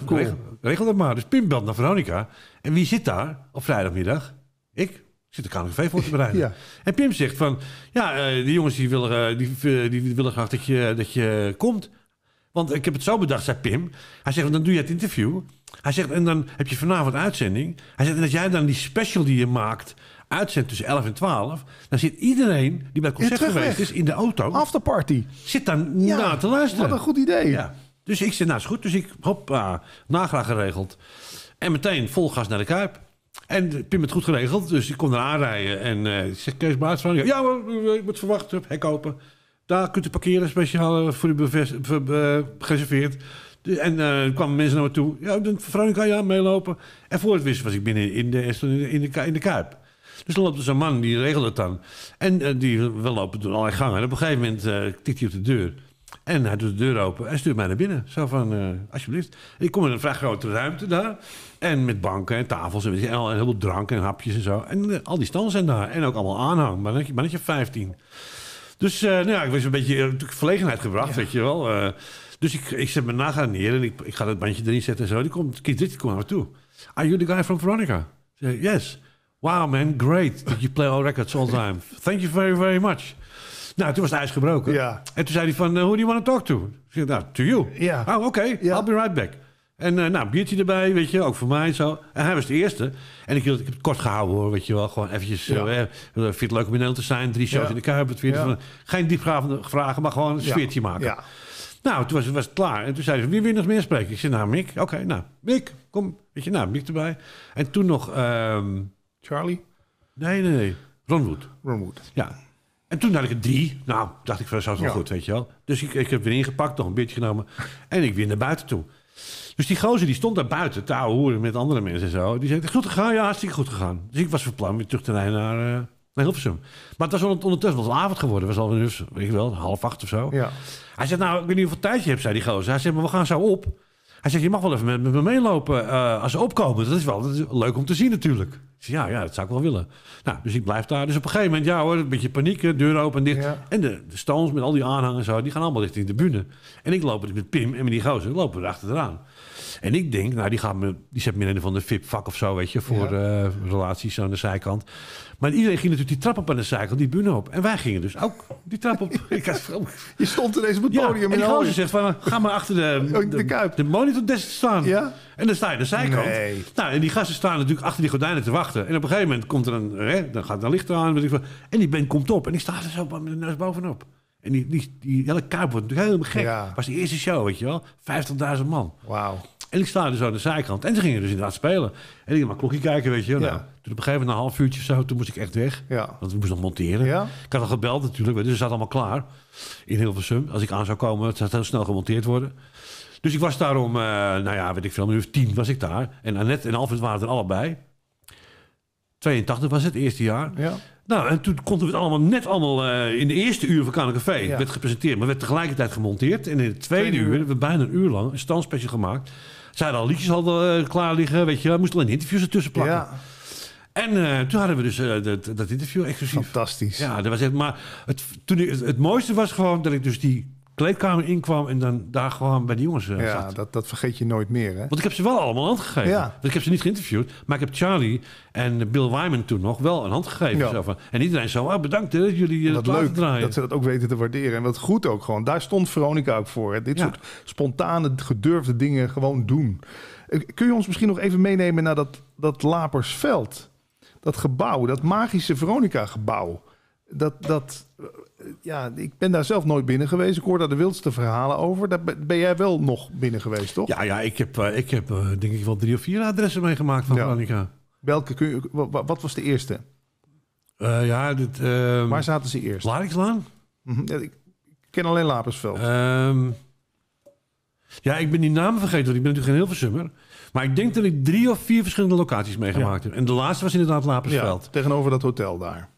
regel, dat maar. Dus Pim belt naar Veronica. En wie zit daar op vrijdagmiddag? Ik. Ik zit de KNV voor te bereiden. En Pim zegt van, ja, eh, die jongens die willen, die, die willen graag dat je, dat je komt. Want ik heb het zo bedacht, zei Pim. Hij zegt, dan doe je het interview. Hij zegt, en dan heb je vanavond uitzending. Hij zegt, en als jij dan die special die je maakt uitzendt tussen 11 en 12, dan zit iedereen die bij het concert geweest is in de auto. Afterparty. Zit dan na te luisteren. Wat een goed idee. Ja. Dus ik zeg, nou is goed. Dus ik, hoppa, ah, geregeld. En meteen vol gas naar de Kuip. En Pim het goed geregeld, dus ik kon er aanrijden. En uh, ik Kees van, ja, eh, ik moet verwachten, hek open. Daar kunt u parkeren, speciaal eh, voor u gereserveerd. En uh, kwamen mensen naar me toe. Ja, ik Veronica, ja, meelopen. En voor het wist was ik binnen in de, in de, in de Kuip. Dus dan loopt zo'n man, die regelt het dan. En eh, die wil lopen door allerlei gangen. En op een gegeven moment uh, tikt hij op de deur. En hij doet de deur open en stuurt mij naar binnen. Zo van, eh, alsjeblieft. Ik kom in een vrij grote ruimte daar. En met banken en tafels en, je, en heel veel drank en hapjes en zo. En al die stands zijn daar. En ook allemaal aanhang. Maar dan heb je 15. Dus nou ja, ik was een beetje natuurlijk verlegenheid gebracht, weet je wel. dus ik, ik zet mijn naga neer en ik, ik ga dat bandje erin zetten en zo. Die komt, dit komt naar me toe. Are you the guy from Veronica? yes. Wow man, great that you play all records all the time. Thank you very, very much. Nou, toen was het ijs gebroken. Ja. En toen zei hij van, eh, who do you want to talk to? Ik nou, to you. Ja. Oh, oké, okay. I'll be right back. En eh, nou, biertje erbij, weet je, ook voor mij en zo. En hij was de eerste. En ik, ik heb het kort gehouden hoor, weet je wel. Gewoon eventjes, ja. uh, vind het leuk om in Nederland te zijn. Drie shows in de Kuip, het van, Geen diepgravende vragen, maar gewoon een sfeertje maken. Nou, toen was, was, het klaar. En toen zei hij: wie wil nog meer spreken? Ik zei, nou Mick, oké, nou Mick, kom. Weet je, nou Mick erbij. En toen nog... Ehm, Charlie? Nee, nee, nee. Ron Wood. Ja. En toen had ik het drie. Nou, dacht ik dat is wel goed, weet je wel. Dus ik, ik heb weer ingepakt, nog een beetje genomen. En ik weer naar buiten toe. Dus die gozer die stond daar buiten, te hoeren met andere mensen en zo. Die zei, goed gegaan, ja, hartstikke goed gegaan. Dus ik was van plan weer terug te rijden naar, uh, naar Hilversum. Maar het was ondertussen wel avond geworden. Het was al een weet je wel, half acht of zo. Ja. Hij zegt, nou, ik weet niet hoeveel tijd je hebt, zei die gozer. Hij zegt, maar we gaan zo op. Hij zegt, je mag wel even met, me meelopen eh, als ze opkomen. Dat is wel dat is leuk om te zien natuurlijk ja, ja, dat zou ik wel willen. Nou, dus ik blijf daar. Dus op een gegeven moment, ja hoor, een beetje paniek, deur open en dicht. En de, de Stones met al die aanhangers, zo, die gaan allemaal richting de bühne. En ik loop dus met Pim en met die gozer, lopen er achteraan. En ik denk, nou, die, gaat me, die zet me in een van de VIP-vak of zo, weet je, voor ja. Eh, relaties aan de zijkant. Maar iedereen ging natuurlijk die trap op aan de zijkant, die bühne op. En wij gingen dus ook die trap op. ik had, je stond ineens op het in podium. En, en Gozer zegt van, ga maar achter de, oh, de, de, kuip. de monitordesk staan. Ja? En dan sta je de zijkant. Nee. Nou, en die gasten staan natuurlijk achter die gordijnen te wachten. En op een gegeven moment komt er een, hè, dan gaat er licht aan. En die ben komt op. En die staat er zo bovenop. En die, die, hele kuip wordt natuurlijk helemaal gek. Ja. was de eerste show, weet je wel. 50.000 man. Wauw. En ik sta dus aan de zijkant. En ze gingen dus inderdaad spelen. En ik ging maar klokje kijken, weet je. Ja. Nou, toen op een gegeven moment, een half uurtje zo, toen moest ik echt weg. Ja. Want we moesten nog monteren. Ja. Ik had al gebeld natuurlijk, dus het zat allemaal klaar. In heel sum Als ik aan zou komen, het zou heel snel gemonteerd worden. Dus ik was daar om, eh, nou ja, weet ik veel, een uur of tien was ik daar. En Annette en Alfred waren er allebei. 82 was het, eerste jaar. Ja. Nou, en toen konden we het allemaal net allemaal eh, in de eerste uur van Kano Café. werd gepresenteerd, maar werd tegelijkertijd gemonteerd. En in het tweede, uur, uur, we bijna een uur lang, een standspecial gemaakt. Zij hadden al liedjes al eh, klaar liggen, weet je. We moesten alleen interviews ertussen plakken. Ja. En eh, toen hadden we dus eh, dat, dat, interview exclusief. fantastisch Ja, dat was echt. Maar het, toen het, het, mooiste was gewoon dat ik dus die kleedkamer inkwam en dan daar gewoon bij die jongens uh, ja, Dat, dat vergeet je nooit meer. Hè? Want ik heb ze wel allemaal hand gegeven. Ja. Want ik heb ze niet geïnterviewd, maar ik heb Charlie en Bill Wyman toen nog wel een hand gegeven. En iedereen zo, ah, bedankt dat jullie eh, het leuk, draaien. Dat ze dat ook weten te waarderen. En wat goed ook gewoon. Daar stond Veronica ook voor. Dit soort spontane, gedurfde dingen gewoon doen. Eh, kun je ons misschien nog even meenemen naar dat, dat Lapersveld? Dat gebouw, dat magische Veronica-gebouw. Dat, dat, ja, ik ben daar zelf nooit binnen geweest. Ik hoor daar de wildste verhalen over. Daar ben jij wel nog binnen geweest, toch? Ja, ja ik heb, eh, ik heb eh, denk ik wel drie of vier adressen meegemaakt van ja. Welke kun wat was de eerste? Eh, ja, dit, ehm, Waar zaten ze eerst? Larikslaan? Mhm, ik ken alleen Lapersveld. Ehm, ja, ik ben die naam vergeten, want ik ben natuurlijk geen heel summer. Maar ik denk dat ik drie of vier verschillende locaties meegemaakt heb. En de laatste was inderdaad Lapersveld. Ja, tegenover dat hotel daar.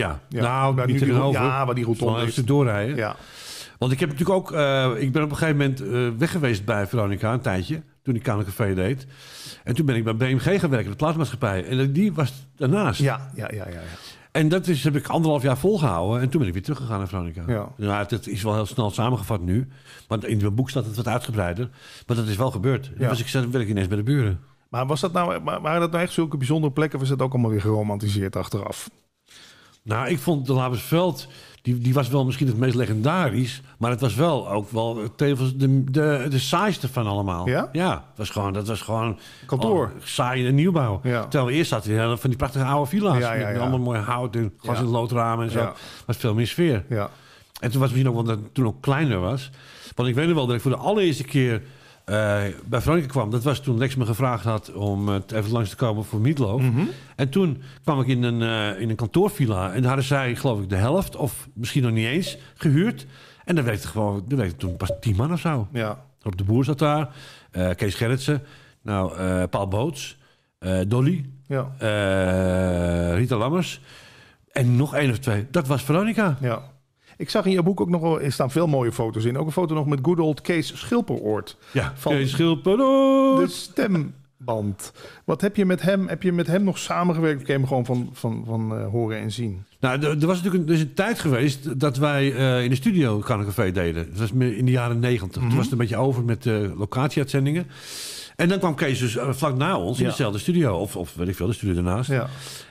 Ja, ja. nou, maar niet die, Ja, waar die rotonde is. doorrijden. Ja. Want ik heb natuurlijk ook... Eh, ik ben op een gegeven moment uh, weg geweest bij Veronica een tijdje. Toen ik Café deed. En toen ben ik bij BMG gaan werken, de plaatsmaatschappij. En die was daarnaast. Ja, ja, ja, ja. ja. En dat is, heb ik anderhalf jaar volgehouden. En toen ben ik weer teruggegaan naar Veronica. Ja. Nou, dat is wel heel snel samengevat nu. Want in mijn boek staat het wat uitgebreider. Maar dat is wel gebeurd. Ja. Dus ik zat, ben ik ineens bij de buren. Maar was dat nou, waren dat nou echt zulke bijzondere plekken? Of is dat ook allemaal weer geromantiseerd achteraf? Nou, ik vond de Labersveld, die, die was wel misschien het meest legendarisch. Maar het was wel ook wel tevens de, de, de saaiste van allemaal. Ja? Ja, was gewoon, dat was gewoon... Kantoor. Oh, saai de nieuwbouw. Terwijl we eerst hadden van die prachtige oude villa's. Ja, ja, met allemaal mooi hout en glas en loodramen en zo. was veel meer sfeer. Ja. En toen was misschien ook, want toen ook kleiner was. Want ik weet nog wel dat ik voor de allereerste keer eh, bij Veronica kwam. Dat was toen Lex me gevraagd had om eh, even langs te komen voor Meatloaf. Mhm. En toen kwam ik in een, eh, in een kantoorvilla. En daar hadden zij, geloof ik, de helft, of misschien nog niet eens, gehuurd. En daar werkte gewoon, daar werkte toen pas tien man of zo. Ja. Rob de Boer zat daar, Kees Gerritsen, nou, uh, Paul Boots, Dolly, ja. Rita Lammers en nog één of twee. Dat was Veronica. Ja. Ik zag in je boek ook nog wel, er staan veel mooie foto's in. Ook een foto nog met good old Kees Schilperoord. Ja, van Kees Schilperoort. De stemband. Wat heb je met hem? Heb je met hem nog samengewerkt? Ik heb hem gewoon van, van, van eh, horen en zien. Nou, er was natuurlijk een, er is een tijd geweest dat wij eh, in de studio Café deden. Dat was in de jaren negentig. Mm Toen was het een beetje over met locatie eh, locatieuitzendingen. En dan kwam Kees dus eh, vlak na ons in dezelfde studio. Of, of weet ik veel, de studio daarnaast. Ja.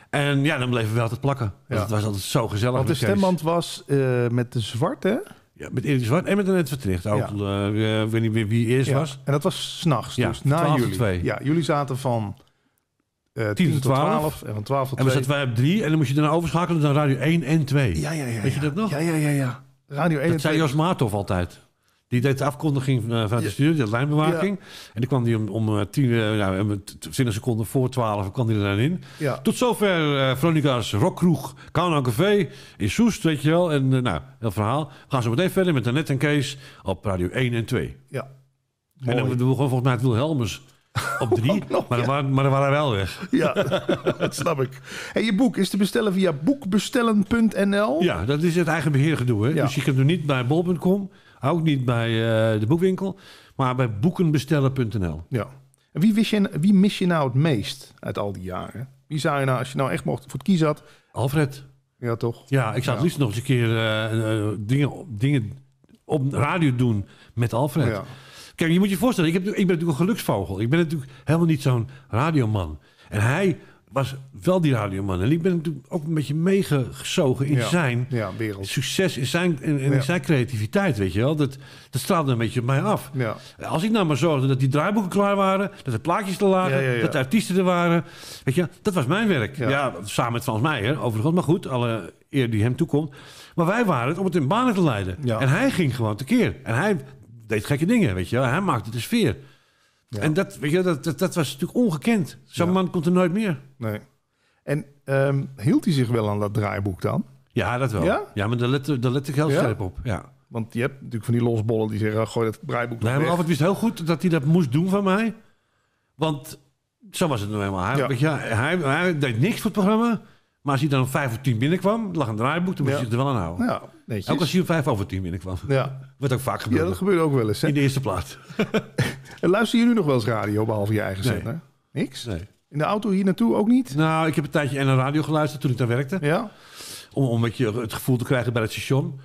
En ja, dan bleven we altijd plakken. Ja. het was altijd zo gezellig. Want de stemband was uh, met de zwarte. Ja, met Erik Zwart en met Annette Vertricht. Ook, ja. uh, ik weet niet meer wie eerst ja. was. En dat was s'nachts, ja, dus na jullie. Twee. Ja, jullie zaten van uh, 10 tot 12. 12 en van 12 tot 2. En we zaten wij op 3 en dan moest je daarna overschakelen naar Radio 1 en 2. Ja, ja, ja. Weet je dat nog? Ja, ja, ja. ja. Radio 1 dat en zei Jos Maatov altijd. Die deed de afkondiging van eh, de studie, stuur, de lijnbewaking. En dan kwam hij om, om 10, eh, eh, nou, 20 seconden voor 12 kwam hij er dan in. Tot zover Veronica's Rockkroeg, Kauna Café in Soest, weet je wel. En nou, het verhaal. We gaan zo meteen verder met Annette en Kees op Radio 1 en 2. Ja. En dan doen we gewoon volgens mij het Wilhelmus op 3, maar, ja. waren, maar wel weg. Ja, dat snap ik. En je boek is te bestellen via boekbestellen.nl? Ja, dat is het eigen beheer Hè? Dus je kunt hem niet bij bol.com, ook niet bij eh, de boekwinkel, maar bij boekenbestellen.nl. Ja. En wie, wist je, wie mis je nou het meest uit al die jaren? Wie zou je nou, als je nou echt mocht voor het kiezen had... Alfred. Ja, toch? Ja, ik zou het liefst nog eens een keer uh, dingen, dingen op radio doen met Alfred. Ja. Kijk, je moet je voorstellen, ik, heb, ik ben natuurlijk een geluksvogel. Ik ben natuurlijk helemaal niet zo'n radioman. En hij was wel die radioman. En ik ben natuurlijk ook een beetje meegezogen in zijn ja, wereld. succes, in zijn, in, zijn creativiteit, weet je wel. Dat, dat straalde een beetje op mij af. Als ik nou maar zorgde dat die draaiboeken klaar waren, dat de plaatjes er lagen, dat de artiesten er waren. Weet je, dat was mijn werk. Ja, samen met Frans Meijer, overigens. Maar goed, alle eer die hem toekomt. Maar wij waren het om het in banen te leiden. En hij ging gewoon tekeer. En hij deed gekke dingen, weet je wel. Hij maakte de sfeer. En dat, weet je, dat, dat, was natuurlijk ongekend. Zo'n man komt er nooit meer. Nee. En ehm, hield hij zich wel aan dat draaiboek dan? Ja, dat wel. Ja, maar daar lette, daar lette ik heel scherp op. Ja. Want je hebt natuurlijk van die losbollen die zeggen... gooi dat draaiboek Nee, maar Alfred wist heel goed dat hij dat moest doen van mij. Want zo was het nou helemaal. Hij, weet je, hij, deed niks voor het programma. Maar als hij dan om vijf of tien binnenkwam, lag een draaiboek, dan moest je het er wel aan houden. Ja, ook als hij om vijf over tien binnenkwam. Ja. Wat ook vaak gebeurde. Ja, dat gebeurde ook wel eens. Hè? In de eerste plaats. En luister je nu nog wel eens radio, behalve je eigen nee. zender? Niks? Nee. In de auto hier naartoe ook niet? Nou, ik heb een tijdje naar radio geluisterd toen ik daar werkte. Ja. Om, om een beetje het gevoel te krijgen bij het station.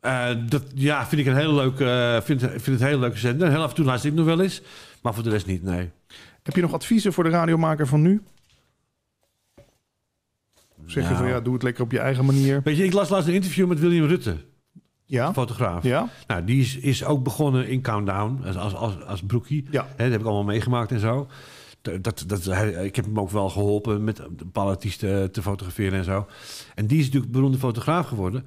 Eh, dat ja, vind ik een hele leuke, uh, vind, vind het een hele zender. Heel af en toe luister ik nog wel eens, maar voor de rest niet, nee. Heb je nog adviezen voor de radiomaker van nu? Zeg je nou. van ja, doe het lekker op je eigen manier. Weet je, ik las laatst een interview met William Rutte. Ja. fotograaf. Ja. Nou, die is, is ook begonnen in Countdown als, als, als, als broekie. Ja. dat heb ik allemaal meegemaakt en zo. Dat, dat, ik heb hem ook wel geholpen met een paar artiesten eh, te fotograferen en zo. En die is natuurlijk beroemde fotograaf geworden.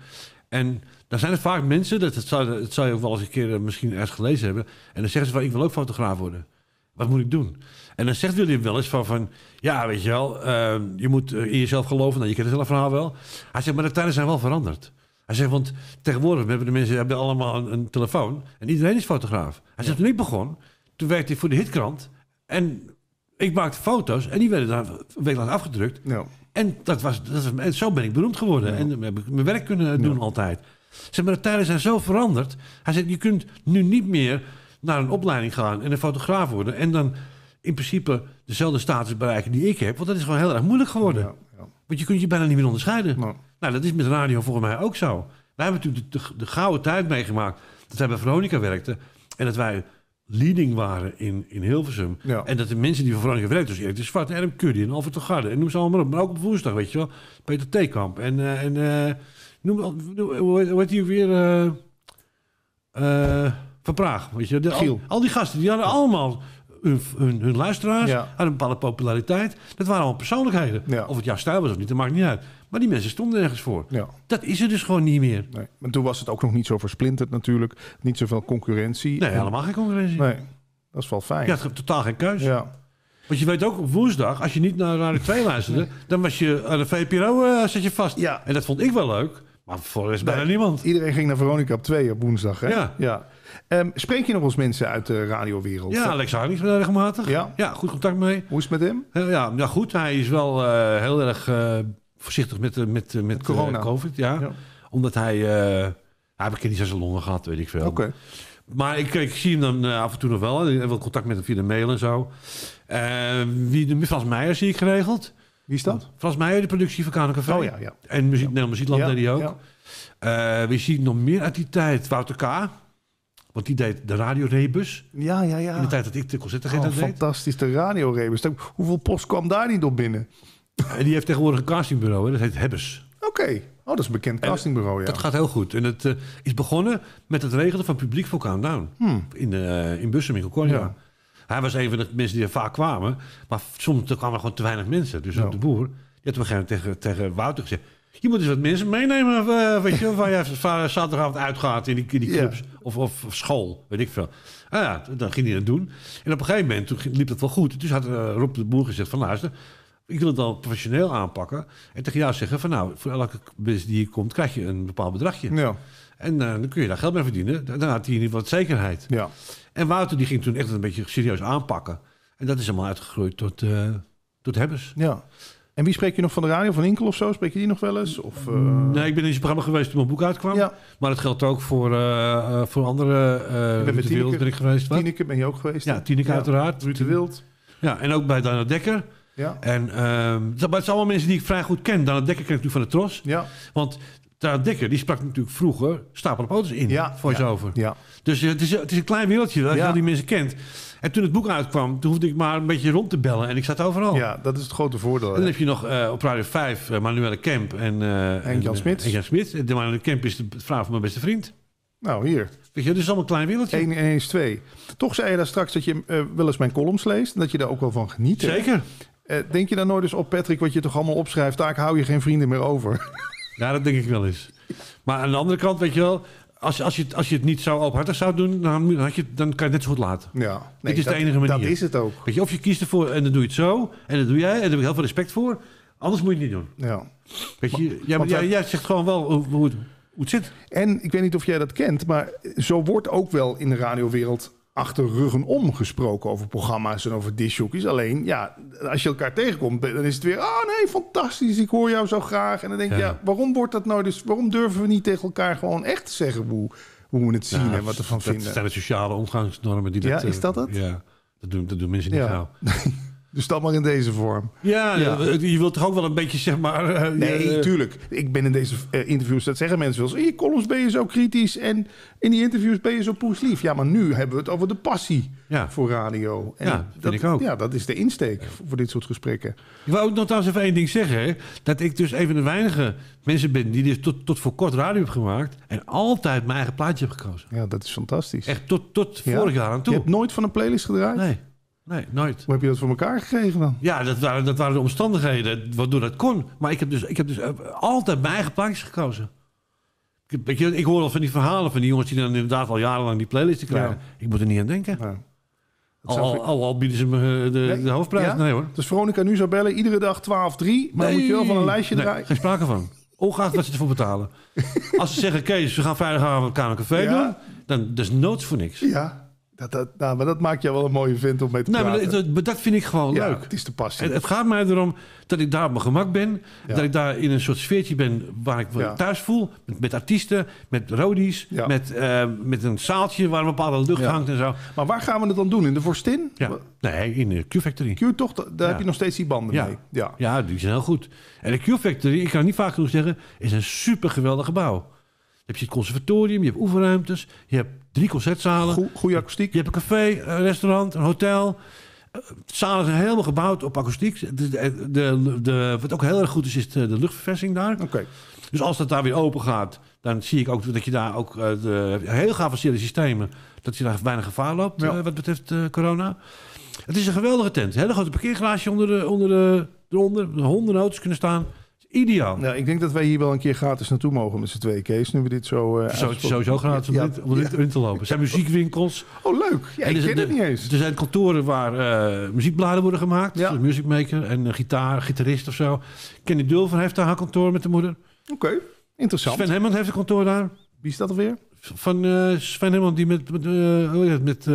En dan zijn er vaak mensen, dat, het zou, het zou je ook wel eens een keer eh, misschien ergens gelezen hebben. En dan zeggen ze van, ik wil ook fotograaf worden. Wat moet ik doen? En dan zegt William wel eens van, van ja, weet je wel, ehm, je moet eh, in jezelf geloven. Nou, je kent het zelf verhaal wel. Hij zegt, maar de tijden zijn wel veranderd. Hij zegt, want tegenwoordig hebben de mensen hebben allemaal een, telefoon en iedereen is fotograaf. Hij zegt, toen ik begon, toen werkte hij voor de hitkrant en ik maakte foto's en die werden daar een week lang afgedrukt. Ja. En dat was, dat en zo ben ik beroemd geworden en heb ik mijn werk kunnen doen altijd. Zeg maar, de tijden zijn zo veranderd. Hij zegt, je kunt nu niet meer naar een opleiding gaan en een fotograaf worden en dan in principe dezelfde status bereiken die ik heb, want dat is gewoon heel erg moeilijk geworden. Want je kunt je bijna niet meer onderscheiden. Nou, dat is met radio volgens mij ook zo. Wij hebben natuurlijk de, de, gouden tijd meegemaakt dat wij bij Veronica werkten en dat wij leading waren in, in Hilversum. Ja. En dat de mensen die voor Veronica werkten, dus Erik de Zwart, Adam Curry en Alfred de Garde en noem ze allemaal op. Maar ook op woensdag, weet je wel, Peter Theekamp en, eh, en eh, noem, hoe heet die weer? Uh, van Praag, weet je. De, al, al, die gasten, die hadden allemaal hun, hun, luisteraars ja. een bepaalde populariteit. Dat waren allemaal persoonlijkheden. Of het jouw stijl was of niet, dat maakt niet uit. Maar die mensen stonden ergens voor. Ja. Dat is er dus gewoon niet meer. Nee. En toen was het ook nog niet zo versplinterd natuurlijk. Niet zoveel concurrentie. Nee, helemaal geen concurrentie. Nee, dat is wel fijn. Ja, hebt totaal geen keus. Ja. Want je weet ook op woensdag, als je niet naar Radio 2 luisterde... dan was je aan de VPRO uh, eh, je vast. Ja. En dat vond ik wel leuk. Maar voor is bijna niemand. Iedereen ging naar Veronica op 2 op woensdag. Hè? Ja. ja. Ehm, spreek je nog eens mensen uit de radiowereld? Ja, Alex Harris regelmatig. Ja. goed contact mee. Hoe is het met hem? Eh, ja, goed, hij is wel eh, heel erg eh, voorzichtig met, met, met, met corona. COVID. Ja. Omdat hij, hij heeft in die niet zijn longen gehad, weet ik veel. Oké. Maar ik, ik, zie hem dan af en toe nog wel. Ik heb wel contact met hem via de mail en zo. wie, Frans Meijer zie ik geregeld. Wie is dat? Frans Meijer, de productie van Kano Café. Oh ja, ja. En muziek, Nederland, muziekland ja, die ook. Ja. wie zie ik nog meer uit die tijd? Wouter K. Want die deed de radiorebus. Ja, ja, ja. In de tijd dat ik de concerten oh, deed. Fantastisch, de radiorebus. Hoeveel post kwam daar niet op binnen? En die heeft tegenwoordig een castingbureau, hè? dat heet Hebbes. Oké, oh, dat is een bekend castingbureau, ja. Dat gaat heel goed. En het eh, is begonnen met het regelen van publiek voor Countdown. Hmm. In, uh, in Bussum, in Ja. Hij was een van de mensen die er vaak kwamen. Maar soms kwamen er gewoon te weinig mensen. Dus de boer, die had op een gegeven moment tegen, tegen Wouter gezegd... Je moet dus wat mensen meenemen, van eh, weet je, waar je zaterdagavond uitgaat in die, in die clubs. Of, of, school, weet ik veel. Ah ja, dan ging hij dat doen. En op een gegeven moment, liep dat wel goed. Dus had eh, Rob de Boer gezegd van luister, ik wil het dan professioneel aanpakken. En tegen jou zeggen van nou, voor elke bus die hier komt, krijg je een bepaald bedragje. Ja. En eh, dan kun je daar geld mee verdienen. Dan had hij in ieder geval zekerheid. Ja. En Wouter die ging toen echt een beetje serieus aanpakken. En dat is allemaal uitgegroeid tot, tot hebbers. Ja. En wie spreek je nog van de radio? Van Inkel of zo? Spreek je die nog wel eens? Of, eh? Nee, ik ben in zijn programma geweest toen mijn boek uitkwam. Ja. Maar dat geldt ook voor, eh, eh, voor andere... Uh, ik ben geweest. Wat? Tineke ben je ook geweest. Ja, Tineke uiteraard. Ruud de Wild. Ja, en ook bij Dana Dekker. Ja. En, ehm, het zijn allemaal mensen die ik vrij goed ken. Dana Dekker ken ik nu van de Tros. Ja. Want Dana Dekker, die sprak natuurlijk vroeger stapel op auto's in. Ja. Voice-over. ja. Dus eh, het, is, het is een klein wereldje dat je al die mensen kent. En toen het boek uitkwam, toen hoefde ik maar een beetje rond te bellen. En ik zat overal. Ja, dat is het grote voordeel. En dan heb je nog eh, op Radio 5 uh, eh, Manuele Kemp en, en Jan Smit. En Jan Smit. De Manuele Kemp is de vrouw van mijn beste vriend. Nou, hier. Weet je, dus het is allemaal een klein wereldje. 1 en 1 Toch zei je daar straks dat je wel eens mijn columns leest. En dat je daar ook wel van geniet. Zeker. denk je daar nooit eens op, Patrick, wat je toch allemaal opschrijft? Daar hou je geen vrienden meer over. Ja, dat denk ik wel eens. Maar aan de andere kant, weet je wel, als, als, je, als je het niet zo openhartig zou doen, dan, had je, dan kan je het net zo goed laten. Ja. Nee, Dit is dat, de enige manier. Dat is het ook. Weet je, of je kiest ervoor en dan doe je het zo. En dat doe jij. En daar heb ik heel veel respect voor. Anders moet je het niet doen. Ja. Weet je, jij, zegt gewoon wel hoe, hoe, het, hoe het zit. En ik weet niet of jij dat kent, maar zo wordt ook wel in de radiowereld achter ruggen om gesproken over programma's en over disjockeys. Alleen, ja, als je elkaar tegenkomt, dan is het weer... oh nee, fantastisch, ik hoor jou zo graag. En dan denk je, ja. waarom wordt dat nou dus... waarom durven we niet tegen elkaar gewoon echt te zeggen hoe, hoe we het zien en wat ervan vinden? Dat zijn sociale omgangsnormen die dat... Ja, is dat het? Eh, ja, dat doen, dat doen mensen niet ja. Dus dat maar in deze vorm. Ja, je wilt toch ook wel een beetje, zeg maar... Eh, eh, nee, eh, tuurlijk. Ik ben in deze interviews, dat zeggen mensen wel eens... in je columns ben je zo kritisch en in die interviews ben je zo poeslief. Ja, maar nu hebben we het over de passie voor radio. En ja, dat, ik ook. Ja, dat is de insteek voor dit soort gesprekken. Ik wil ook nog eens even één ding zeggen. Hè? Dat ik dus even van de weinige mensen ben die dus tot, tot voor kort radio heb gemaakt... en altijd mijn eigen plaatje heb gekozen. Ja, dat is fantastisch. Echt tot, tot vorig jaar aan toe. Je hebt nooit van een playlist gedraaid? Nee. Nee, nooit. Hoe heb je dat voor elkaar gegeven dan? Ja, dat waren, dat waren de omstandigheden waardoor dat kon. Maar ik heb dus, ik heb dus eh, altijd mijn eigen plaatjes gekozen. Ik, ik hoor al van die verhalen van die jongens die dan inderdaad al jarenlang die playlisten krijgen. Ik moet er niet aan denken. Ja. Al, al, bieden ze me eh, de, de hoofdprijs. Nee hoor. Dus Veronica nu zou bellen, iedere dag 12-3. Maar dan moet je wel van een lijstje draaien. Geen sprake van. Ongeacht wat ze ervoor betalen. Als ze zeggen, Kees, we gaan vrijdagavond elkaar een café doen. Dan is dus noods voor niks. Ja, dat, dat, nou, maar dat maakt jou wel een mooie vent om mee te nee, Maar dat, vind ik gewoon ja, leuk. Het is de passie. Het, gaat mij erom dat ik daar op mijn gemak ben. Dat ik daar in een soort sfeertje ben waar ik me thuis voel. Met, met, artiesten, met rodies, met, eh, met een zaaltje waar een bepaalde lucht hangt en zo. Maar waar gaan we het dan doen? In de Vorstin? Nee, in de Q-Factory. Q, toch? Daar heb je nog steeds die banden mee. Ja. ja, die zijn heel goed. En de Q-Factory, ik kan niet vaak genoeg zeggen, is een super geweldig gebouw hebt je het conservatorium, je hebt oefenruimtes, je hebt drie concertzalen. goede akoestiek. Je hebt een café, een restaurant, een hotel. Eh, zalen zijn helemaal gebouwd op akoestiek. De, de, de, de, wat ook heel erg goed is, is de, luchtverversing daar. Oké. Dus als dat daar weer open gaat, dan zie ik ook dat je daar ook eh, de, heel geavanceerde systemen, dat je daar weinig gevaar loopt eh, wat betreft corona. Het is een geweldige tent. hele grote parkeerglaasje onder de, onder de, eronder. Honderden auto's kunnen staan ideaal. Nou, ik denk dat wij hier wel een keer gratis naartoe mogen met z'n twee, Kees. Nu we dit zo... Uh, zo sowieso gratis om, ja, om te lopen. Er zijn muziekwinkels. Oh, leuk. Ja, ik er, ken het niet eens. Er zijn kantoren waar eh, muziekbladen worden gemaakt. Ja. music musicmaker en eh, gitaar, gitarist of zo. Kenny Dulver heeft daar haar kantoor met de moeder. Oké, interessant. Sven Hemman heeft een kantoor daar. Wie is dat alweer? Van Sven Hemman, die met... met, met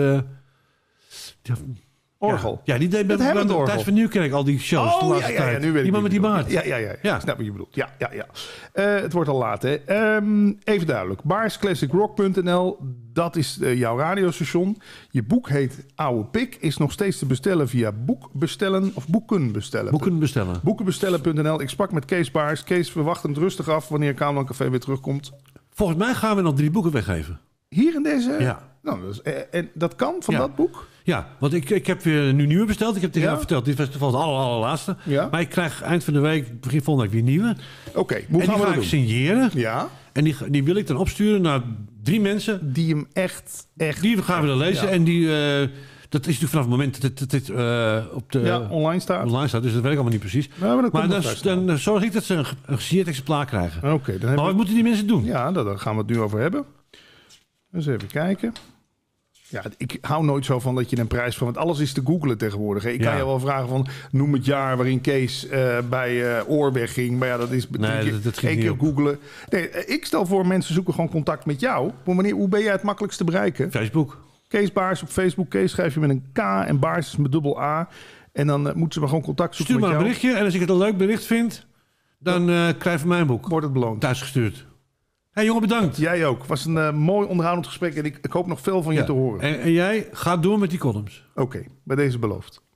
Orgel. Ja, die deed bij, bij, bij Thijs van Nieuwkerk al die shows oh, de laatste Iemand met die baard. Ja, ja, ja, ja. snap wat je bedoelt. Ja, ja, ja. Eh, het wordt al laat, hè. Ehm, even duidelijk. Baarsclassicrock.nl, dat is eh, jouw radiostation. Je boek heet Oude Pik, is nog steeds te bestellen via boekbestellen of boekenbestellen. bestellen. Boekenbestellen.nl. Ik sprak met Kees Baars. Kees, we wachten rustig af wanneer Kamerland Café weer terugkomt. Volgens mij gaan we nog drie boeken weggeven. Hier in deze? Ja. Nou, eh, en dat kan van dat boek? Ja, want ik, ik heb weer nu nieuwe besteld. Ik heb tegen al verteld. Dit was toevallig de aller, allerlaatste. Maar ik krijg eind van de week, begin volgende week weer nieuwe. Oké, okay, hoe gaan we dat doen? ik signeren. Ja. En die, die wil ik dan opsturen naar drie mensen. Die hem echt, echt... Die gaan we dan lezen. En die... Eh, dat is natuurlijk vanaf het moment dat dit, eh, op de ja, online, staat. online staat. Dus dat weet ik allemaal niet precies. Nou, maar, dan, dan, dan, eh, zorg ik dat ze een, een exemplaar krijgen. Oké. Okay, maar wat we... moeten die mensen doen? Ja, daar gaan we het nu over hebben. Eens even kijken. Ja, ik hou nooit zo van dat je een prijs van... Want alles is te googlen tegenwoordig. Hè. Ik kan je wel vragen van... Noem het jaar waarin Kees eh, bij uh, eh, ging. Maar ja, dat is nee, één keer googlen. Nee, eh, ik stel voor mensen zoeken gewoon contact met jou. Wanneer, hoe ben jij het makkelijkst te bereiken? Facebook. Kees Baars op Facebook. Kees schrijf je met een K en Baars is met dubbel A. En dan moeten ze maar gewoon contact zoeken Stuur maar met jou. een berichtje. En als ik het een leuk bericht vind... Dan uh, krijg je mijn boek. Wordt het beloond. Thuisgestuurd. Hey jongen, bedankt. Jij ook. Was een eh, mooi onderhoudend gesprek en ik, ik, hoop nog veel van je te horen. En, en, jij gaat door met die columns. Oké, bij deze beloofd.